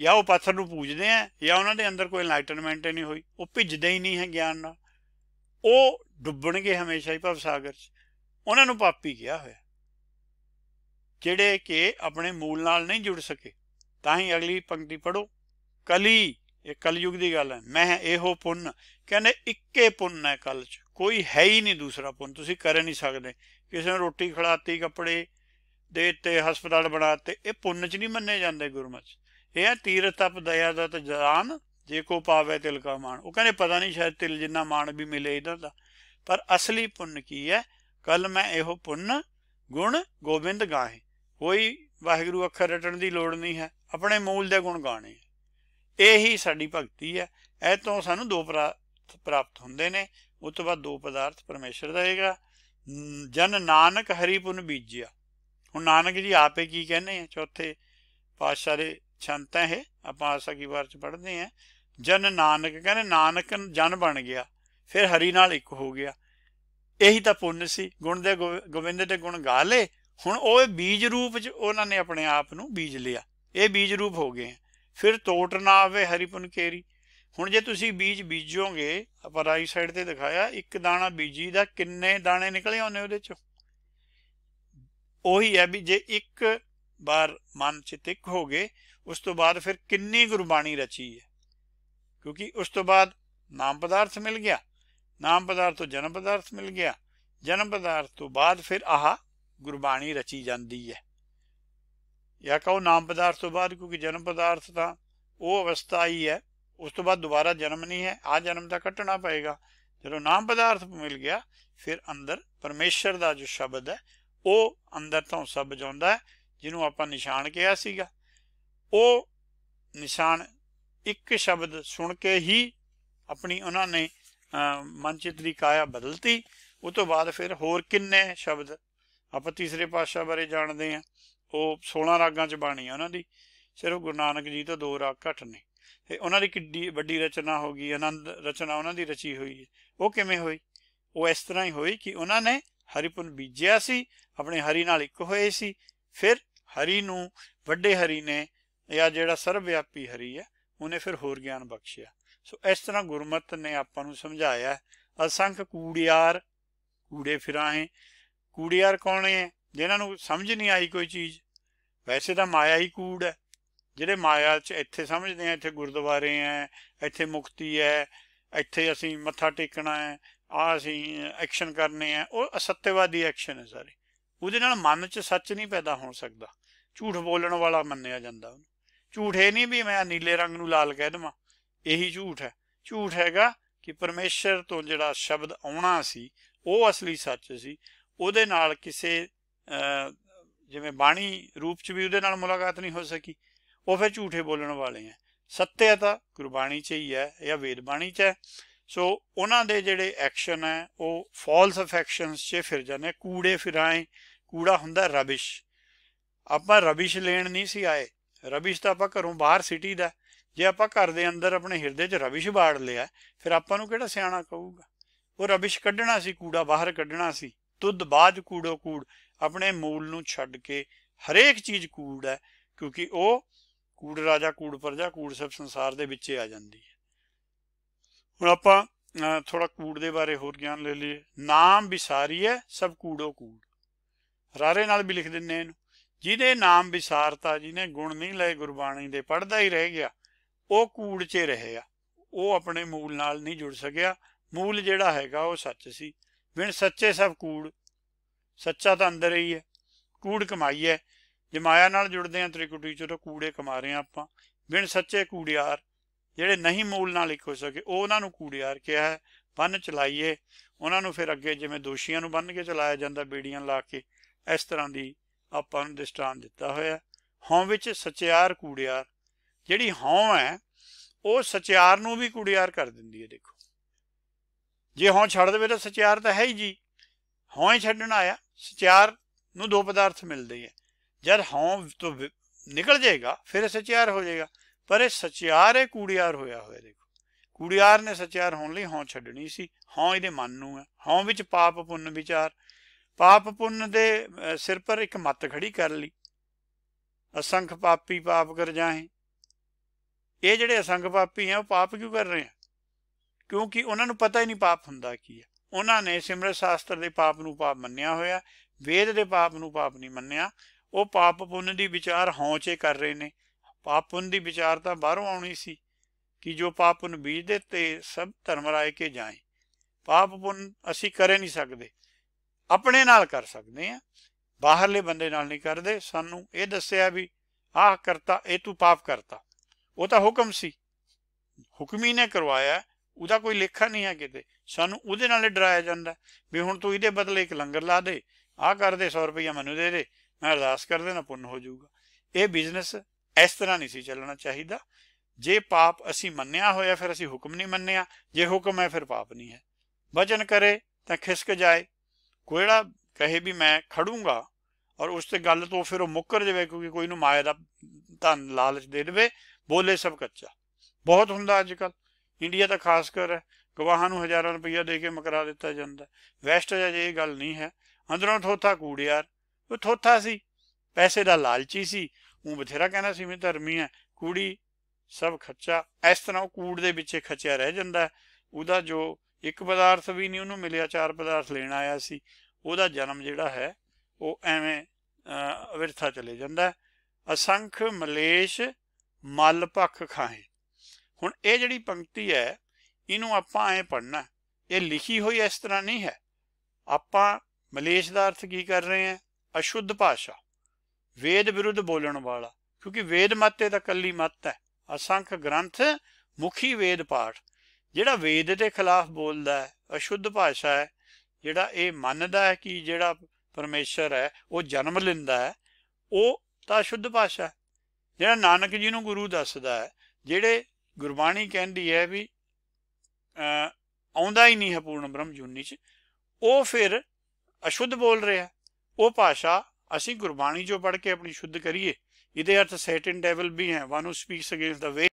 S1: ਜਾਂ ਉਹ ਪਾਥਰ ਨੂੰ ਪੂਜਦੇ ਆ ਜਾਂ ਉਹਨਾਂ ਦੇ ਅੰਦਰ ਕੋਈ ਇਨਲਾਈਟਨਮੈਂਟ ਨਹੀਂ ਹੋਈ ਉਹ ਭਿੱਜਦੇ ਹੀ ਨਹੀਂ ਹੈ ਗਿਆਨ ਨਾਲ ਉਹ ਡੁੱਬਣਗੇ ਹਮੇਸ਼ਾ ਹੀ ਭਵ ਸਾਗਰ 'ਚ ਉਹਨਾਂ ਨੂੰ ਪਾਪੀ ਕਿਹਾ ਹੋਇਆ ਜਿਹੜੇ ਕਿ ਆਪਣੇ ਮੂਲ ਨਾਲ ਨਹੀਂ ਜੁੜ ਸਕੇ ਤਾਂ ਹੀ ਅਗਲੀ ਪੰਕਤੀ ਪੜੋ ਕਲੀ ਇਹ ਕਲਯੁਗ ਦੀ ਗੱਲ ਹੈ ਮੈਂ ਇਹੋ ਪੁੰਨ ਕਹਿੰਦੇ ਇੱਕੇ ਪੁੰਨ ਹੈ ਕਲ 'ਚ ਕੋਈ ਹੈ ਹੀ ਨਹੀਂ ਦੂਸਰਾ ਪੁੰਨ ਤੁਸੀਂ ਕਰ ਨਹੀਂ ਸਕਦੇ ਕਿਸੇ ਨੂੰ ਰੋਟੀ ਖਿਲਾਤੀ ਕੱਪੜੇ ਦੇ ਤੇ ਹਸਪਤਾਲ ਬਣਾਤੇ ਇਹ ਪੁੰਨ ਚ ਨਹੀਂ ਮੰਨੇ ਜਾਂਦੇ ਗੁਰਮਤਿ ਇਹ ਆ ਤੀਰ ਤਪ ਦਇਆ ਦਾ ਤਜਾਨ ਜੇ ਕੋ ਪਾਵੇ ਤਿਲ ਕਾ ਮਾਣ ਉਹ ਕਹਿੰਦੇ ਪਤਾ ਨਹੀਂ ਸ਼ਾਇਦ ਤਿਲ ਜਿੰਨਾ ਮਾਣ ਵੀ ਮਿਲੇ ਇਹਦਾ ਦਾ ਪਰ ਅਸਲੀ ਪੁੰਨ ਕੀ ਹੈ ਕੱਲ ਮੈਂ ਇਹੋ ਪੁੰਨ ਗੁਣ ਗੋਬਿੰਦ ਗਾਹੇ ਕੋਈ ਵਾਹਿਗੁਰੂ ਅੱਖਰ ਰਟਣ ਦੀ ਲੋੜ ਨਹੀਂ ਹੈ ਆਪਣੇ ਮੂਲ ਦੇ ਗੁਣ ਗਾਣੇ ਇਹੀ ਸਾਡੀ ਭਗਤੀ ਹੈ ਇਹ ਤੋਂ ਸਾਨੂੰ ਦੋ ਪ੍ਰਾਪਤ ਹੁੰਦੇ ਨੇ ਉਹ ਤੋਂ ਬਾਅਦ ਦੋ ਪਦਾਰਥ ਪਰਮੇਸ਼ਰ ਦਾ ਹੈਗਾ ਜਨ ਨਾਨਕ ਹਰੀ ਪੁਨ ਬੀਜਿਆ ਹੁਣ ਨਾਨਕ ਜੀ ਆਪੇ ਕੀ ਕਹਿੰਦੇ ਆ ਚੌਥੇ ਪਾਤਸ਼ਾਹ ਦੇ ਛੰਤ ਹੈ ਆਪਾਂ ਆਸਾ ਕੀ ਵਾਰ ਚ ਪੜ੍ਹਦੇ ਆ ਜਨ ਨਾਨਕ ਕਹਿੰਦੇ ਨਾਨਕ ਜਨ ਬਣ ਗਿਆ ਫਿਰ ਹਰੀ ਨਾਲ ਇੱਕ ਹੋ ਗਿਆ ਇਹੀ ਤਾਂ ਪੁੰਨ ਸੀ ਗੁਣ ਦੇ ਗੋਬਿੰਦ ਦੇ ਗੁਣ ਗਾ ਲੇ ਹੁਣ ਉਹ ਬੀਜ ਰੂਪ ਚ ਉਹਨਾਂ ਨੇ ਆਪਣੇ ਆਪ ਨੂੰ ਬੀਜ ਲਿਆ ਇਹ ਬੀਜ ਰੂਪ ਹੋ ਗਏ ਫਿਰ ਤੋਟ ਨਾ ਆਵੇ ਹਰੀ ਪੁਨ ਕੇਰੀ ਹੁਣ ਜੇ ਤੁਸੀਂ ਬੀਜ ਬੀਜੋਗੇ ਆਪਾਂ ਰਾਈਟ ਸਾਈਡ ਤੇ ਦਿਖਾਇਆ ਇੱਕ ਦਾਣਾ ਬੀਜੀ ਦਾ ਕਿੰਨੇ ਦਾਣੇ ਨਿਕਲੇ ਆਉਨੇ ਉਹਦੇ ਚੋਂ ਉਹੀ ਹੈ ਵੀ ਜੇ ਇੱਕ ਵਾਰ ਮਨ ਤਿੱਕ ਹੋ ਗਏ ਉਸ ਤੋਂ ਬਾਅਦ ਫਿਰ ਕਿੰਨੀ ਗੁਰਬਾਣੀ ਰਚੀ ਹੈ ਕਿਉਂਕਿ ਉਸ ਤੋਂ ਬਾਅਦ ਨਾਮ ਪਦਾਰਥ ਮਿਲ ਗਿਆ ਨਾਮ ਪਦਾਰਥ ਤੋਂ ਜਨਮ ਪਦਾਰਥ ਮਿਲ ਗਿਆ ਜਨਮ ਪਦਾਰਥ ਤੋਂ ਬਾਅਦ ਫਿਰ ਆਹ ਗੁਰਬਾਣੀ ਰਚੀ ਜਾਂਦੀ ਹੈ ਜਾਂ ਕਹੋ ਨਾਮ ਪਦਾਰਥ ਤੋਂ ਬਾਅਦ ਕਿਉਂਕਿ ਜਨਮ ਪਦਾਰਥ ਤਾਂ ਉਹ ਅਵਸਥਾ ਹੀ ਹੈ ਉਸ ਤੋਂ ਬਾਅਦ ਦੁਬਾਰਾ ਜਨਮ ਨਹੀਂ ਹੈ ਆ ਜਨਮ ਤਾਂ ਕੱਟਣਾ ਪਏਗਾ ਜਦੋਂ ਨਾਮ ਪਦਾਰਥ ਮਿਲ ਗਿਆ ਫਿਰ ਅੰਦਰ ਪਰਮੇਸ਼ਰ ਦਾ ਜੋ ਸ਼ਬਦ ਹੈ ਉਹ ਅੰਦਰ ਤੋਂ ਸਭ ਜਾਂਦਾ ਹੈ ਜਿਹਨੂੰ ਆਪਾਂ ਨਿਸ਼ਾਨ ਕਿਹਾ ਸੀਗਾ ਉਹ ਨਿਸ਼ਾਨ ਇੱਕ ਸ਼ਬਦ ਸੁਣ ਕੇ ਹੀ ਆਪਣੀ ਉਹਨਾਂ ਨੇ ਮਨਚਿਤਰੀ ਦੀ ਕਾਇਆ ਬਦਲਤੀ ਉਸ ਤੋਂ ਬਾਅਦ ਫਿਰ ਹੋਰ ਕਿੰਨੇ ਸ਼ਬਦ ਆਪਾਂ ਤੀਸਰੇ ਪਾਸ਼ਾ ਬਾਰੇ ਜਾਣਦੇ ਆ ਉਹ 16 ਰਾਗਾਂ ਚ ਬਾਣੀ ਆ ਉਹਨਾਂ ਦੀ ਸਿਰਫ ਗੁਰੂ ਨਾਨਕ ਜੀ ਤੋਂ ਦੋ ਰਾਗ ਘਟਨੇ ਨੇ ਤੇ ਉਹਨਾਂ ਦੀ ਕਿੱਡੀ ਵੱਡੀ ਰਚਨਾ ਹੋ ਗਈ ਆਨੰਦ ਰਚਨਾ ਉਹਨਾਂ ਦੀ ਰਚੀ ਹੋਈ ਹੈ ਉਹ ਕਿਵੇਂ ਹੋਈ ਉਹ ਇਸ ਤਰ੍ਹਾਂ ਹੀ ਹੋਈ ਕਿ ਉਹਨਾਂ ਨੇ ਹਰੀਪੁਨ ਬੀਜਿਆ ਸੀ ਆਪਣੇ ਹਰੀ ਨਾਲ ਇੱਕ ਹੋਏ ਸੀ ਫਿਰ ਹਰੀ ਨੂੰ ਵੱਡੇ ਹਰੀ ਨੇ ਜਾਂ ਜਿਹੜਾ ਸਰਵ ਵਿਆਪੀ ਹਰੀ ਹੈ ਉਹਨੇ ਫਿਰ ਹੋਰ ਗਿਆਨ ਬਖਸ਼ਿਆ ਸੋ ਇਸ ਤਰ੍ਹਾਂ ਗੁਰਮਤ ਨੇ ਆਪਾਂ ਨੂੰ ਸਮਝਾਇਆ ਅਸੰਖ ਕੂੜਿਆਰ ਕੂੜੇ ਫਿਰਾਹੇ ਕੂੜਿਆਰ ਕੌਣ ਹੈ ਜਿਨ੍ਹਾਂ ਨੂੰ ਸਮਝ ਨਹੀਂ ਆਈ ਕੋਈ ਚੀਜ਼ ਵੈਸੇ ਤਾਂ ਮਾਇਆ ਹੀ ਕੂੜ ਹੈ ਜਿਹੜੇ ਮਾਇਆ 'ਚ ਇੱਥੇ ਸਮਝਦੇ ਆ ਇੱਥੇ ਗੁਰਦੁਆਰੇ ਆ ਇੱਥੇ ਮੁਕਤੀ ਹੈ ਇੱਥੇ ਅਸੀਂ ਮੱਥਾ ਟੇਕਣਾ ਹੈ ਆ ਅਸੀਂ ਐਕਸ਼ਨ ਕਰਨੇ ਆ ਉਹ ਅਸੱਤਵਾਦੀ ਐਕਸ਼ਨ ਹੈ ਸਾਰੇ ਉਹਦੇ ਨਾਲ ਮਨ 'ਚ ਸੱਚ ਨਹੀਂ ਪੈਦਾ ਹੋ ਸਕਦਾ ਝੂਠ ਬੋਲਣ ਵਾਲਾ ਮੰਨਿਆ ਜਾਂਦਾ ਉਹਨੂੰ ਝੂਠ ਨਹੀਂ ਵੀ ਮੈਂ ਨੀਲੇ ਰੰਗ ਨੂੰ ਲਾਲ ਕਹਿ ਦਵਾਂ ਇਹੀ ਝੂਠ ਹੈ ਝੂਠ ਹੈਗਾ ਕਿ ਪਰਮੇਸ਼ਰ ਤੋਂ ਜਿਹੜਾ ਸ਼ਬਦ ਆਉਣਾ ਸੀ ਉਹ ਅਸਲੀ ਸੱਚ ਸੀ ਉਹਦੇ ਨਾਲ ਕਿਸੇ ਜਿਵੇਂ ਬਾਣੀ ਰੂਪ 'ਚ ਵੀ ਉਹਦੇ ਨਾਲ ਮੁਲਾਕਾਤ ਨਹੀਂ ਹੋ ਸਕੀ ਉਹ ਫਿਰ ਝੂਠੇ ਬੋਲਣ ਵਾਲੇ ਆ ਸੱਤਿਆ ਤਾਂ ਗੁਰਬਾਣੀ 'ਚ ਹੀ ਹੈ ਜਾਂ ਵੇਦ ਬਾਣੀ 'ਚ ਹੈ ਸੋ ਉਹਨਾਂ ਦੇ ਜਿਹੜੇ ਐਕਸ਼ਨ ਹੈ ਉਹ ਫਾਲਸ ਅਫੈਕਸ਼ਨਸ 'ਚ ਫਿਰ ਜਾਂਦੇ ਕੂੜੇ ਫਿਰਾਏ ਕੂੜਾ ਹੁੰਦਾ ਰਬਿਸ਼ ਆਪਾਂ ਰਬਿਸ਼ ਲੈਣ ਨਹੀਂ ਸੀ ਆਏ ਰਬਿਸ਼ ਤਾਂ ਆਪਾਂ ਘਰੋਂ ਬਾਹਰ ਸਿਟੀ ਦਾ ਜੇ ਆਪਾਂ ਘਰ ਦੇ ਅੰਦਰ ਆਪਣੇ ਹਿਰਦੇ 'ਚ ਰਬਿਸ਼ ਬਾੜ ਲਿਆ ਫਿਰ ਆਪਾਂ ਨੂੰ ਕਿਹੜਾ ਸਿਆਣਾ ਕਹੂਗਾ ਉਹ ਰਬਿਸ਼ ਕੱਢਣਾ ਸੀ ਕੂੜਾ ਬਾਹਰ ਕੱਢਣਾ ਸੀ ਤੁਦ ਬਾਜ ਕੂੜੋ ਕੂੜ ਆਪਣੇ ਮੂਲ ਨੂੰ ਛੱਡ ਕੇ ਹਰੇਕ ਚੀਜ਼ ਕੂੜ ਹੈ ਕਿਉਂਕਿ ਉਹ ਕੂੜ ਰਾਜਾ ਕੂੜ ਪਰਜਾ ਕੂੜ ਸਭ ਸੰਸਾਰ ਦੇ ਵਿੱਚ ਆ ਜਾਂਦੀ ਹੈ ਹੁਣ ਆਪਾਂ ਥੋੜਾ ਕੂੜ ਦੇ ਬਾਰੇ ਹੋਰ ਗਿਆਨ ਲੈ ਲਈਏ ਨਾਮ ਵਿਸਾਰੀ ਹੈ ਸਭ ਕੂੜੋ ਕੂੜ ਰਾਰੇ ਨਾਲ ਵੀ ਲਿਖ ਦਿੰਨੇ ਇਹਨੂੰ ਜਿਹਦੇ ਨਾਮ ਵਿਸਾਰਤਾ ਜਿਹਨੇ ਗੁਣ ਨਹੀਂ ਲਏ ਗੁਰਬਾਣੀ ਦੇ ਪੜਦਾ ਹੀ ਰਹਿ ਗਿਆ ਉਹ ਕੂੜ 'ਚ ਰਹਿਆ ਉਹ ਆਪਣੇ ਮੂਲ ਨਾਲ ਨਹੀਂ ਜੁੜ ਸਕਿਆ ਮੂਲ ਜਿਹੜਾ ਹੈਗਾ ਉਹ ਸੱਚ ਸੀ ਬਿਨ ਸੱਚੇ ਸਭ ਕੂੜ ਸੱਚਾ ਤਾਂ ਅੰਦਰ ਹੀ ਹੈ ਕੂੜ ਕਮਾਈ ਹੈ ਜੇ ਮਾਇਆ ਨਾਲ ਜੁੜਦੇ ਆ ਤ੍ਰਿਕੁਟੀ ਚ ਤਾਂ ਕੂੜੇ ਕਮਾ ਰਹੇ ਆ ਆਪਾਂ ਬਿਨ ਸੱਚੇ ਕੂੜਿਆਰ ਜਿਹੜੇ ਨਹੀਂ ਮੂਲ ਨਾਲ ਇੱਕ ਹੋ ਸਕੇ ਉਹ ਉਹਨਾਂ ਨੂੰ ਕੂੜਿਆਰ ਕਿਹਾ ਹੈ ਬੰਨ ਚਲਾਈਏ ਉਹਨਾਂ ਨੂੰ ਫਿਰ ਅੱਗੇ ਜਿਵੇਂ ਦੋਸ਼ੀਆਂ ਨੂੰ ਬੰਨ ਕੇ ਚਲਾਇਆ ਜਾਂਦਾ ਬੀੜੀਆਂ ਲਾ ਕੇ ਇਸ ਤਰ੍ਹਾਂ ਦੀ ਆਪਾਂ ਨੂੰ ਦਿਸਤਾਨ ਦਿੱਤਾ ਹੋਇਆ ਹਉ ਵਿੱਚ ਸਚਿਆਰ ਕੂੜਿਆਰ ਜਿਹੜੀ ਹਉ ਹੈ ਉਹ ਸਚਿਆਰ ਨੂੰ ਵੀ ਕੂੜਿਆਰ ਕਰ ਦਿੰਦੀ ਹੈ ਦੇਖੋ ਜੇ ਹਉ ਛੱਡ ਦੇਵੇ ਤਾਂ ਸਚਿਆਰ ਤਾਂ ਹੈ ਹੀ ਜੀ ਹਉ ਹੀ ਛੱਡਣ ਆਇਆ ਸਚਿਆਰ ਨੂੰ ਦੋ ਪਦਾਰਥ ਮਿਲਦੇ ਆ ਜਦ ਹੋਂ ਤੋਂ ਨਿਕਲ ਜਾਏਗਾ ਫਿਰ ਸਚਿਆਰ ਹੋ ਜਾਏਗਾ ਪਰ ਇਹ ਸਚਿਆਰ ਇਹ ਕੂੜਿਆਰ ਹੋਇਆ ਹੋਇਆ ਦੇਖੋ ਕੂੜਿਆਰ ਨੇ ਸਚਿਆਰ ਹੋਣ ਲਈ ਹੋਂ ਛੱਡਣੀ ਸੀ ਹੋਂ ਇਹਦੇ ਮਨ ਨੂੰ ਹੈ ਹੋਂ ਵਿੱਚ ਪਾਪ ਪੁੰਨ ਵਿਚਾਰ ਪਾਪ ਪੁੰਨ ਦੇ ਸਿਰ ਪਰ ਇੱਕ ਮੱਤ ਖੜੀ ਕਰ ਲਈ ਅਸੰਖ ਪਾਪੀ ਪਾਪ ਕਰ ਜਾਹੇ ਇਹ ਜਿਹੜੇ ਅਸੰਖ ਪਾਪੀ ਆ ਉਹ ਪਾਪ ਕਿਉਂ ਕਰ ਰਹੇ ਆ ਕਿਉਂਕਿ ਉਹਨਾਂ ਨੂੰ ਪਤਾ ਹੀ ਨਹੀਂ ਪਾਪ ਹੁੰਦਾ ਕੀ ਹੈ ਉਹਨਾਂ ਨੇ ਸਿਮਰਤ ਸ਼ਾਸਤਰ ਦੇ ਪਾਪ ਨੂੰ ਪਾਪ ਮੰਨਿਆ ਹੋਇਆ ਵੇਦ ਦੇ ਪਾਪ ਨੂੰ ਪਾਪ ਨਹੀਂ ਮੰਨਿਆ ਉਹ ਪਾਪ ਪੁੰਨ ਦੀ ਵਿਚਾਰ ਹੌਂਚੇ ਕਰ ਰਹੇ ਨੇ ਪਾਪ ਪੁੰਨ ਦੀ ਵਿਚਾਰ ਤਾਂ ਬਾਹਰੋਂ ਆਉਣੀ ਸੀ ਕਿ ਜੋ ਪਾਪ ਪੁੰਨ ਬੀਜ ਤੇ ਸਭ ਧਰਮ ਰਾਏ ਕੇ ਜਾਏ ਪਾਪ ਪੁੰਨ ਅਸੀਂ ਕਰੇ ਨਹੀਂ ਸਕਦੇ ਆਪਣੇ ਨਾਲ ਕਰ ਸਕਦੇ ਆ ਬਾਹਰਲੇ ਬੰਦੇ ਨਾਲ ਨਹੀਂ ਕਰਦੇ ਸਾਨੂੰ ਇਹ ਦੱਸਿਆ ਵੀ ਆਹ ਕਰਤਾ ਇਹ ਤੂੰ ਪਾਪ ਕਰਤਾ ਉਹ ਤਾਂ ਹੁਕਮ ਸੀ ਹੁਕਮੀ ਨੇ ਕਰਵਾਇਆ ਉਹਦਾ ਕੋਈ ਲੇਖਾ ਨਹੀਂ ਹੈ ਕਿਤੇ ਸਾਨੂੰ ਉਹਦੇ ਨਾਲ ਡਰਾਇਆ ਜਾਂਦਾ ਵੀ ਹੁਣ ਤੂੰ ਇਹਦੇ ਬਦਲੇ ਇੱਕ ਲੰਗਰ ਲਾ ਦੇ ਆਹ ਕਰ ਦੇ 100 ਰੁਪਏ ਮੈਨੂੰ ਦੇ ਦੇ ਮੈਂ ਅਰਦਾਸ ਕਰਦੇ ਨਾ ਪੁੰਨ ਹੋ ਜਾਊਗਾ ਇਹ ਬਿਜ਼ਨਸ ਇਸ ਤਰ੍ਹਾਂ ਨਹੀਂ ਸੀ ਚੱਲਣਾ ਚਾਹੀਦਾ ਜੇ ਪਾਪ ਅਸੀਂ ਮੰਨਿਆ ਹੋਇਆ ਫਿਰ ਅਸੀਂ ਹੁਕਮ ਨਹੀਂ ਮੰਨਿਆ ਜੇ ਹੁਕਮ ਹੈ ਫਿਰ ਪਾਪ ਨਹੀਂ ਹੈ ਵਚਨ ਕਰੇ ਤਾਂ ਖਿਸਕ ਜਾਏ ਕੋਈੜਾ ਕਹੇ ਵੀ ਮੈਂ ਖੜੂੰਗਾ ਔਰ ਉਸ ਤੇ ਗੱਲ ਤੋਂ ਫਿਰ ਉਹ ਮੁੱਕਰ ਜਾਵੇ ਕਿਉਂਕਿ ਕੋਈ ਨੂੰ ਮਾਇਆ ਦਾ ਧਨ ਲਾਲਚ ਦੇ ਦੇਵੇ ਬੋਲੇ ਸਭ ਕੱਚਾ ਬਹੁਤ ਹੁੰਦਾ ਅੱਜ ਕੱਲ ਇੰਡੀਆ ਤਾਂ ਖਾਸ ਕਰ ਗਵਾਹਾਂ ਨੂੰ ਹਜ਼ਾਰਾਂ ਰੁਪਈਆ ਦੇ ਕੇ ਮਕਰਾ ਦਿੱਤਾ ਜਾਂਦਾ ਵੈਸਟ ਜੇ ਇਹ ਗੱਲ ਨਹੀਂ ਹੈ ਅੰਦਰੋਂ ਥੋਥਾ ਕੂੜਿਆਰ ਉਹ ਥੋਥਾ ਸੀ ਪੈਸੇ ਦਾ ਲਾਲਚੀ ਸੀ ਉਹ ਬਥੇਰਾ ਕਹਿੰਦਾ ਸੀ ਮੈਂ ਧਰਮੀ ਆ ਕੁੜੀ ਸਭ ਖਰਚਾ ਇਸ ਤਰ੍ਹਾਂ ਉਹ ਕੂੜ ਦੇ ਵਿੱਚੇ ਖਚਿਆ ਰਹਿ ਜਾਂਦਾ ਉਹਦਾ ਜੋ ਇੱਕ ਪਦਾਰਥ ਵੀ ਨਹੀਂ ਉਹਨੂੰ ਮਿਲਿਆ ਚਾਰ ਪਦਾਰਥ ਲੈਣ ਆਇਆ ਸੀ ਉਹਦਾ ਜਨਮ ਜਿਹੜਾ ਹੈ ਉਹ ਐਵੇਂ ਅਵਿਰਥਾ ਚਲੇ ਜਾਂਦਾ ਅਸੰਖ ਮਲੇਸ਼ ਮਲ ਭਖ ਖਾਹੇ ਹੁਣ ਇਹ ਜਿਹੜੀ ਪੰਕਤੀ ਹੈ ਇਹਨੂੰ ਆਪਾਂ ਐ ਪੜਨਾ ਇਹ ਲਿਖੀ ਹੋਈ ਇਸ ਤਰ੍ਹਾਂ ਨਹੀਂ ਹੈ ਆਪਾਂ ਮਲੇਸ਼ ਦਾ ਅਰਥ ਕੀ ਕਰ ਰਹੇ ਹਾਂ ਅਸ਼ੁੱਧ ਭਾਸ਼ਾ ਵੇਦ ਵਿਰੁੱਧ ਬੋਲਣ ਵਾਲਾ ਕਿਉਂਕਿ ਵੇਦ ਮੱਤੇ ਤਾਂ ਕੱਲੀ ਮੱਤ ਹੈ ਅਸੰਖ ਗ੍ਰੰਥ ਮੁਖੀ ਵੇਦ ਪਾਠ ਜਿਹੜਾ ਵੇਦ ਦੇ ਖਿਲਾਫ ਬੋਲਦਾ ਹੈ ਅਸ਼ੁੱਧ ਭਾਸ਼ਾ ਹੈ ਜਿਹੜਾ ਇਹ ਮੰਨਦਾ ਹੈ ਕਿ ਜਿਹੜਾ ਪਰਮੇਸ਼ਰ ਹੈ ਉਹ ਜਨਮ ਲਿੰਦਾ ਹੈ ਉਹ ਤਾਂ ਅਸ਼ੁੱਧ ਭਾਸ਼ਾ ਜਿਹੜਾ ਨਾਨਕ ਜੀ ਨੂੰ ਗੁਰੂ ਦੱਸਦਾ ਹੈ ਜਿਹੜੇ ਗੁਰਬਾਣੀ ਕਹਿੰਦੀ ਹੈ ਵੀ ਆਉਂਦਾ ਹੀ ਨਹੀਂ ਹੈ ਪੂਰਨ ਬ੍ਰਹਮ ਜੁਨੀ ਚ ਉਹ ਫਿਰ ਅਸ਼ੁੱਧ ਬੋਲ ਰਿਹਾ ਉਹ ਭਾਸ਼ਾ ਅਸੀਂ ਗੁਰਬਾਣੀ ਜੋ ਪੜ੍ਹ ਕੇ ਆਪਣੀ ਸ਼ੁੱਧ ਕਰੀਏ ਇਹਦੇ ਅਰਥ ਸੈਟਨ ਡੈਵਲ ਵੀ ਹੈ one who speaks against the way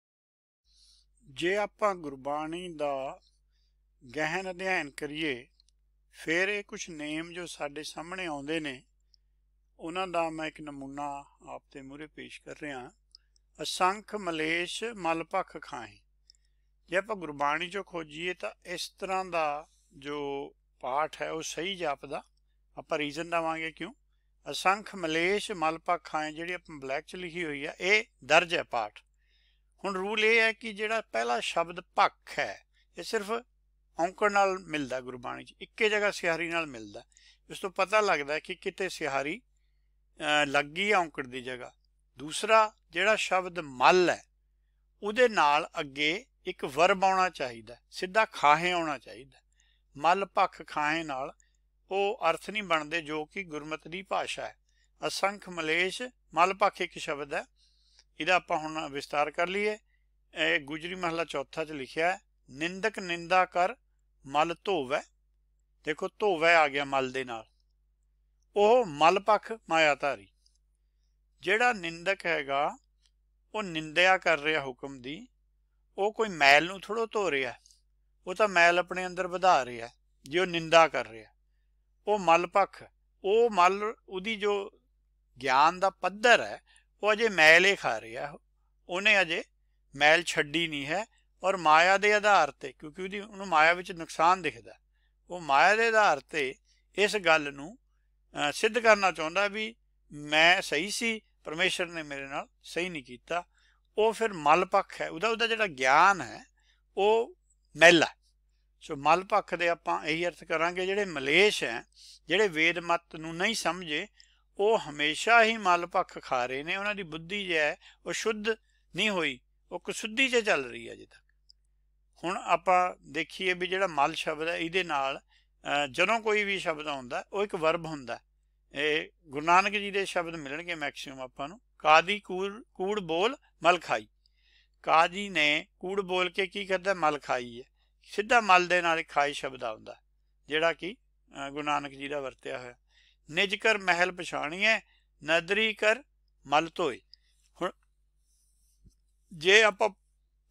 S1: ਜੇ ਆਪਾਂ ਗੁਰਬਾਣੀ ਦਾ ਗਹਿਨ ਅਧਿਐਨ ਕਰੀਏ ਫਿਰ ਇਹ ਕੁਝ ਨੇਮ ਜੋ ਸਾਡੇ ਸਾਹਮਣੇ ਆਉਂਦੇ ਨੇ ਉਹਨਾਂ ਦਾ ਮੈਂ ਇੱਕ ਨਮੂਨਾ ਆਪ ਤੇ ਮੂਰੇ ਪੇਸ਼ ਕਰ ਰਿਹਾ ਅਸੰਖ ਮਲੇਸ਼ ਮਲਪਖ ਖਾਏ ਜੇ ਆਪਾਂ ਗੁਰਬਾਣੀ ਚੋਂ ਖੋਜੀਏ ਤਾਂ ਇਸ ਤਰ੍ਹਾਂ ਦਾ ਜੋ ਪਾਠ ਹੈ ਉਹ ਸਹੀ ਜਾਪਦਾ ਆਪਾਂ ਰੀਜ਼ਨ ਦਵਾਂਗੇ ਕਿਉਂ ਅਸੰਖ ਮਲੇਸ਼ ਮਲਪਖਾਂ ਜਿਹੜੀ ਆਪਾਂ ਬਲੈਕ ਚ ਲਿਖੀ ਹੋਈ ਆ ਇਹ ਦਰਜ ਹੈ ਪਾਠ ਹੁਣ ਰੂਲ ਇਹ ਹੈ ਕਿ ਜਿਹੜਾ ਪਹਿਲਾ ਸ਼ਬਦ ਪੱਖ ਹੈ ਇਹ ਸਿਰਫ ਔਂਕੜ ਨਾਲ ਮਿਲਦਾ ਗੁਰਬਾਣੀ ਚ ਇੱਕੇ ਜਗ੍ਹਾ ਸਿਹਾਰੀ ਨਾਲ ਮਿਲਦਾ ਇਸ ਤੋਂ ਪਤਾ ਲੱਗਦਾ ਕਿ ਕਿਤੇ ਸਿਹਾਰੀ ਲੱਗੀ ਗਈ ਔਂਕੜ ਦੀ ਜਗ੍ਹਾ ਦੂਸਰਾ ਜਿਹੜਾ ਸ਼ਬਦ ਮਲ ਹੈ ਉਹਦੇ ਨਾਲ ਅੱਗੇ ਇੱਕ ਵਰਬ ਆਉਣਾ ਚਾਹੀਦਾ ਸਿੱਧਾ ਖਾਹੇ ਆਉਣਾ ਚਾਹੀਦਾ ਮਲ ਪੱਖ ਖਾਹੇ ਨਾਲ ਉਹ ਅਰਥ ਨਹੀਂ ਬਣਦੇ ਜੋ ਕਿ ਗੁਰਮਤ ਦੀ ਭਾਸ਼ਾ ਹੈ ਅਸੰਖ ਮਲੇਸ਼ ਪਖੇ ਇੱਕ ਸ਼ਬਦ ਹੈ ਇਹਦਾ ਆਪਾਂ ਹੁਣ ਵਿਸਤਾਰ ਕਰ ਲਈਏ ਇਹ ਗੁਜਰੀ ਮਹਲਾ ਚੌਥਾ 'ਚ ਲਿਖਿਆ ਹੈ ਨਿੰਦਕ ਨਿੰਦਾ ਕਰ ਮਲ ਧੋਵੈ ਦੇਖੋ ਧੋਵੈ ਆ ਗਿਆ ਮਲ ਦੇ ਨਾਲ ਉਹ ਮਲ ਮਾਇਆ ਮਾਇਆਧਾਰੀ ਜਿਹੜਾ ਨਿੰਦਕ ਹੈਗਾ ਉਹ ਨਿੰਦਿਆ ਕਰ ਰਿਹਾ ਹੁਕਮ ਦੀ ਉਹ ਕੋਈ ਮੈਲ ਨੂੰ ਥੋੜੋ ਧੋ ਰਿਹਾ ਉਹ ਤਾਂ ਮੈਲ ਆਪਣੇ ਅੰਦਰ ਵਧਾ ਰਿਹਾ ਜੇ ਉਹ ਨਿੰਦਾ ਕਰ ਰਿਹਾ ਉਹ ਮਲ ਪੱਖ ਉਹ ਮਲ ਉਹਦੀ ਜੋ ਗਿਆਨ ਦਾ ਪੱਧਰ ਹੈ ਉਹ ਅਜੇ ਮੈਲ ਹੀ ਖਾ ਰਿਹਾ ਉਹਨੇ ਅਜੇ ਮੈਲ ਛੱਡੀ ਨਹੀਂ ਹੈ ਔਰ ਮਾਇਆ ਦੇ ਆਧਾਰ ਤੇ ਕਿਉਂਕਿ ਉਹਦੀ ਉਹਨੂੰ ਮਾਇਆ ਵਿੱਚ ਨੁਕਸਾਨ ਦਿਖਦਾ ਉਹ ਮਾਇਆ ਦੇ ਆਧਾਰ ਤੇ ਇਸ ਗੱਲ ਨੂੰ ਸਿੱਧ ਕਰਨਾ ਚਾਹੁੰਦਾ ਵੀ ਮੈਂ ਸਹੀ ਸੀ ਪਰਮੇਸ਼ਰ ਨੇ ਮੇਰੇ ਨਾਲ ਸਹੀ ਨਹੀਂ ਕੀਤਾ ਉਹ ਫਿਰ ਮਲ ਪੱਖ ਹੈ ਉਹਦਾ ਉਹਦਾ ਜਿਹੜਾ ਗਿਆਨ ਹੈ ਉਹ ਮੈਲਾ ਸੋ ਮਲ ਪੱਖ ਦੇ ਆਪਾਂ ਇਹ ਅਰਥ ਕਰਾਂਗੇ ਜਿਹੜੇ ਮਲੇਸ਼ ਹੈ ਜਿਹੜੇ ਵੇਦ ਮਤ ਨੂੰ ਨਹੀਂ ਸਮਝੇ ਉਹ ਹਮੇਸ਼ਾ ਹੀ ਮਲ ਪੱਖ ਖਾ ਰਹੇ ਨੇ ਉਹਨਾਂ ਦੀ ਬੁੱਧੀ ਜੇ ਉਹ ਸ਼ੁੱਧ ਨਹੀਂ ਹੋਈ ਉਹ ਕੁਸੁੱਧੀ 'ਚ ਚੱਲ ਰਹੀ ਹੈ ਅਜੇ ਤੱਕ ਹੁਣ ਆਪਾਂ ਦੇਖੀਏ ਵੀ ਜਿਹੜਾ ਮਲ ਸ਼ਬਦ ਹੈ ਇਹਦੇ ਨਾਲ ਜਦੋਂ ਕੋਈ ਵੀ ਸ਼ਬਦ ਆਉਂਦਾ ਉਹ ਇੱਕ ਵਰਬ ਹੁੰਦਾ ਇਹ ਗੁਰੂ ਨਾਨਕ ਜੀ ਦੇ ਸ਼ਬਦ ਮਿਲਣਗੇ ਮੈਕਸਿਮਮ ਆਪਾਂ ਨੂੰ ਕਾਦੀ ਕੂੜ ਬੋਲ ਮਲ ਖਾਈ ਕਾਜੀ ਨੇ ਕੂੜ ਬੋਲ ਕੇ ਕੀ ਕਰਦਾ ਮਲ ਖਾਈ ਹੈ ਸਿੱਧਾ ਮਲ ਦੇ ਨਾਲ ਖਾਈ ਸ਼ਬਦ ਆਉਂਦਾ ਜਿਹੜਾ ਕਿ ਗੁਰੂ ਨਾਨਕ ਜੀ ਦਾ ਵਰਤਿਆ ਹੋਇਆ ਨਿਜ ਕਰ ਮਹਿਲ ਪਛਾਣੀਐ ਨਦਰੀ ਕਰ ਮਲ ਧੋਏ ਹੁਣ ਜੇ ਆਪਾਂ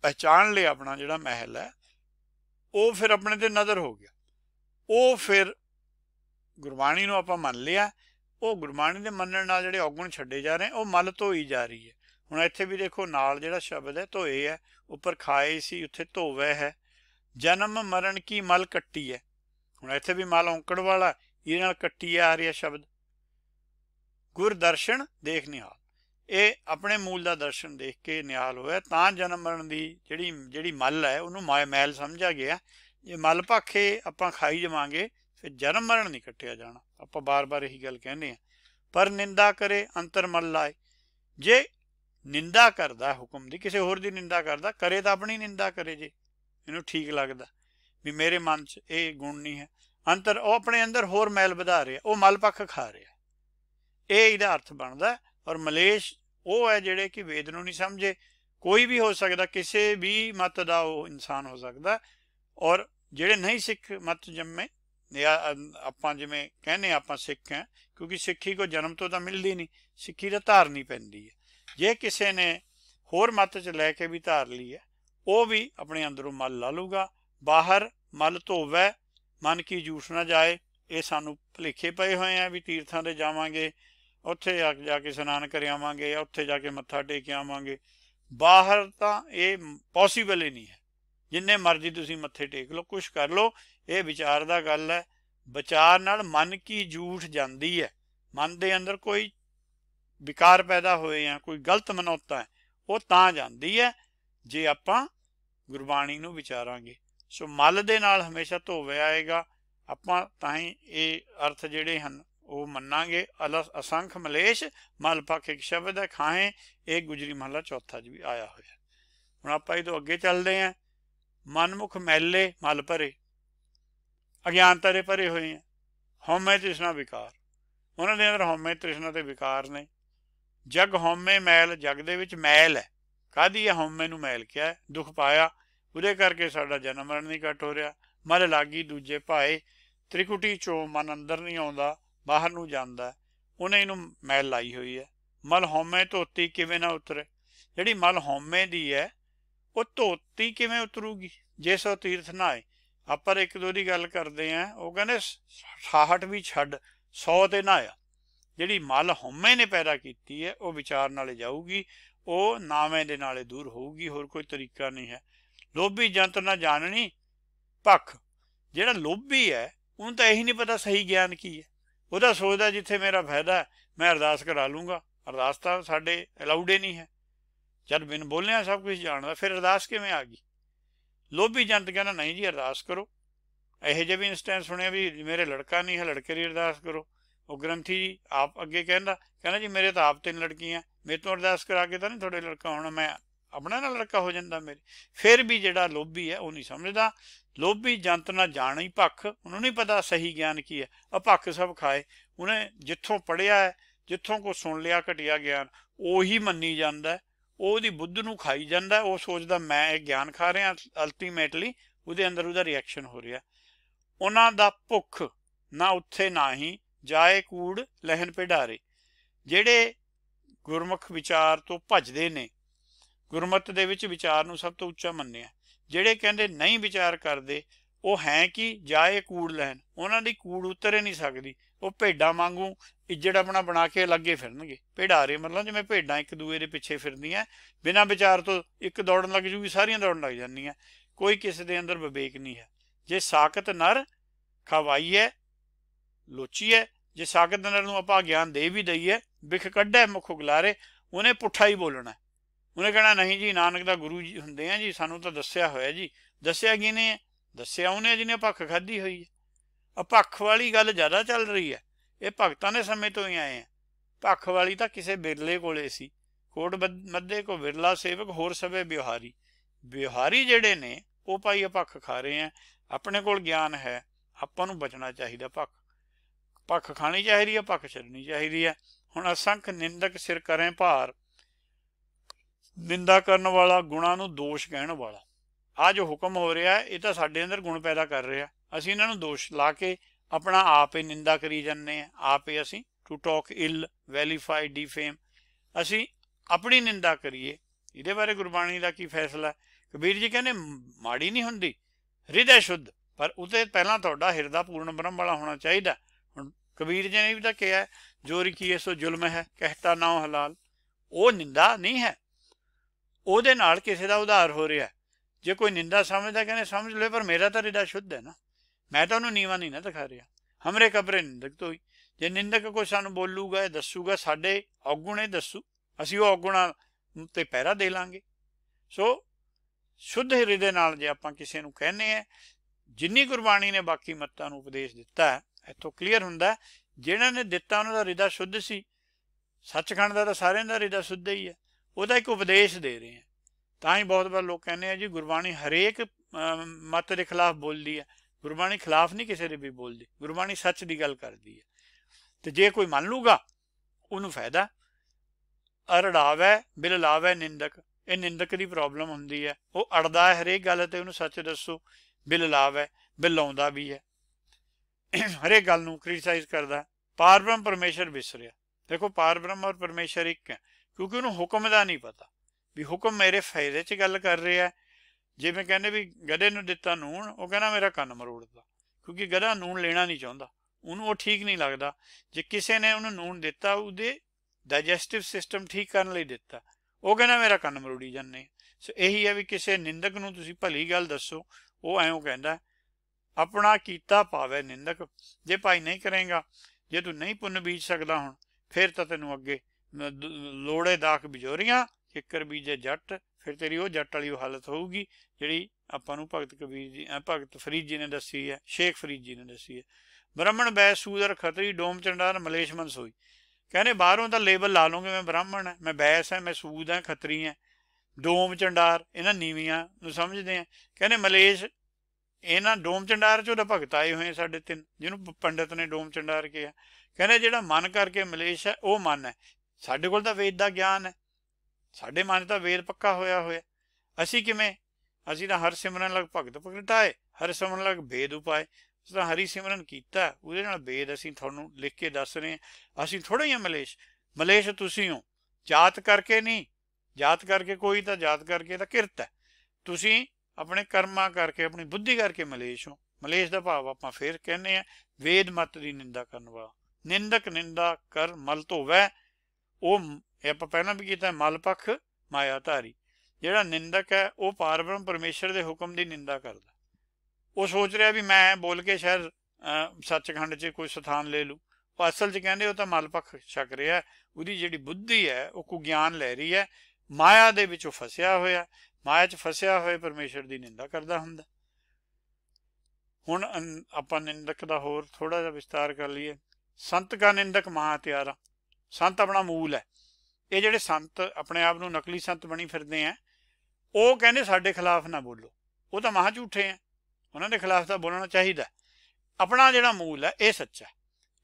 S1: ਪਛਾਣ ਲਿਆ ਆਪਣਾ ਜਿਹੜਾ ਮਹਿਲ ਹੈ ਉਹ ਫਿਰ ਆਪਣੇ ਤੇ ਨਜ਼ਰ ਹੋ ਗਿਆ ਉਹ ਫਿਰ ਗੁਰਬਾਣੀ ਨੂੰ ਆਪਾਂ ਮੰਨ ਲਿਆ ਉਹ ਗੁਰਬਾਣੀ ਦੇ ਮੰਨਣ ਨਾਲ ਜਿਹੜੇ ਔਗਣ ਛੱਡੇ ਜਾ ਰਹੇ ਉਹ ਮਲ ਧੋਈ ਜਾ ਰਹੀ ਹੈ ਹੁਣ ਇੱਥੇ ਵੀ ਦੇਖੋ ਨਾਲ ਜਿਹੜਾ ਸ਼ਬਦ ਹੈ ਧੋਏ ਹੈ ਉੱਪਰ ਖਾਏ ਸੀ ਉੱਥੇ ਧੋਵੇ ਹੈ ਜਨਮ ਮਰਨ ਕੀ ਮਲ ਕੱਟੀ ਹੈ ਹੁਣ ਇੱਥੇ ਵੀ ਮਲ ਔਂਕੜ ਵਾਲਾ ਇਹਦੇ ਨਾਲ ਕੱਟੀ ਆ ਰਿਹਾ ਸ਼ਬਦ ਗੁਰ ਦਰਸ਼ਨ ਦੇਖ ਨਿਹਾਲ ਇਹ ਆਪਣੇ ਮੂਲ ਦਾ ਦਰਸ਼ਨ ਦੇਖ ਕੇ ਨਿਹਾਲ ਹੋਇਆ ਤਾਂ ਜਨਮ ਮਰਨ ਦੀ ਜਿਹੜੀ ਜਿਹੜੀ ਮਲ ਹੈ ਉਹਨੂੰ ਮਾਇ ਮੈਲ ਸਮਝਿਆ ਗਿਆ ਜੇ ਮਲ ਭਾਖੇ ਆਪਾਂ ਖਾਈ ਜਾਵਾਂਗੇ ਫਿਰ ਜਨਮ ਮਰਨ ਨਹੀਂ ਕੱਟਿਆ ਜਾਣਾ ਆਪਾਂ ਬਾਰ-ਬਾਰ ਇਹੀ ਗੱਲ ਕਹਿੰਦੇ ਆ ਪਰ ਨਿੰਦਾ ਕਰੇ ਅੰਤਰ ਮਲ ਲਾਏ ਜੇ ਨਿੰਦਾ ਕਰਦਾ ਹੁਕਮ ਦੀ ਕਿਸੇ ਹੋਰ ਦੀ ਨਿੰਦਾ ਕਰਦਾ ਕਰੇ ਤਾਂ ਆਪਣੀ ਨਿੰਦਾ ਕਰੇ ਜੇ ਮੈਨੂੰ ਠੀਕ ਲੱਗਦਾ ਵੀ ਮੇਰੇ ਮਨ 'ਚ ਇਹ ਗੁਣ ਨਹੀਂ ਹੈ ਅੰਤਰ ਉਹ ਆਪਣੇ ਅੰਦਰ ਹੋਰ ਮੈਲ ਵਧਾ ਰਿਹਾ ਉਹ ਮਲ ਪੱਖ ਖਾ ਰਿਹਾ ਇਹ ਇਹਦਾ ਅਰਥ ਬਣਦਾ ਔਰ ਮਲੇਸ਼ ਉਹ ਹੈ ਜਿਹੜੇ ਕਿ ਵੇਦ ਨੂੰ ਨਹੀਂ ਸਮਝੇ ਕੋਈ ਵੀ ਹੋ ਸਕਦਾ ਕਿਸੇ ਵੀ ਮਤ ਦਾ ਉਹ ਇਨਸਾਨ ਹੋ ਸਕਦਾ ਔਰ ਜਿਹੜੇ ਨਹੀਂ ਸਿੱਖ ਮਤ ਜੰਮੇ ਆਪਾਂ ਜਿਵੇਂ ਕਹਿੰਦੇ ਆਪਾਂ ਸਿੱਖ ਹਾਂ ਕਿਉਂਕਿ ਸਿੱਖੀ ਕੋ ਜਨਮ ਤੋਂ ਤਾਂ ਮਿਲਦੀ ਨਹੀਂ ਸਿੱਖੀ ਦਾ ਧਾਰਨੀ ਪੈਂਦੀ ਹੈ ਜੇ ਕਿਸੇ ਨੇ ਹੋਰ ਮਤ ਚ ਲੈ ਕੇ ਵੀ ਧਾਰ ਲਈ ਹੈ ਉਹ ਵੀ ਆਪਣੇ ਅੰਦਰੋਂ ਮਲ ਲਾ ਲੂਗਾ ਬਾਹਰ ਮਲ ਧੋਵੇ ਮਨ ਕੀ ਜੂਠ ਨਾ ਜਾਏ ਇਹ ਸਾਨੂੰ ਭਲੇਖੇ ਪਏ ਹੋਏ ਆ ਵੀ ਤੀਰਥਾਂ ਤੇ ਜਾਵਾਂਗੇ ਉੱਥੇ ਜਾ ਕੇ ਇਸ਼ਨਾਨ ਕਰ ਆਵਾਂਗੇ ਉੱਥੇ ਜਾ ਕੇ ਮੱਥਾ ਟੇਕ ਆਵਾਂਗੇ ਬਾਹਰ ਤਾਂ ਇਹ ਪੋਸੀਬਲ ਹੀ ਨਹੀਂ ਹੈ ਜਿੰਨੇ ਮਰਜ਼ੀ ਤੁਸੀਂ ਮੱਥੇ ਟੇਕ ਲਓ ਕੁਝ ਕਰ ਲਓ ਇਹ ਵਿਚਾਰ ਦਾ ਗੱਲ ਹੈ ਵਿਚਾਰ ਨਾਲ ਮਨ ਕੀ ਝੂਠ ਜਾਂਦੀ ਹੈ ਮਨ ਦੇ ਅੰਦਰ ਕੋਈ ਵਿਕਾਰ ਪੈਦਾ ਹੋਏ ਆ ਕੋਈ ਗਲਤ ਮਨੋਤਾ ਹੈ ਉਹ ਤਾਂ ਜਾਂਦੀ ਹੈ ਜੇ ਆਪਾਂ ਗੁਰਬਾਣੀ ਨੂੰ ਵਿਚਾਰਾਂਗੇ ਸੋ ਮਲ ਦੇ ਨਾਲ ਹਮੇਸ਼ਾ ਧੋਵੇ ਆਏਗਾ ਆਪਾਂ ਤਾਂ ਹੀ ਇਹ ਅਰਥ ਜਿਹੜੇ ਹਨ ਉਹ ਮੰਨਾਂਗੇ ਅਲਸ ਅਸੰਖ ਮਲੇਸ਼ ਮਲ ਪੱਖ ਇੱਕ ਸ਼ਬਦ ਹੈ ਖਾਹੇ ਇਹ ਗੁਜਰੀ ਮਹਲਾ ਚੌਥਾ ਜੀ ਵੀ ਆਇਆ ਹੋਇਆ ਹੁਣ ਆਪਾਂ ਇਹ ਤੋਂ ਅੱਗੇ ਚੱਲਦੇ ਆਂ ਮਨਮੁਖ ਮੈਲੇ ਮਲ ਭਰੇ ਅਗਿਆਨਤਾ ਦੇ ਭਰੇ ਹੋਏ ਆ ਹਉਮੈ ਤ੍ਰਿਸ਼ਨਾ ਵਿਕਾਰ ਉਹਨਾਂ ਦੇ ਅੰਦਰ ਹਉਮੈ ਤ੍ਰਿਸ਼ਨਾ ਤੇ ਵਿਕਾਰ ਨੇ ਜਗ ਹਉਮੈ ਮੈਲ ਜਗ ਦੇ ਵਿੱਚ ਮੈਲ ਹੈ ਕਾਦੀ ਹਮ ਮੈਨੂੰ ਮੈਲ ਕਿਆ ਦੁਖ ਪਾਇਆ ਉਹਦੇ ਕਰਕੇ ਸਾਡਾ ਜਨਮ ਮਰਨ ਨਹੀਂ ਘਟ ਹੋ ਰਿਹਾ ਮਨ ਲਾਗੀ ਦੂਜੇ ਭਾਏ ਤ੍ਰਿਕੁਟੀ ਚੋਂ ਮਨ ਅੰਦਰ ਨਹੀਂ ਆਉਂਦਾ ਬਾਹਰ ਨੂੰ ਜਾਂਦਾ ਉਹਨੇ ਇਹਨੂੰ ਮੈਲ ਲਾਈ ਹੋਈ ਹੈ ਮਲ ਹਉਮੈ ਧੋਤੀ ਕਿਵੇਂ ਨਾ ਉਤਰੇ ਜਿਹੜੀ ਮਲ ਹਉਮੈ ਦੀ ਹੈ ਉਹ ਧੋਤੀ ਕਿਵੇਂ ਉਤਰੂਗੀ ਜੇ ਸੋ ਤੀਰਥ ਨਾ ਹੈ ਆਪਰ ਇੱਕ ਦੋ ਦੀ ਗੱਲ ਕਰਦੇ ਆ ਉਹ ਕਹਿੰਦੇ 66 ਵੀ ਛੱਡ 100 ਤੇ ਨਾ ਆ ਜਿਹੜੀ ਮਲ ਹਉਮੈ ਨੇ ਪੈਦਾ ਕੀਤੀ ਹੈ ਉਹ ਵਿਚਾਰ ਨਾਲੇ ਜਾਊਗੀ ਉਹ ਨਾਵੇਂ ਦੇ ਨਾਲੇ ਦੂਰ ਹੋਊਗੀ ਹੋਰ ਕੋਈ ਤਰੀਕਾ ਨਹੀਂ ਹੈ ਲੋਭੀ ਜੰਤ ਨਾ ਜਾਣਨੀ ਪੱਖ ਜਿਹੜਾ ਲੋਭੀ ਹੈ ਉਹਨੂੰ ਤਾਂ ਇਹੀ ਨਹੀਂ ਪਤਾ ਸਹੀ ਗਿਆਨ ਕੀ ਹੈ ਉਹਦਾ ਸੋਚਦਾ ਜਿੱਥੇ ਮੇਰਾ ਫਾਇਦਾ ਮੈਂ ਅਰਦਾਸ ਕਰਾ ਲੂੰਗਾ ਅਰਦਾਸ ਤਾਂ ਸਾਡੇ ਅਲਾਉਡ ਨਹੀਂ ਹੈ ਜਦ ਬਿਨ ਬੋਲਿਆ ਸਭ ਕੁਝ ਜਾਣਦਾ ਫਿਰ ਅਰਦਾਸ ਕਿਵੇਂ ਆ ਗਈ ਲੋਭੀ ਜੰਤ ਕਹਿੰਦਾ ਨਹੀਂ ਜੀ ਅਰਦਾਸ ਕਰੋ ਇਹੋ ਜਿਹੇ ਵੀ ਇਨਸਟੈਂਸ ਸੁਣਿਆ ਵੀ ਮੇਰੇ ਲੜਕਾ ਨਹੀਂ ਹੈ ਲੜਕੇ ਦੀ ਅਰਦਾਸ ਕਰੋ ਉਹ ਗ੍ਰੰਥੀ ਆਪ ਅੱਗੇ ਕਹਿੰਦਾ ਕਹਿੰਦਾ ਜੀ ਮੇਰੇ ਤਾਂ ਆਪ ਤਿੰਨ ਲੜਕੀਆਂ ਮੇਰੇ ਤੋਂ ਅਰਦਾਸ ਕਰਾ ਕੇ ਤਾਂ ਨਹੀਂ ਤੁਹਾਡੇ ਲੜਕਾ ਹੋਣਾ ਮੈਂ ਆਪਣਾ ਨਾਲ ਲੜਕਾ ਹੋ ਜਾਂਦਾ ਮੇਰੇ ਫਿਰ ਵੀ ਜਿਹੜਾ ਲੋਭੀ ਹੈ ਉਹ ਨਹੀਂ ਸਮਝਦਾ ਲੋਭੀ ਜੰਤ ਨਾ ਜਾਣੀ ਭੱਖ ਉਹਨੂੰ ਨਹੀਂ ਪਤਾ ਸਹੀ ਗਿਆਨ ਕੀ ਹੈ ਭੱਖ ਸਭ ਖਾਏ ਉਹਨੇ ਜਿੱਥੋਂ ਪੜਿਆ ਹੈ ਜਿੱਥੋਂ ਕੋ ਸੁਣ ਲਿਆ ਘਟਿਆ ਗਿਆਨ ਉਹੀ ਮੰਨੀ ਜਾਂਦਾ ਉਹਦੀ ਬੁੱਧ ਨੂੰ ਖਾਈ ਜਾਂਦਾ ਉਹ ਸੋਚਦਾ ਮੈਂ ਇਹ ਗਿਆਨ ਖਾ ਰਿਹਾ ਅਲਟੀਮੇਟਲੀ ਉਹਦੇ ਅੰਦਰ ਉਹਦਾ ਰਿਐਕਸ਼ਨ ਹੋ ਰਿਹਾ ਉਹਨਾਂ ਦਾ ਭੁੱਖ ਨਾ ਉੱਥੇ ਨਾ ਹੀ ਜਾਏ ਕੂੜ ਲਹਿਨ ਪਿਡਾਰੇ ਜਿਹੜੇ ਗੁਰਮੁਖ ਵਿਚਾਰ ਤੋਂ ਭੱਜਦੇ ਨੇ ਗੁਰਮਤ ਦੇ ਵਿੱਚ ਵਿਚਾਰ ਨੂੰ ਸਭ ਤੋਂ ਉੱਚਾ ਮੰਨਿਆ ਜਿਹੜੇ ਕਹਿੰਦੇ ਨਹੀਂ ਵਿਚਾਰ ਕਰਦੇ ਉਹ ਹੈ ਕਿ ਜਾਏ ਕੂੜ ਲੈਣ ਉਹਨਾਂ ਦੀ ਕੂੜ ਉਤਰੇ ਨਹੀਂ ਸਕਦੀ ਉਹ ਭੇਡਾਂ ਵਾਂਗੂ ਇੱਜੜ ਆਪਣਾ ਬਣਾ ਕੇ ਲੱਗੇ ਫਿਰਨਗੇ ਭੇਡਾਰੇ ਮਤਲਬ ਜਿਵੇਂ ਭੇਡਾਂ ਇੱਕ ਦੂਏ ਦੇ ਪਿੱਛੇ ਫਿਰਦੀਆਂ ਬਿਨਾਂ ਵਿਚਾਰ ਤੋਂ ਇੱਕ ਦੌੜਨ ਲੱਗ ਜੂਗੀ ਸਾਰੀਆਂ ਦੌੜਨ ਲੱਗ ਜਾਂਦੀਆਂ ਕੋਈ ਕਿਸੇ ਦੇ ਅੰਦਰ ਵਿਵੇਕ ਨਹੀਂ ਹੈ ਜੇ ਸਾਖਤ ਨਰ ਖਵਾਈ ਹੈ ਲੋਚੀ ਹੈ ਜੇ ਸਾਖਤ ਨਰ ਨੂੰ ਆਪਾਂ ਗਿਆਨ ਦੇ ਵੀ ਦਈਏ ਵਿਖ ਕੱਢੇ ਮੁਖ ਗਲਾਰੇ ਉਹਨੇ ਪੁੱਠਾ ਹੀ ਬੋਲਣਾ ਉਹਨੇ ਕਹਿਣਾ ਨਹੀਂ ਜੀ ਨਾਨਕ ਦਾ ਗੁਰੂ ਜੀ ਹੁੰਦੇ ਆ ਜੀ ਸਾਨੂੰ ਤਾਂ ਦੱਸਿਆ ਹੋਇਆ ਜੀ ਦੱਸਿਆ ਕਿਨੇ ਦੱਸਿਆ ਉਹਨੇ ਜਿਹਨੇ ਭੱਖ ਖਾਧੀ ਹੋਈ ਹੈ ਭੱਖ ਵਾਲੀ ਗੱਲ ਜ਼ਿਆਦਾ ਚੱਲ ਰਹੀ ਹੈ ਇਹ ਭਗਤਾਂ ਦੇ ਸਮੇਂ ਤੋਂ ਹੀ ਆਏ ਆ ਭੱਖ ਵਾਲੀ ਤਾਂ ਕਿਸੇ ਬਿਰਲੇ ਕੋਲੇ ਸੀ ਕੋਟ ਮੱਦੇ ਕੋ ਬਿਰਲਾ ਸੇਵਕ ਹੋਰ ਸਵੇ ਵਿਹਾਰੀ ਵਿਹਾਰੀ ਜਿਹੜੇ ਨੇ ਉਹ ਭਾਈ ਭੱਖ ਖਾ ਰਹੇ ਆ ਆਪਣੇ ਕੋਲ ਗਿਆਨ ਹੈ ਆਪਾਂ ਨੂੰ ਬਚਣਾ ਚਾਹੀਦਾ ਭੱਖ ਭੱਖ ਖਾਣੀ ਚਾਹੀਦੀ ਹੈ ਭੱਖ ਛੱਡਣੀ ਚਾਹੀਦੀ ਹੈ ਹੁਣ ਅਸੰਖ ਨਿੰਦਕ ਸਿਰ ਕਰੇ ਭਾਰ ਨਿੰਦਾ ਕਰਨ ਵਾਲਾ ਗੁਣਾ ਨੂੰ ਦੋਸ਼ ਕਹਿਣ ਵਾਲਾ ਆ ਜੋ ਹੁਕਮ ਹੋ ਰਿਹਾ ਇਹ ਤਾਂ ਸਾਡੇ ਅੰਦਰ ਗੁਣ ਪੈਦਾ ਕਰ ਰਿਹਾ ਅਸੀਂ ਇਹਨਾਂ ਨੂੰ ਦੋਸ਼ ਲਾ ਕੇ ਆਪਣਾ ਆਪ ਹੀ ਨਿੰਦਾ ਕਰੀ ਜਾਂਦੇ ਆ ਆਪ ਹੀ ਅਸੀਂ to talk ill vilify defame ਅਸੀਂ ਆਪਣੀ ਨਿੰਦਾ ਕਰੀਏ ਇਹਦੇ ਬਾਰੇ ਗੁਰਬਾਣੀ ਦਾ ਕੀ ਫੈਸਲਾ ਕਬੀਰ ਜੀ ਕਹਿੰਦੇ ਮਾੜੀ ਨਹੀਂ ਹੁੰਦੀ ਹਿਰਦੇ ਸ਼ੁੱਧ ਪਰ ਉਤੇ ਪਹਿਲਾਂ ਤੁਹਾਡਾ ਹਿਰਦਾ ਪੂਰਨ ਬ੍ਰਹਮ ਵਾਲਾ ਹੋਣਾ ਚਾਹੀਦਾ ਕਬੀਰ ਜੀ ਨੇ ਵੀ ਤਾਂ ਕਿਹਾ ਜੋਰੀ ਕੀ ਸੋ ਜ਼ੁਲਮ ਹੈ ਕਹਿਤਾ ਨਾ ਹਲਾਲ ਉਹ ਨਿੰਦਾ ਨਹੀਂ ਹੈ ਉਹਦੇ ਨਾਲ ਕਿਸੇ ਦਾ ਉਧਾਰ ਹੋ ਰਿਹਾ ਜੇ ਕੋਈ ਨਿੰਦਾ ਸਮਝਦਾ ਕਹਿੰਦੇ ਸਮਝ ਲੈ ਪਰ ਮੇਰਾ ਤਾਂ ਰਿਦਾ ਸ਼ੁੱਧ ਹੈ ਨਾ ਮੈਂ ਤਾਂ ਉਹਨੂੰ ਨੀਵਾ ਨਹੀਂ ਨਾ ਦਿਖਾ ਰਿਹਾ ਹਮਰੇ ਕਬਰੇ ਨਿੰਦਕ ਤੋਈ ਜੇ ਨਿੰਦਕ ਕੋਈ ਸਾਨੂੰ ਬੋਲੂਗਾ ਇਹ ਦੱਸੂਗਾ ਸਾਡੇ ਔਗੁਣੇ ਦੱਸੂ ਅਸੀਂ ਉਹ ਔਗੁਣਾ ਤੇ ਪਹਿਰਾ ਦੇ ਲਾਂਗੇ ਸੋ ਸ਼ੁੱਧ ਹਿਰਦੇ ਨਾਲ ਜੇ ਆਪਾਂ ਕਿਸੇ ਨੂੰ ਕਹਿੰਨੇ ਆ ਜਿੰਨੀ ਗੁਰਬਾਣੀ ਨੇ ਬਾਕੀ ਮੱਤਾਂ ਨੂੰ ਉਪਦੇਸ਼ ਦਿੱਤਾ ਹੈ ਇੱਥੋਂ ਕਲੀਅਰ ਹੁੰਦਾ ਜਿਹਨਾਂ ਨੇ ਦਿੱਤਾ ਉਹਨਾਂ ਦਾ ਰਿਦਾ ਸ਼ੁੱਧ ਸੀ ਸੱਚਖੰਡ ਦਾ ਤਾਂ ਸਾਰਿਆਂ ਦਾ ਰਿਦਾ ਸ਼ੁੱਧ ਹੀ ਹੈ ਉਹਦਾ ਇੱਕ ਉਪਦੇਸ਼ ਦੇ ਰਹੇ ਆ ਤਾਂ ਹੀ ਬਹੁਤ ਵਾਰ ਲੋਕ ਕਹਿੰਦੇ ਆ ਜੀ ਗੁਰਬਾਣੀ ਹਰੇਕ ਮਤ ਦੇ ਖਿਲਾਫ ਬੋਲਦੀ ਹੈ ਗੁਰਬਾਣੀ ਖਿਲਾਫ ਨਹੀਂ ਕਿਸੇ ਦੇ ਵੀ ਬੋਲਦੀ ਗੁਰਬਾਣੀ ਸੱਚ ਦੀ ਗੱਲ ਕਰਦੀ ਹੈ ਤੇ ਜੇ ਕੋਈ ਮੰਨ ਲੂਗਾ ਉਹਨੂੰ ਫਾਇਦਾ ਅਰੜਾਵੇ ਬਿਲ ਲਾਵੇ ਨਿੰਦਕ ਇਹ ਨਿੰਦਕ ਦੀ ਪ੍ਰੋਬਲਮ ਹੁੰਦੀ ਹੈ ਉਹ ਅੜਦਾ ਹੈ ਹਰੇਕ ਗੱਲ ਤੇ ਉਹਨੂੰ ਸੱਚ ਦੱਸੋ ਬਿਲ ਲਾਵੇ ਬਿਲ ਲਾਉਂਦਾ ਵੀ ਹੈ ਹਰੇਕ ਗੱਲ ਨੂੰ ਕ੍ਰਿਟਿਸਾਈਜ਼ ਕਰਦਾ ਪਾਰਬ੍ਰਹਮ ਪਰਮੇਸ਼ਰ ਵਿਸਰਿਆ ਦੇਖੋ ਪਾਰਬ੍ਰਹਮ ਔਰ ਪਰਮੇਸ਼ਰ ਇੱਕ ਹੈ ਕਿਉਂਕਿ ਉਹਨੂੰ ਹੁਕਮ ਦਾ ਨਹੀਂ ਪਤਾ ਵੀ ਹੁਕਮ ਮੇਰੇ ਫਾਇਦੇ 'ਚ ਗੱਲ ਕਰ ਰਿਹਾ ਜਿਵੇਂ ਕਹਿੰਦੇ ਵੀ ਗਧੇ ਨੂੰ ਦਿੱਤਾ ਨੂਣ ਉਹ ਕਹਿੰਦਾ ਮੇਰਾ ਕੰਨ ਮਰੋੜਦਾ ਕਿਉਂਕਿ ਗਧਾ ਨੂਣ ਲੈਣਾ ਨਹੀਂ ਚਾਹੁੰਦਾ ਉਹਨੂੰ ਉਹ ਠੀਕ ਨਹੀਂ ਲੱਗਦਾ ਜੇ ਕਿਸੇ ਨੇ ਉਹਨੂੰ ਨੂਣ ਦਿੱਤਾ ਉਹਦੇ ਡਾਈਜੈਸਟਿਵ ਸਿਸਟਮ ਠੀਕ ਕਰਨ ਲਈ ਦਿੱਤਾ ਉਹ ਕਹਿੰਦਾ ਮੇਰਾ ਕੰਨ ਮਰੋੜੀ ਜਾਂਦੇ ਸੋ ਇਹੀ ਹੈ ਵੀ ਕਿਸੇ ਨਿੰਦਕ ਨੂੰ ਤੁਸੀਂ ਭਲੀ ਗੱਲ ਦੱਸੋ ਉਹ ਐਂ ਕਹਿੰਦਾ ਆਪਣਾ ਕੀਤਾ ਪਾਵੇ ਨਿੰਦਕ ਜੇ ਭਾਈ ਨਹੀਂ ਕਰੇਗਾ ਜੇ ਤੂੰ ਨਹੀਂ ਪੁੰਨ ਬੀਜ ਸਕਦਾ ਹੁਣ ਫਿਰ ਤਾਂ ਤੈਨੂੰ ਅੱਗੇ ਲੋੜੇ ਦਾਖ ਬਿਜੋਰੀਆਂ ਕਿੱਕਰ ਬੀਜੇ ਜੱਟ ਫਿਰ ਤੇਰੀ ਉਹ ਜੱਟ ਵਾਲੀ ਹਾਲਤ ਹੋਊਗੀ ਜਿਹੜੀ ਆਪਾਂ ਨੂੰ ਭਗਤ ਕਬੀਰ ਜੀ ਭਗਤ ਫਰੀਦ ਜੀ ਨੇ ਦੱਸੀ ਹੈ ਸ਼ੇਖ ਫਰੀਦ ਜੀ ਨੇ ਦੱਸੀ ਹੈ ਬ੍ਰਾਹਮਣ ਬੈ ਸੂਦਰ ਖਤਰੀ ਡੋਮ ਚੰਡਾਰ ਮਲੇਸ਼ਮਨ ਸੋਈ ਕਹਿੰਦੇ ਬਾਹਰੋਂ ਤਾਂ ਲੇਬਲ ਲਾ ਲਓਗੇ ਮੈਂ ਬ੍ਰਾਹਮਣ ਹਾਂ ਮੈਂ ਬੈਸ ਹਾਂ ਮੈਂ ਸੂਦ ਹਾਂ ਖਤਰੀ ਹਾਂ ਡੋਮ ਚੰਡਾਰ ਇਹਨਾਂ ਨੀਵੀਆਂ ਨੂੰ ਸਮਝਦੇ ਆ ਕਹਿੰਦੇ ਮਲੇਸ਼ ਇਹਨਾਂ ਡੋਮ ਚੰਡਾਰ ਚੋਂ ਦਾ ਭਗਤ ਆਏ ਹੋਏ ਸਾਡੇ ਤਿੰਨ ਜਿਹਨੂੰ ਪੰਡਤ ਨੇ ਡੋਮ ਚੰਡਾਰ ਕਿਹਾ ਕਹਿੰਦੇ ਜਿਹੜਾ ਮਨ ਕਰਕੇ ਮਲੇਸ਼ ਹੈ ਉਹ ਮਨ ਹੈ ਸਾਡੇ ਕੋਲ ਤਾਂ ਵੇਦ ਦਾ ਗਿਆਨ ਹੈ ਸਾਡੇ ਮਨ ਤਾਂ ਵੇਦ ਪੱਕਾ ਹੋਇਆ ਹੋਇਆ ਅਸੀਂ ਕਿਵੇਂ ਅਸੀਂ ਤਾਂ ਹਰ ਸਿਮਰਨ ਲਗ ਭਗਤ ਪ੍ਰਗਟਾਏ ਹਰ ਸਿਮਰਨ ਲਗ ਵੇਦ ਉਪਾਏ ਅਸੀਂ ਤਾਂ ਹਰੀ ਸਿਮਰਨ ਕੀਤਾ ਉਹਦੇ ਨਾਲ ਵੇਦ ਅਸੀਂ ਤੁਹਾਨੂੰ ਲਿਖ ਕੇ ਦੱਸ ਰਹੇ ਹਾਂ ਅਸੀਂ ਥੋੜਾ ਹੀ ਮਲੇਸ਼ ਮਲੇਸ਼ ਤੁਸੀਂ ਹੋ ਜਾਤ ਕਰਕੇ ਨਹੀਂ ਜਾਤ ਕਰਕੇ ਕੋਈ ਤਾਂ ਜਾਤ ਕਰਕੇ ਤਾਂ ਕਿਰਤ ਹੈ ਤੁਸੀਂ ਆਪਣੇ ਕਰਮਾਂ ਕਰਕੇ ਆਪਣੀ ਬੁੱਧੀ ਕਰਕੇ ਮਲੇਸ਼ ਹੋ ਮਲੇਸ਼ ਦਾ ਭਾਵ ਆਪਾਂ ਫੇਰ ਕਹਿੰਦੇ ਆ ਵੇਦ ਮਤ ਦੀ ਨਿੰਦਾ ਕਰਨ ਵਾਲਾ ਨਿੰਦਕ ਨਿੰਦਾ ਕਰ ਮਲ ਧੋਵੈ ਉਹ ਆਪਾਂ ਪਹਿਲਾਂ ਵੀ ਕੀਤਾ ਮਲ ਪਖ ਮਾਇਆ ਧਾਰੀ ਜਿਹੜਾ ਨਿੰਦਕ ਹੈ ਉਹ ਪਰਮ ਪਰਮੇਸ਼ਰ ਦੇ ਹੁਕਮ ਦੀ ਨਿੰਦਾ ਕਰਦਾ ਉਹ ਸੋਚ ਰਿਹਾ ਵੀ ਮੈਂ ਬੋਲ ਕੇ ਸ਼ਾਇਦ ਸੱਚਖੰਡ 'ਚ ਕੋਈ ਸਥਾਨ ਲੈ ਲੂ ਉਹ ਅਸਲ 'ਚ ਕਹਿੰਦੇ ਉਹ ਤਾਂ ਮਲਪਖ ਛਕ ਰਿਹਾ ਉਹਦੀ ਜਿਹੜੀ ਬੁੱਧੀ ਹੈ ਉਹ ਕੋ ਗਿਆਨ ਲੈ ਰਹੀ ਹੈ ਮਾਇਆ ਦੇ ਵਿੱਚ ਉਹ ਫਸਿਆ ਹੋਇਆ ਮਾਇਆ 'ਚ ਫਸਿਆ ਹੋਏ ਪਰਮੇਸ਼ਰ ਦੀ ਨਿੰਦਾ ਕਰਦਾ ਹੁੰਦਾ ਹੁਣ ਆਪਾਂ ਨਿੰਦਕ ਦਾ ਹੋਰ ਥੋੜਾ ਜਿਹਾ ਵਿਸਤਾਰ ਕਰ ਲਈਏ ਸੰਤ ਕਾ ਨਿੰਦਕ ਮਹਾ ਤਿਆਰਾ ਸੰਤ ਆਪਣਾ ਮੂਲ ਹੈ ਇਹ ਜਿਹੜੇ ਸੰਤ ਆਪਣੇ ਆਪ ਨੂੰ ਨਕਲੀ ਸੰਤ ਬਣੀ ਫਿਰਦੇ ਆ ਉਹ ਕਹਿੰਦੇ ਸਾਡੇ ਖਿਲਾਫ ਨਾ ਬੋਲੋ ਉਹ ਤਾਂ ਮਹਾ ਝੂਠੇ ਆ ਉਹਨਾਂ ਦੇ ਖਿਲਾਫ ਤਾਂ ਬੋਲਣਾ ਚਾਹੀਦਾ ਆਪਣਾ ਜਿਹੜਾ ਮੂਲ ਹੈ ਇਹ ਸੱਚਾ ਹੈ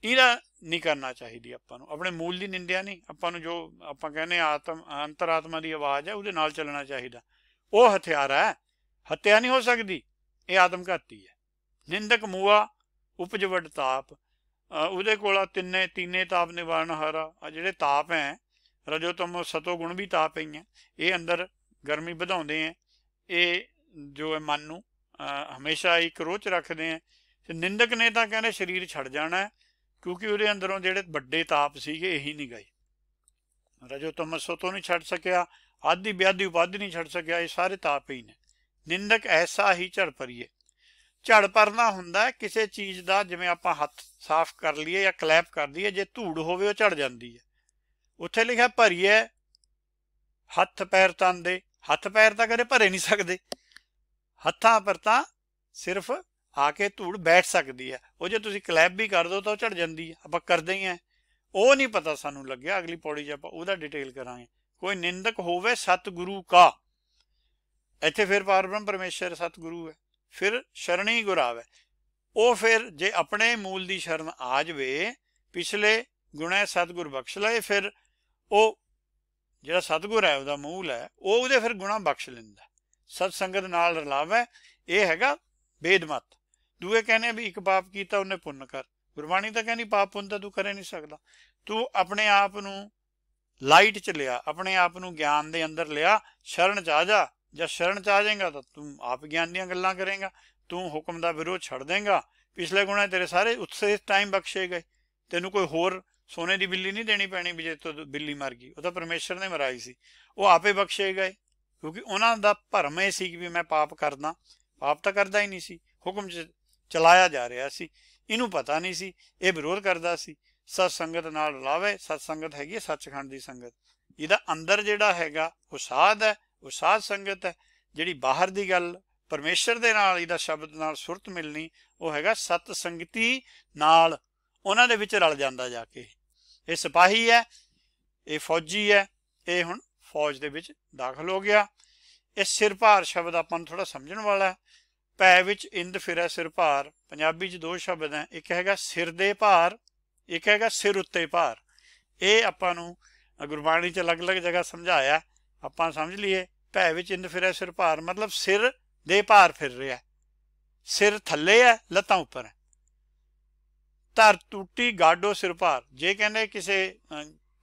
S1: ਇਹਦਾ ਨਹੀਂ ਕਰਨਾ ਚਾਹੀਦੀ ਆਪਾਂ ਨੂੰ ਆਪਣੇ ਮੂਲ ਦੀ ਨਿੰਦਿਆ ਨਹੀਂ ਆਪਾਂ ਨੂੰ ਜੋ ਆਪਾਂ ਕਹਿੰਦੇ ਆਤਮ ਅੰਤਰਾਤਮਾ ਦੀ ਆਵਾਜ਼ ਹੈ ਉਹਦੇ ਨਾਲ ਚੱਲਣਾ ਚਾਹੀਦਾ ਉਹ ਹਥਿਆਰ ਹੈ ਹੱਤਿਆ ਨਹੀਂ ਹੋ ਸਕਦੀ ਇਹ ਆਦਮ ਘਾਤੀ ਹੈ ਨਿੰਦਕ ਮੂਆ ਉਪਜ ਵਡ ਤਾਪ ਉਹਦੇ ਕੋਲ ਤਿੰਨੇ ਤਿੰਨੇ ਤਾਪ ਨਿਵਾਰਨ ਹਾਰਾ ਆ ਜਿਹੜੇ ਤਾਪ ਹੈ ਰਜੋ ਤਮ ਸਤੋ ਗੁਣ ਵੀ ਤਾਪ ਹੀ ਹੈ ਇਹ ਅੰਦਰ ਗਰਮੀ ਵਧਾਉਂਦੇ ਹੈ ਇਹ ਜੋ ਹੈ ਮਨ ਨੂੰ ਹਮੇਸ਼ਾ ਇੱਕ ਰੋਚ ਰੱਖਦੇ ਹੈ ਤੇ ਨਿੰਦਕ ਨੇ ਤਾਂ ਕਹਿੰਦੇ ਸਰੀਰ ਛੱਡ ਜਾਣਾ ਕਿਉਂਕਿ ਉਹਦੇ ਅੰਦਰੋਂ ਜਿਹੜੇ ਵੱਡੇ ਤਾਪ ਸੀਗੇ ਇਹੀ ਨਹੀਂ ਗਏ ਰਜੋ ਤਮ ਸਤੋ ਨਹੀਂ ਛੱਡ ਸਕਿਆ ਆਦੀ ਵਿਆਦੀ ਵੱਧ ਨਹੀਂ ਛੱਡ ਸਕਿਆ ਇਹ ਸਾਰੇ ਤਾਪ ਹੀ ਨੇ ਨਿੰਦਕ ਐਸਾ ਹੀ ਝੜ ਪਰੀਏ ਝੜ ਪਰਨਾ ਹੁੰਦਾ ਕਿਸੇ ਚੀਜ਼ ਦਾ ਜਿਵੇਂ ਆਪਾਂ ਹੱਥ ਸਾਫ਼ ਕਰ ਲਈਏ ਜਾਂ ਕਲੈਪ ਕਰ ਲਈਏ ਜੇ ਧੂੜ ਹੋਵੇ ਉਹ ਝੜ ਜਾਂਦੀ ਹੈ ਉੱਥੇ ਲਿਖਿਆ ਭਰੀਏ ਹੱਥ ਪੈਰ ਤਾਂ ਦੇ ਹੱਥ ਪੈਰ ਤਾਂ ਕਦੇ ਭਰੇ ਨਹੀਂ ਸਕਦੇ ਹੱਥਾਂ ਪਰ ਤਾਂ ਸਿਰਫ ਆ ਕੇ ਧੂੜ ਬੈਠ ਸਕਦੀ ਹੈ ਉਹ ਜੇ ਤੁਸੀਂ ਕਲੈਪ ਵੀ ਕਰ ਦੋ ਤਾਂ ਉਹ ਝੜ ਜਾਂਦੀ ਹੈ ਆਪਾਂ ਕਰਦੇ ਹੀ ਆ ਉਹ ਨਹੀਂ ਪਤਾ ਸਾਨੂੰ ਲੱਗਿਆ ਅਗਲੀ ਪੌੜੀ 'ਚ ਆਪਾਂ ਉਹਦਾ ਡਿਟੇਲ ਕਰਾਂਗੇ ਕੋਈ ਨਿੰਦਕ ਹੋਵੇ ਸਤਿਗੁਰੂ ਕਾ ਇੱਥੇ ਫਿਰ ਪਰਮ ਪਰਮੇਸ਼ਰ ਸਤਿਗੁਰੂ ਹੈ ਫਿਰ ਸ਼ਰਣੀ ਗੁਰਾਵੇ ਉਹ ਫਿਰ ਜੇ ਆਪਣੇ ਮੂਲ ਦੀ ਸ਼ਰਨ ਆ ਜਵੇ ਪਿਛਲੇ ਗੁਣੇ ਸਤਿਗੁਰ ਬਖਸ਼ ਲਏ ਫਿਰ ਉਹ ਜਿਹੜਾ ਸਤਿਗੁਰ ਹੈ ਉਹਦਾ ਮੂਲ ਹੈ ਉਹ ਉਹਦੇ ਫਿਰ ਗੁਣਾ ਬਖਸ਼ ਲੈਂਦਾ ਸਤ ਸੰਗਤ ਨਾਲ ਰਲਾਵੇ ਇਹ ਹੈਗਾ ਬੇਦਮਤ ਦੂਏ ਕਹਿੰਦੇ ਵੀ ਇੱਕ ਪਾਪ ਕੀਤਾ ਉਹਨੇ ਪੁੰਨ ਕਰ ਗੁਰਬਾਣੀ ਤਾਂ ਕਹਿੰਦੀ ਪਾਪ ਪੁੰਨ ਤਾਂ ਤੂੰ ਕਰੇ ਨਹੀਂ ਸਕਦਾ ਤੂੰ ਆਪਣੇ ਆਪ ਨੂੰ ਲਾਈਟ ਚ ਲਿਆ ਆਪਣੇ ਆਪ ਨੂੰ ਗਿਆਨ ਦੇ ਅੰਦਰ ਲਿਆ ਸ਼ਰਨ ਚ ਆ ਜਾ ਜਾਂ ਸ਼ਰਨ ਚ ਆ ਜਾਏਗਾ ਤਾਂ ਤੂੰ ਆਪ ਗਿਆਨ ਦੀਆਂ ਗੱਲਾਂ ਕਰੇਗਾ ਤੂੰ ਹੁਕਮ ਦਾ ਵਿਰੋਧ ਛੱਡ ਦੇਗਾ ਪਿਛਲੇ ਗੁਣਾ ਤੇਰੇ ਸਾਰੇ ਉਸੇ ਟਾਈਮ ਬਖਸ਼ੇ ਗਏ ਤੈਨੂੰ ਕੋਈ ਹੋਰ ਸੋਨੇ ਦੀ ਬਿੱਲੀ ਨਹੀਂ ਦੇਣੀ ਪੈਣੀ ਜੇ ਤੂੰ ਬਿੱਲੀ ਮਰ ਗਈ ਉਹ ਤਾਂ ਪਰਮੇਸ਼ਰ ਨੇ ਮਰਾਈ ਸੀ ਉਹ ਆਪੇ ਬਖਸ਼ੇ ਗਏ ਕਿਉਂਕਿ ਉਹਨਾਂ ਦਾ ਭਰਮ ਇਹ ਸੀ ਕਿ ਵੀ ਮੈਂ ਪਾਪ ਕਰਦਾ ਪਾਪ ਤਾਂ ਕਰਦਾ ਹੀ ਨਹੀਂ ਸੀ ਹੁਕਮ ਚ ਚਲਾਇਆ ਜਾ ਰਿਹਾ ਸੀ ਇਹਨੂੰ ਪਤਾ ਨਹੀਂ ਸੀ ਇਹ ਵਿਰੋਧ ਕਰਦਾ ਸੀ ਸਤ ਸੰਗਤ ਨਾਲ ਲਾਵੇ ਸਤ ਸੰਗਤ ਹੈਗੀ ਸੱਚਖੰਡ ਦੀ ਸੰਗਤ ਇਹਦਾ ਅੰਦਰ ਜਿਹੜਾ ਹੈਗਾ ਉਹ ਸਾਧ ਹੈ ਉਹ ਸਾਧ ਸੰਗਤ ਹੈ ਜਿਹੜੀ ਬਾਹਰ ਦੀ ਗੱਲ ਪਰਮੇਸ਼ਰ ਦੇ ਨਾਲ ਇਹਦਾ ਸ਼ਬਦ ਨਾਲ ਸੁਰਤ ਮਿਲਣੀ ਉਹ ਹੈਗਾ ਸਤ ਸੰਗਤੀ ਨਾਲ ਉਹਨਾਂ ਦੇ ਵਿੱਚ ਰਲ ਜਾਂਦਾ ਜਾ ਕੇ ਇਹ ਸਿਪਾਹੀ ਹੈ ਇਹ ਫੌਜੀ ਹੈ ਇਹ ਹੁਣ ਫੌਜ ਦੇ ਵਿੱਚ ਦਾਖਲ ਹੋ ਗਿਆ ਇਹ ਸਿਰਭਾਰ ਸ਼ਬਦ ਆਪਾਂ ਨੂੰ ਥੋੜਾ ਸਮਝਣ ਵਾਲਾ ਹੈ ਪੈ ਵਿੱਚ ਇੰਦ ਫਿਰੈ ਸਿਰਭਾਰ ਪੰਜਾਬੀ 'ਚ ਦੋ ਸ਼ਬਦ ਹੈ ਇੱਕ ਹੈਗਾ ਸਿਰ ਦੇ ਭਾਰ ਇੱਕ ਹੈਗਾ ਸਿਰ ਉੱਤੇ ਭਾਰ ਇਹ ਆਪਾਂ ਨੂੰ ਗੁਰਬਾਣੀ 'ਚ ਅਲੱਗ-ਅਲੱਗ ਜਗ੍ਹਾ ਸਮਝਾਇਆ ਆਪਾਂ ਸਮਝ ਲਈਏ ਭੈ ਵਿੱਚ ਇੰਦ ਫਿਰੈ ਸਿਰ ਭਾਰ ਮਤਲਬ ਸਿਰ ਦੇ ਭਾਰ ਫਿਰ ਰਿਹਾ ਸਿਰ ਥੱਲੇ ਹੈ ਲੱਤਾਂ ਉੱਪਰ ਹੈ ਧਰ ਟੁੱਟੀ ਗਾਡੋ ਸਿਰ ਭਾਰ ਜੇ ਕਹਿੰਦੇ ਕਿਸੇ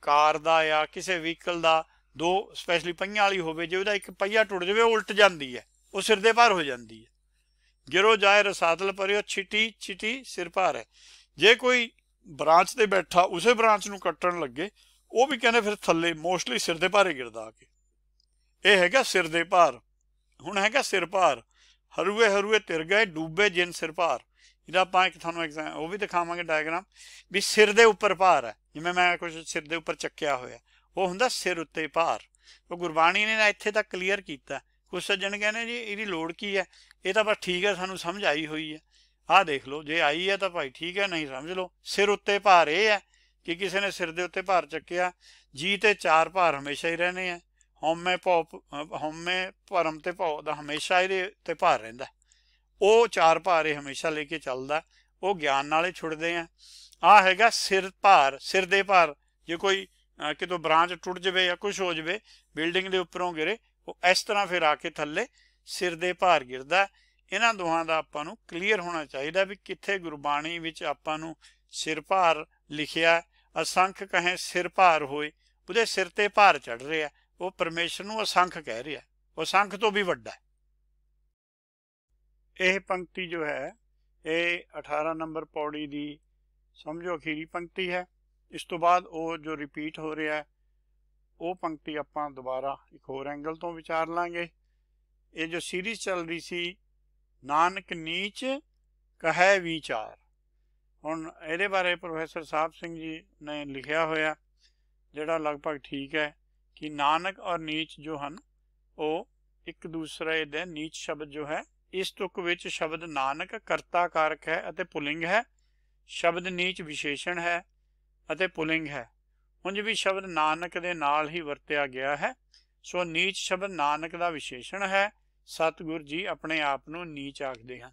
S1: ਕਾਰ ਦਾ ਜਾਂ ਕਿਸੇ ਵਹੀਕਲ ਦਾ ਦੋ ਸਪੈਸ਼ਲੀ ਪਹੀਆਂ ਵਾਲੀ ਹੋਵੇ ਜੇ ਉਹਦਾ ਇੱਕ ਪਹੀਆ ਟੁੱਟ ਜਾਵੇ ਉਲਟ ਜਾਂਦੀ ਹੈ ਉਹ ਸਿਰ ਦੇ ਭਾਰ ਹੋ ਜਾਂਦੀ ਹੈ ਗਿਰੋ ਜਾਏ ਰਸਾਤਲ ਪਰਿਓ ਛਿਟੀ ਛਿਟੀ ਸਿਰ ਭਾਰ ਹੈ ਜੇ ਕੋਈ ਬ੍ਰਾਂਚ ਤੇ ਬੈਠਾ ਉਸੇ ਬ੍ਰਾਂਚ ਨੂੰ ਕੱਟਣ ਲੱਗੇ ਉਹ ਵੀ ਕਹਿੰਦੇ ਫਿਰ ਥੱਲੇ ਮੋਸਟਲੀ ਸਿਰ ਦੇ ਭਾਰੇ ਗਿਰਦਾ ਆ ਕੇ ਇਹ ਹੈਗਾ ਸਿਰ ਦੇ ਭਾਰ ਹੁਣ ਹੈਗਾ ਸਿਰ ਭਾਰ ਹਰੂਏ ਹਰੂਏ ਤਿਰ ਗਏ ਡੂਬੇ ਜਿੰਨ ਸਿਰ ਭਾਰ ਇਹਦਾ ਆਪਾਂ ਇੱਕ ਤੁਹਾਨੂੰ ਐਗਜ਼ਾਮ ਉਹ ਵੀ ਦਿਖਾਵਾਂਗੇ ਡਾਇਗਰਾਮ ਵੀ ਸਿਰ ਦੇ ਉੱਪਰ ਭਾਰ ਹੈ ਜਿਵੇਂ ਮੈਂ ਕੁਝ ਸਿਰ ਦੇ ਉੱਪਰ ਚੱਕਿਆ ਹੋਇਆ ਉਹ ਹੁੰਦਾ ਸਿਰ ਉੱਤੇ ਭਾਰ ਉਹ ਗੁਰਬਾਣੀ ਨੇ ਇੱਥੇ ਤੱਕ ਕਲੀਅਰ ਕੀਤਾ ਕੁਝ ਸੱਜਣ ਕਹਿੰਦੇ ਜੀ ਇਹਦੀ ਲੋੜ ਕੀ ਹੈ ਇਹ ਤਾਂ ਬਸ ਠੀਕ ਹੈ ਸਾਨੂੰ ਸਮਝ ਆਈ ਹੋਈ ਹੈ ਆ ਦੇਖ ਲਓ ਜੇ ਆਈ ਹੈ ਤਾਂ ਭਾਈ ਠੀਕ ਹੈ ਨਹੀਂ ਸਮਝ ਲਓ ਸਿਰ ਉੱਤੇ ਭਾਰ ਇਹ ਹੈ ਕਿ ਕਿਸੇ ਨੇ ਸਿਰ ਦੇ ਉੱਤੇ ਭਾਰ ਚੱਕਿਆ ਜੀ ਤੇ ਚਾਰ ਭਾਰ ਹਮੇਸ਼ਾ ਹੀ ਰਹਿਣੇ ਆ ਹਉਮੈ ਭਉ ਹਉਮੈ ਭਰਮ ਤੇ ਭਉ ਦਾ ਹਮੇਸ਼ਾ ਇਹਦੇ ਤੇ ਭਾਰ ਰਹਿੰਦਾ ਉਹ ਚਾਰ ਭਾਰ ਇਹ ਹਮੇਸ਼ਾ ਲੈ ਕੇ ਚੱਲਦਾ ਉਹ ਗਿਆਨ ਨਾਲੇ ਛੁੱਟਦੇ ਆ ਆ ਹੈਗਾ ਸਿਰ ਭਾਰ ਸਿਰ ਦੇ ਭਾਰ ਜੇ ਕੋਈ ਕਿਤੋਂ ਬ੍ਰਾਂਚ ਟੁੱਟ ਜਵੇ ਜਾਂ ਕੁਝ ਹੋ ਜਵੇ ਬਿਲਡਿੰਗ ਦੇ ਉੱਪਰੋਂ ਗਿਰੇ ਉਹ ਇਸ ਤਰ੍ਹਾਂ ਫਿਰ ਆ ਕੇ ਥੱਲੇ ਸਿਰ ਦੇ ਭਾਰ ਗਿਰਦਾ ਇਹਨਾਂ ਦੋਹਾਂ ਦਾ ਆਪਾਂ ਨੂੰ ਕਲੀਅਰ ਹੋਣਾ ਚਾਹੀਦਾ ਵੀ ਕਿੱਥੇ ਗੁਰਬਾਣੀ ਵਿੱਚ ਆਪਾਂ ਨੂੰ ਸਿਰ ਭਾਰ ਲਿਖਿਆ ਅਸੰਖ ਕਹੇ ਸਿਰ ਭਾਰ ਹੋਏ ਉਹਦੇ ਸਿਰ ਤੇ ਭਾਰ ਚੜ ਰਿਹਾ ਉਹ ਪਰਮੇਸ਼ਰ ਨੂੰ ਅਸੰਖ ਕਹਿ ਰਿਹਾ ਉਹ ਸੰਖ ਤੋਂ ਵੀ ਵੱਡਾ ਇਹ ਪੰਕਤੀ ਜੋ ਹੈ ਇਹ 18 ਨੰਬਰ ਪੌੜੀ ਦੀ ਸਮਝੋ ਅਖੀਰੀ ਪੰਕਤੀ ਹੈ ਇਸ ਤੋਂ ਬਾਅਦ ਉਹ ਜੋ ਰਿਪੀਟ ਹੋ ਰਿਹਾ ਉਹ ਪੰਕਤੀ ਆਪਾਂ ਦੁਬਾਰਾ ਇੱਕ ਹੋਰ ਐਂਗਲ ਤੋਂ ਵਿਚਾਰ ਲਾਂਗੇ ਇਹ ਜੋ ਸੀਰੀਜ਼ ਚੱਲ ਰਹੀ ਸੀ ਨਾਨਕ ਨੀਚ ਕਹੈ ਵਿਚਾਰ ਹੁਣ ਇਹਦੇ ਬਾਰੇ ਪ੍ਰੋਫੈਸਰ ਸਾਹਿਬ ਸਿੰਘ ਜੀ ਨੇ ਲਿਖਿਆ ਹੋਇਆ ਜਿਹੜਾ ਲਗਭਗ ਠੀਕ ਹੈ ਕਿ ਨਾਨਕ ਔਰ ਨੀਚ ਜੋ ਹਨ ਉਹ ਇੱਕ ਦੂਸਰੇ ਦੇ ਨੀਚ ਸ਼ਬਦ ਜੋ ਹੈ ਇਸ ਤੁਕ ਵਿੱਚ ਸ਼ਬਦ ਨਾਨਕ ਕਰਤਾ ਕਾਰਕ ਹੈ ਅਤੇ ਪੁਲਿੰਗ ਹੈ ਸ਼ਬਦ ਨੀਚ ਵਿਸ਼ੇਸ਼ਣ ਹੈ ਅਤੇ ਪੁਲਿੰਗ ਹੈ ਉੰਜ ਵੀ ਸ਼ਬਦ ਨਾਨਕ ਦੇ ਨਾਲ ਹੀ ਵਰਤਿਆ ਗਿਆ ਹੈ ਸੋ ਨੀਚ ਸ਼ਬਦ ਨਾਨਕ ਦਾ ਵਿਸ਼ੇਸ਼ਣ ਹੈ ਸਤਗੁਰ ਜੀ ਆਪਣੇ ਆਪ ਨੂੰ ਨੀਚ ਆਖਦੇ ਹਨ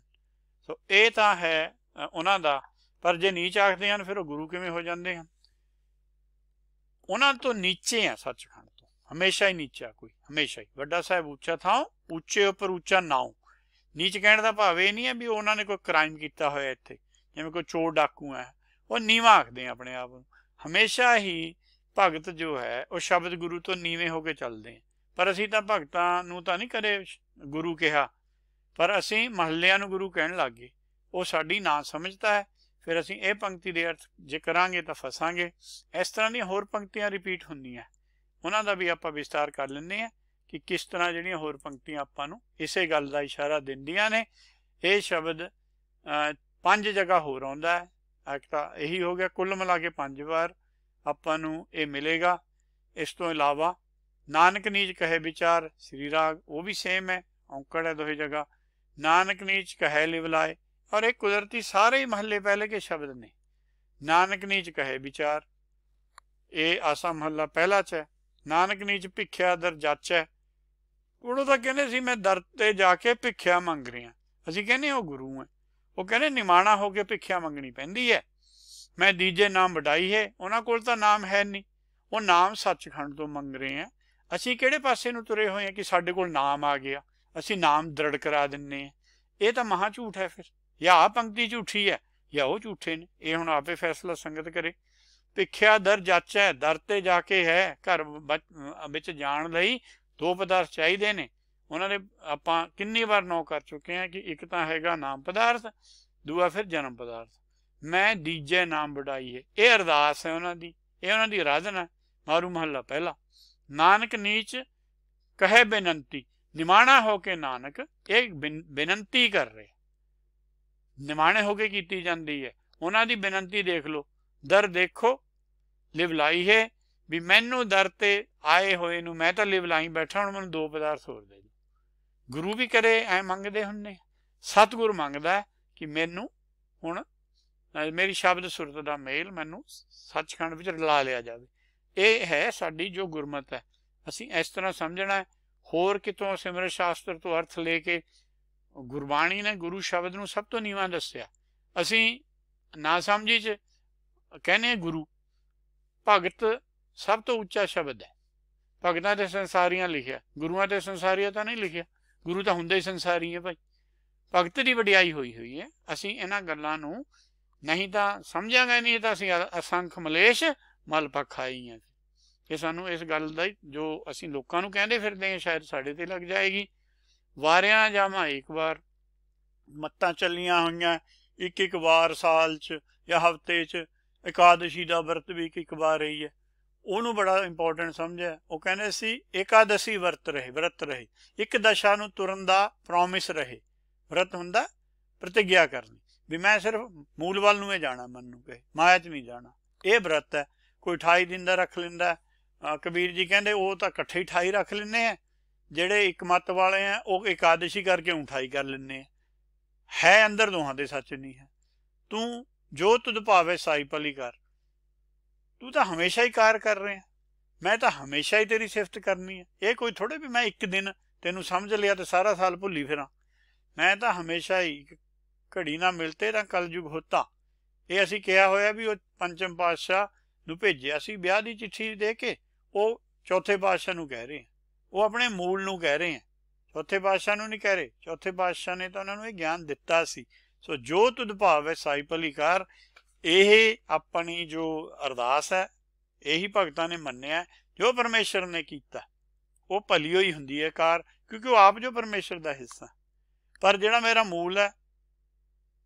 S1: ਸੋ ਇਹ ਤਾਂ ਹੈ ਉਹਨਾਂ ਦਾ ਪਰ ਜੇ ਨੀਚ ਆਖਦੇ ਹਨ ਫਿਰ ਉਹ ਗੁਰੂ ਕਿਵੇਂ ਹੋ ਜਾਂਦੇ ਹਨ ਉਹਨਾਂ ਤੋਂ ਨੀਚੇ ਆ ਸੱਚਖੰਡ ਤੋਂ ਹਮੇਸ਼ਾ ਹੀ ਨੀਚਾ ਕੋਈ ਹਮੇਸ਼ਾ ਹੀ ਵੱਡਾ ਸਾਹਿਬ ਉੱਚਾ ਥਾਂ ਉੱਚੇ ਉੱਪਰ ਉੱਚਾ ਨਾਉ ਨੀਚ ਕਹਿਣ ਦਾ ਭਾਵ ਇਹ ਨਹੀਂ ਹੈ ਵੀ ਉਹਨਾਂ ਨੇ ਕੋਈ ਕ੍ਰਾਈਮ ਕੀਤਾ ਹੋਇਆ ਇੱਥੇ ਜਿਵੇਂ ਕੋਈ ਚੋਰ ਡਾਕੂ ਹੈ ਉਹ ਨੀਵਾ ਆਖਦੇ ਆ ਆਪਣੇ ਆਪ ਨੂੰ ਹਮੇਸ਼ਾ ਹੀ ਭਗਤ ਜੋ ਹੈ ਉਹ ਸ਼ਬਦ ਗੁਰੂ ਤੋਂ ਨੀਵੇਂ ਹੋ ਕੇ ਚੱਲਦੇ ਆ ਪਰ ਅਸੀਂ ਤਾਂ ਭਗਤਾਂ ਨੂੰ ਤਾਂ ਨਹੀਂ ਕਰੇ ਗੁਰੂ ਕਿਹਾ ਪਰ ਅਸੀਂ ਮਹੱਲਿਆਂ ਨੂੰ ਗੁਰੂ ਕਹਿਣ ਲੱਗ ਗਏ ਉਹ ਸਾਡੀ ਨਾ ਸਮਝਦਾ ਹੈ ਫਿਰ ਅਸੀਂ ਇਹ ਪੰਕਤੀ ਦੇ ਅਰਥ ਜੇ ਕਰਾਂਗੇ ਤਾਂ ਫਸਾਂਗੇ ਇਸ ਤਰ੍ਹਾਂ ਦੀਆਂ ਹੋਰ ਪੰਕਤੀਆਂ ਰਿਪੀਟ ਹੁੰਦੀਆਂ ਉਹਨਾਂ ਦਾ ਵੀ ਆਪਾਂ ਵਿਸਤਾਰ ਕਰ ਲੈਂਦੇ ਆ ਕਿ ਕਿਸ ਤਰ੍ਹਾਂ ਜਿਹੜੀਆਂ ਹੋਰ ਪੰਕਤੀਆਂ ਆਪਾਂ ਨੂੰ ਇਸੇ ਗੱਲ ਦਾ ਇਸ਼ਾਰਾ ਦਿੰਦੀਆਂ ਨੇ ਇਹ ਸ਼ਬਦ ਪੰਜ ਜਗ੍ਹਾ ਹੋਰ ਆਉਂਦਾ ਹੈ ਇੱਕ ਤਾਂ ਇਹੀ ਹੋ ਗਿਆ ਕੁੱਲ ਮਿਲਾ ਕੇ ਪੰਜ ਵਾਰ ਆਪਾਂ ਨੂੰ ਇਹ ਮਿਲੇਗਾ ਇਸ ਤੋਂ ਇਲਾਵਾ نانکنیچ کہے بچار سری راگ وہ بھی سیم ہے اونکڑ ہے دوہے جگہ نانک نیچ کہے اور یہ قدرتی سارے ہی محلے پہلے کے شبد نے نانک نیچ کہے بچار یہ آسا محلہ پہلا چ نانکنی چھیا در جچ ہے وہ کہنے سے میں درد جا کے بھیا منگ رہا ابھی کہ وہ گرو ہے وہ کہنے نماڑا ہو کے پھیا منگنی پہ میں جے نام بٹائی ہے انہوں کو نام ہے نہیں وہ نام سچھنڈ تو منگ رہے ہیں ਅਸੀਂ ਕਿਹੜੇ ਪਾਸੇ ਨੂੰ ਤੁਰੇ ਹੋਏ ਆ ਕਿ ਸਾਡੇ ਕੋਲ ਨਾਮ ਆ ਗਿਆ ਅਸੀਂ ਨਾਮ ਦਰੜ ਕਰਾ ਦਿੰਨੇ ਆ ਇਹ ਤਾਂ ਮਹਾ ਝੂਠ ਹੈ ਫਿਰ ਜਾਂ ਆ ਪੰਕਤੀ ਝੂਠੀ ਹੈ ਜਾਂ ਉਹ ਝੂਠੇ ਨੇ ਇਹ ਹੁਣ ਆਪੇ ਫੈਸਲਾ ਸੰਗਤ ਕਰੇ ਪਿੱਖਿਆ ਦਰ ਜਾਚੈ ਦਰ ਤੇ ਜਾ ਕੇ ਹੈ ਘਰ ਵਿੱਚ ਜਾਣ ਲਈ ਦੋ ਪਦਾਰਥ ਚਾਹੀਦੇ ਨੇ ਉਹਨਾਂ ਨੇ ਆਪਾਂ ਕਿੰਨੀ ਵਾਰ ਨੋ ਕਰ ਚੁੱਕੇ ਆ ਕਿ ਇੱਕ ਤਾਂ ਹੈਗਾ ਨਾਮ ਪਦਾਰਥ ਦੂਆ ਫਿਰ ਜਨਮ ਪਦਾਰਥ ਮੈਂ ਦੀਜੇ ਨਾਮ ਬੜਾਈਏ ਇਹ ਅਰਦਾਸ ਹੈ ਉਹਨਾਂ ਦੀ ਇਹ ਉਹਨਾਂ ਦੀ ਆਰਾਧਨਾ ਮਾਰੂ ਮਹੱਲਾ ਪਹਿਲਾ ਨਾਨਕ ਨੀਚ ਕਹੇ ਬੇਨੰਤੀ ਨਿਮਾਣਾ ਹੋ ਕੇ ਨਾਨਕ ਇਹ ਬੇਨੰਤੀ ਕਰ ਰਹੇ ਨਿਮਾਣੇ ਹੋ ਕੇ ਕੀਤੀ ਜਾਂਦੀ ਹੈ ਉਹਨਾਂ ਦੀ ਬੇਨੰਤੀ ਦੇਖ ਲਓ ਦਰ ਦੇਖੋ ਲਿਵ ਲਾਈ ਹੈ ਵੀ ਮੈਨੂੰ ਦਰ ਤੇ ਆਏ ਹੋਏ ਨੂੰ ਮੈਂ ਤਾਂ ਲਿਵ ਲਾਈ ਬੈਠਾ ਹੁਣ ਮੈਨੂੰ ਦੋ ਪਦਾਰ ਸੋਰ ਦੇ ਜੀ ਗੁਰੂ ਵੀ ਕਰੇ ਐ ਮੰਗਦੇ ਹੁੰਨੇ ਸਤਗੁਰ ਮੰਗਦਾ ਕਿ ਮੈਨੂੰ ਹੁਣ ਮੇਰੀ ਸ਼ਬਦ ਸੁਰਤ ਦਾ ਮੇਲ ਮੈਨੂੰ ਸੱਚਖੰਡ ਵਿੱਚ ਰਲਾ ਲਿਆ ਜਾਵੇ ਇਹ ਹੈ ਸਾਡੀ ਜੋ ਗੁਰਮਤ ਹੈ ਅਸੀਂ ਇਸ ਤਰ੍ਹਾਂ ਸਮਝਣਾ ਹੋਰ ਕਿਤੋਂ ਸਿਮਰਤ ਸ਼ਾਸਤਰ ਤੋਂ ਅਰਥ ਲੈ ਕੇ ਗੁਰਬਾਣੀ ਨੇ ਗੁਰੂ ਸ਼ਬਦ ਨੂੰ ਸਭ ਤੋਂ ਨੀਵਾਂ ਦੱਸਿਆ ਅਸੀਂ ਨਾ ਸਮਝੀ ਚ ਕਹਿੰਨੇ ਗੁਰੂ ਭਗਤ ਸਭ ਤੋਂ ਉੱਚਾ ਸ਼ਬਦ ਹੈ ਭਗਤਾਂ ਦੇ ਸੰਸਾਰੀਆਂ ਲਿਖਿਆ ਗੁਰੂਆਂ ਦੇ ਸੰਸਾਰੀਆਂ ਤਾਂ ਨਹੀਂ ਲਿਖਿਆ ਗੁਰੂ ਤਾਂ ਹੁੰਦੇ ਹੀ ਸੰਸਾਰੀ ਹੈ ਭਾਈ ਭਗਤ ਦੀ ਵਡਿਆਈ ਹੋਈ ਹੋਈ ਹੈ ਅਸੀਂ ਇਹਨਾਂ ਗੱਲਾਂ ਨੂੰ ਨਹੀਂ ਤਾਂ ਸਮਝਾਂਗੇ ਨਹੀਂ ਤਾਂ ਅਸੀਂ ਅਸੰਖ ਮਲੇਸ਼ ਮਲਪਾ ਖਾਈਆਂ ਇਹ ਸਾਨੂੰ ਇਸ ਗੱਲ ਦਾ ਜੋ ਅਸੀਂ ਲੋਕਾਂ ਨੂੰ ਕਹਿੰਦੇ ਫਿਰਦੇ ਹਾਂ ਸ਼ਾਇਦ ਸਾਡੇ ਤੇ ਲੱਗ ਜਾਏਗੀ ਵਾਰਿਆਂ ਜਾਮਾ ਇੱਕ ਵਾਰ ਮੱਤਾਂ ਚੱਲੀਆਂ ਹੋਈਆਂ ਇੱਕ ਇੱਕ ਵਾਰ ਸਾਲ 'ਚ ਜਾਂ ਹਫ਼ਤੇ 'ਚ ਇਕਾदशी ਦਾ ਵਰਤ ਵੀ ਇੱਕ ਇੱਕ ਵਾਰ ਰਹੀ ਹੈ ਉਹਨੂੰ ਬੜਾ ਇੰਪੋਰਟੈਂਟ ਸਮਝਿਆ ਉਹ ਕਹਿੰਦੇ ਸੀ ਇਕਾदशी ਵਰਤ ਰਹੇ ਵਰਤ ਰਹੇ ਇੱਕ ਦਸ਼ਾ ਨੂੰ ਤੁਰਨ ਦਾ ਪ੍ਰੋਮਿਸ ਰਹੇ ਵਰਤ ਹੁੰਦਾ ਪ੍ਰਤੀਗਿਆ ਕਰਨੀ ਵੀ ਮੈਂ ਸਿਰਫ ਮੂਲ ਵੱਲ ਨੂੰ ਹੀ ਜਾਣਾ ਮਨ ਨੂੰ ਕਹੇ ਮਾਇਆ 'ਚ ਨਹੀਂ ਜਾਣਾ ਇਹ ਵਰਤ ਹੈ ਕੋਈ 28 ਦਿਨ ਦਾ ਰੱਖ ਲੈਂਦਾ ਕਬੀਰ ਜੀ ਕਹਿੰਦੇ ਉਹ ਤਾਂ ਇਕੱਠੇ ਹੀ 28 ਰੱਖ ਲੈਣੇ ਆ ਜਿਹੜੇ ਇੱਕ ਮਤ ਵਾਲੇ ਆ ਉਹ ਇਕਾਦਸ਼ੀ ਕਰਕੇ ਉਠਾਈ ਕਰ ਲੈਣੇ ਆ ਹੈ ਅੰਦਰ ਦੋਹਾਂ ਦੇ ਸੱਚ ਨਹੀਂ ਹੈ ਤੂੰ ਜੋ ਤੁਦ ਭਾਵੇ ਸਾਈ ਪਲੀ ਕਰ ਤੂੰ ਤਾਂ ਹਮੇਸ਼ਾ ਹੀ ਕਾਰ ਕਰ ਰਿਹਾ ਮੈਂ ਤਾਂ ਹਮੇਸ਼ਾ ਹੀ ਤੇਰੀ ਸਿਫਤ ਕਰਨੀ ਹੈ ਇਹ ਕੋਈ ਥੋੜੇ ਵੀ ਮੈਂ ਇੱਕ ਦਿਨ ਤੈਨੂੰ ਸਮਝ ਲਿਆ ਤੇ ਸਾਰਾ ਸਾਲ ਭੁੱਲੀ ਫਿਰਾਂ ਮੈਂ ਤਾਂ ਹਮੇਸ਼ਾ ਹੀ ਘੜੀ ਨਾ ਮਿਲਤੇ ਤਾਂ ਕਲਯੁਗ ਹੋਤਾ ਇਹ ਅਸੀਂ ਕਿਹਾ ਹੋਇਆ ਵੀ ਉਹ ਪੰਚਮ ਪਾਤਸ਼ਾਹ ਨੂੰ ਭੇਜਿਆ ਸੀ ਵਿਆਹ ਦੀ ਚਿੱਠੀ ਦੇ ਕੇ ਉਹ ਚੌਥੇ ਪਾਤਸ਼ਾਹ ਨੂੰ ਕਹਿ ਰਹੇ ਆ ਉਹ ਆਪਣੇ ਮੂਲ ਨੂੰ ਕਹਿ ਰਹੇ ਆ ਚੌਥੇ ਪਾਤਸ਼ਾਹ ਨੂੰ ਨਹੀਂ ਕਹਿ ਰਹੇ ਚੌਥੇ ਪਾਤਸ਼ਾਹ ਨੇ ਤਾਂ ਉਹਨਾਂ ਨੂੰ ਇਹ ਗਿਆਨ ਦਿੱਤਾ ਸੀ ਸੋ ਜੋ ਤੁਧ ਹੈ ਸਾਈ ਭਲੀ ਕਰ ਇਹ ਆਪਣੀ ਜੋ ਅਰਦਾਸ ਹੈ ਇਹੀ ਭਗਤਾਂ ਨੇ ਮੰਨਿਆ ਜੋ ਪਰਮੇਸ਼ਰ ਨੇ ਕੀਤਾ ਉਹ ਭਲੀ ਹੋਈ ਹੁੰਦੀ ਹੈ ਕਾਰ ਕਿਉਂਕਿ ਉਹ ਆਪ ਜੋ ਪਰਮੇਸ਼ਰ ਦਾ ਹਿੱਸਾ ਪਰ ਜਿਹੜਾ ਮੇਰਾ ਮੂਲ ਹੈ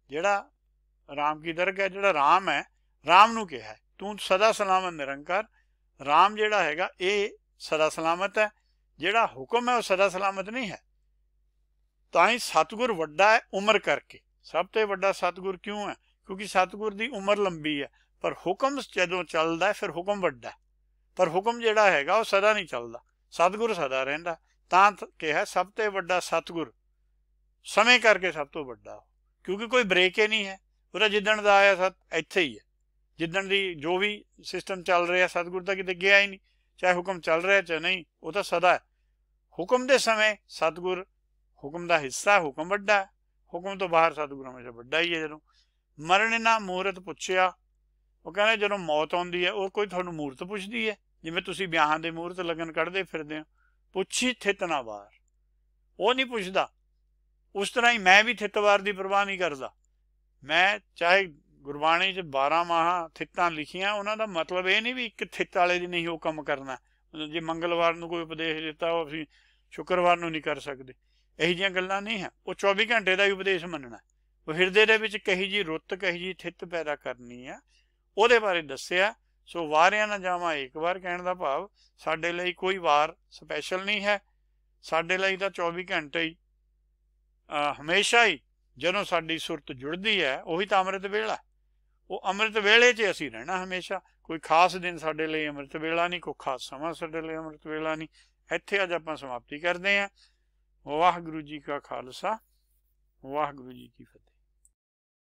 S1: ਜਿਹੜਾ ਰਾਮ ਕੀ ਦਰਗਾਹ ਹੈ ਜਿਹੜਾ ਰਾਮ ਹੈ ਰਾਮ ਨੂੰ ਕਿਹਾ ਤੂੰ ਸਦਾ ਸਲਾਮਤ ਨਿਰੰਕਾਰ RAM ਜਿਹੜਾ ਹੈਗਾ ਇਹ ਸਦਾ ਸਲਾਮਤ ਹੈ ਜਿਹੜਾ ਹੁਕਮ ਹੈ ਉਹ ਸਦਾ ਸਲਾਮਤ ਨਹੀਂ ਹੈ ਤਾਂ ਹੀ ਸਤਗੁਰ ਵੱਡਾ ਹੈ ਉਮਰ ਕਰਕੇ ਸਭ ਤੋਂ ਵੱਡਾ ਸਤਗੁਰ ਕਿਉਂ ਹੈ ਕਿਉਂਕਿ ਸਤਗੁਰ ਦੀ ਉਮਰ ਲੰਬੀ ਹੈ ਪਰ ਹੁਕਮ ਜਦੋਂ ਚੱਲਦਾ ਫਿਰ ਹੁਕਮ ਵੱਡਾ ਪਰ ਹੁਕਮ ਜਿਹੜਾ ਹੈਗਾ ਉਹ ਸਦਾ ਨਹੀਂ ਚੱਲਦਾ ਸਤਗੁਰ ਸਦਾ ਰਹਿੰਦਾ ਤਾਂ ਕਿਹਾ ਸਭ ਤੋਂ ਵੱਡਾ ਸਤਗੁਰ ਸਮੇਂ ਕਰਕੇ ਸਭ ਤੋਂ ਵੱਡਾ ਕਿਉਂਕਿ ਕੋਈ ਬ੍ਰੇਕ ਹੀ ਨਹੀਂ ਹੈ ਉਹਦਾ ਜਿੱਦਣ ਦਾ ਆਇਆ ਸਤ ਇੱਥੇ ਹੀ ਹੈ ਜਿੱਦਣ ਦੀ ਜੋ ਵੀ ਸਿਸਟਮ ਚੱਲ ਰਿਹਾ ਸਤਿਗੁਰ ਦਾ ਕਿਤੇ ਗਿਆ ਹੀ ਨਹੀਂ ਚਾਹੇ ਹੁਕਮ ਚੱਲ ਰਿਹਾ ਚਾਹੇ ਨਹੀਂ ਉਹ ਤਾਂ ਸਦਾ ਹੈ ਹੁਕਮ ਦੇ ਸਮੇਂ ਸਤਿਗੁਰ ਹੁਕਮ ਦਾ ਹਿੱਸਾ ਹੁਕਮ ਵੱਡਾ ਹੁਕਮ ਤੋਂ ਬਾਹਰ ਸਤਿਗੁਰ ਹਮੇਸ਼ਾ ਵੱਡਾ ਹੀ ਹੈ ਜਦੋਂ ਮਰਨ ਨਾ ਮੂਰਤ ਪੁੱਛਿਆ ਉਹ ਕਹਿੰਦੇ ਜਦੋਂ ਮੌਤ ਆਉਂਦੀ ਹੈ ਉਹ ਕੋਈ ਤੁਹਾਨੂੰ ਮੂਰਤ ਪੁੱਛਦੀ ਹੈ ਜਿਵੇਂ ਤੁਸੀਂ ਵਿਆਹਾਂ ਦੇ ਮੂਰਤ ਲਗਨ ਕੱਢਦੇ ਫਿਰਦੇ ਹੋ ਪੁੱਛੀ ਥਿਤਨਾ ਵਾਰ ਉਹ ਨਹੀਂ ਪੁੱਛਦਾ ਉਸ ਤਰ੍ਹਾਂ ਹੀ ਮੈਂ ਵੀ ਥਿਤਵਾਰ ਦੀ ਪਰਵਾਹ ਨਹੀਂ ਕਰਦਾ ਮੈਂ ਚਾਹੇ ਗੁਰਬਾਣੀ 'ਚ 12 ਮਹਾ ਥਿੱਤਾਂ ਲਿਖੀਆਂ ਉਹਨਾਂ ਦਾ ਮਤਲਬ ਇਹ ਨਹੀਂ ਵੀ ਇੱਕ ਥਿੱਤ ਵਾਲੇ ਦੀ ਨਹੀਂ ਉਹ ਕੰਮ ਕਰਨਾ ਜੇ ਮੰਗਲਵਾਰ ਨੂੰ ਕੋਈ ਉਪਦੇਸ਼ ਦਿੱਤਾ ਉਹ ਅਸੀਂ ਸ਼ੁੱਕਰਵਾਰ ਨੂੰ ਨਹੀਂ ਕਰ ਸਕਦੇ ਇਹੋ ਜੀਆਂ ਗੱਲਾਂ ਨਹੀਂ ਹੈ ਉਹ 24 ਘੰਟੇ ਦਾ ਹੀ ਉਪਦੇਸ਼ ਮੰਨਣਾ ਉਹ ਹਿਰਦੇ ਦੇ ਵਿੱਚ ਕਹੀ ਜੀ ਰੁੱਤ ਕਹੀ ਜੀ ਥਿੱਤ ਪੈਦਾ ਕਰਨੀ ਆ ਉਹਦੇ ਬਾਰੇ ਦੱਸਿਆ ਸੋ ਵਾਰਿਆਂ ਨਾ ਜਾਵਾਂ ਇੱਕ ਵਾਰ ਕਹਿਣ ਦਾ ਭਾਵ ਸਾਡੇ ਲਈ ਕੋਈ ਵਾਰ ਸਪੈਸ਼ਲ ਨਹੀਂ ਹੈ ਸਾਡੇ ਲਈ ਤਾਂ 24 ਘੰਟੇ ਹੀ ਹਮੇਸ਼ਾ ਹੀ ਜਦੋਂ ਸਾਡੀ ਸੁਰਤ ਜੁੜਦੀ ਹੈ ਉਹੀ ਤਾਂ ਅੰਮ੍ਰਿਤ ਵੇਲਾ ਉਹ ਅੰਮ੍ਰਿਤ ਵੇਲੇ 'ਚ ਅਸੀਂ ਰਹਿਣਾ ਹਮੇਸ਼ਾ ਕੋਈ ਖਾਸ ਦਿਨ ਸਾਡੇ ਲਈ ਅੰਮ੍ਰਿਤ ਵੇਲਾ ਨਹੀਂ ਕੋਈ ਖਾਸ ਸਮਾਂ ਸਾਡੇ ਲਈ ਅੰਮ੍ਰਿਤ ਵੇਲਾ ਨਹੀਂ ਇੱਥੇ ਅੱਜ ਆਪਾਂ ਸਮਾਪਤੀ ਕਰਦੇ ਹਾਂ ਵਾਹਿਗੁਰੂ ਜੀ ਕਾ ਖਾਲਸਾ ਵਾਹਿਗੁਰੂ ਜੀ ਕੀ ਫਤਿਹ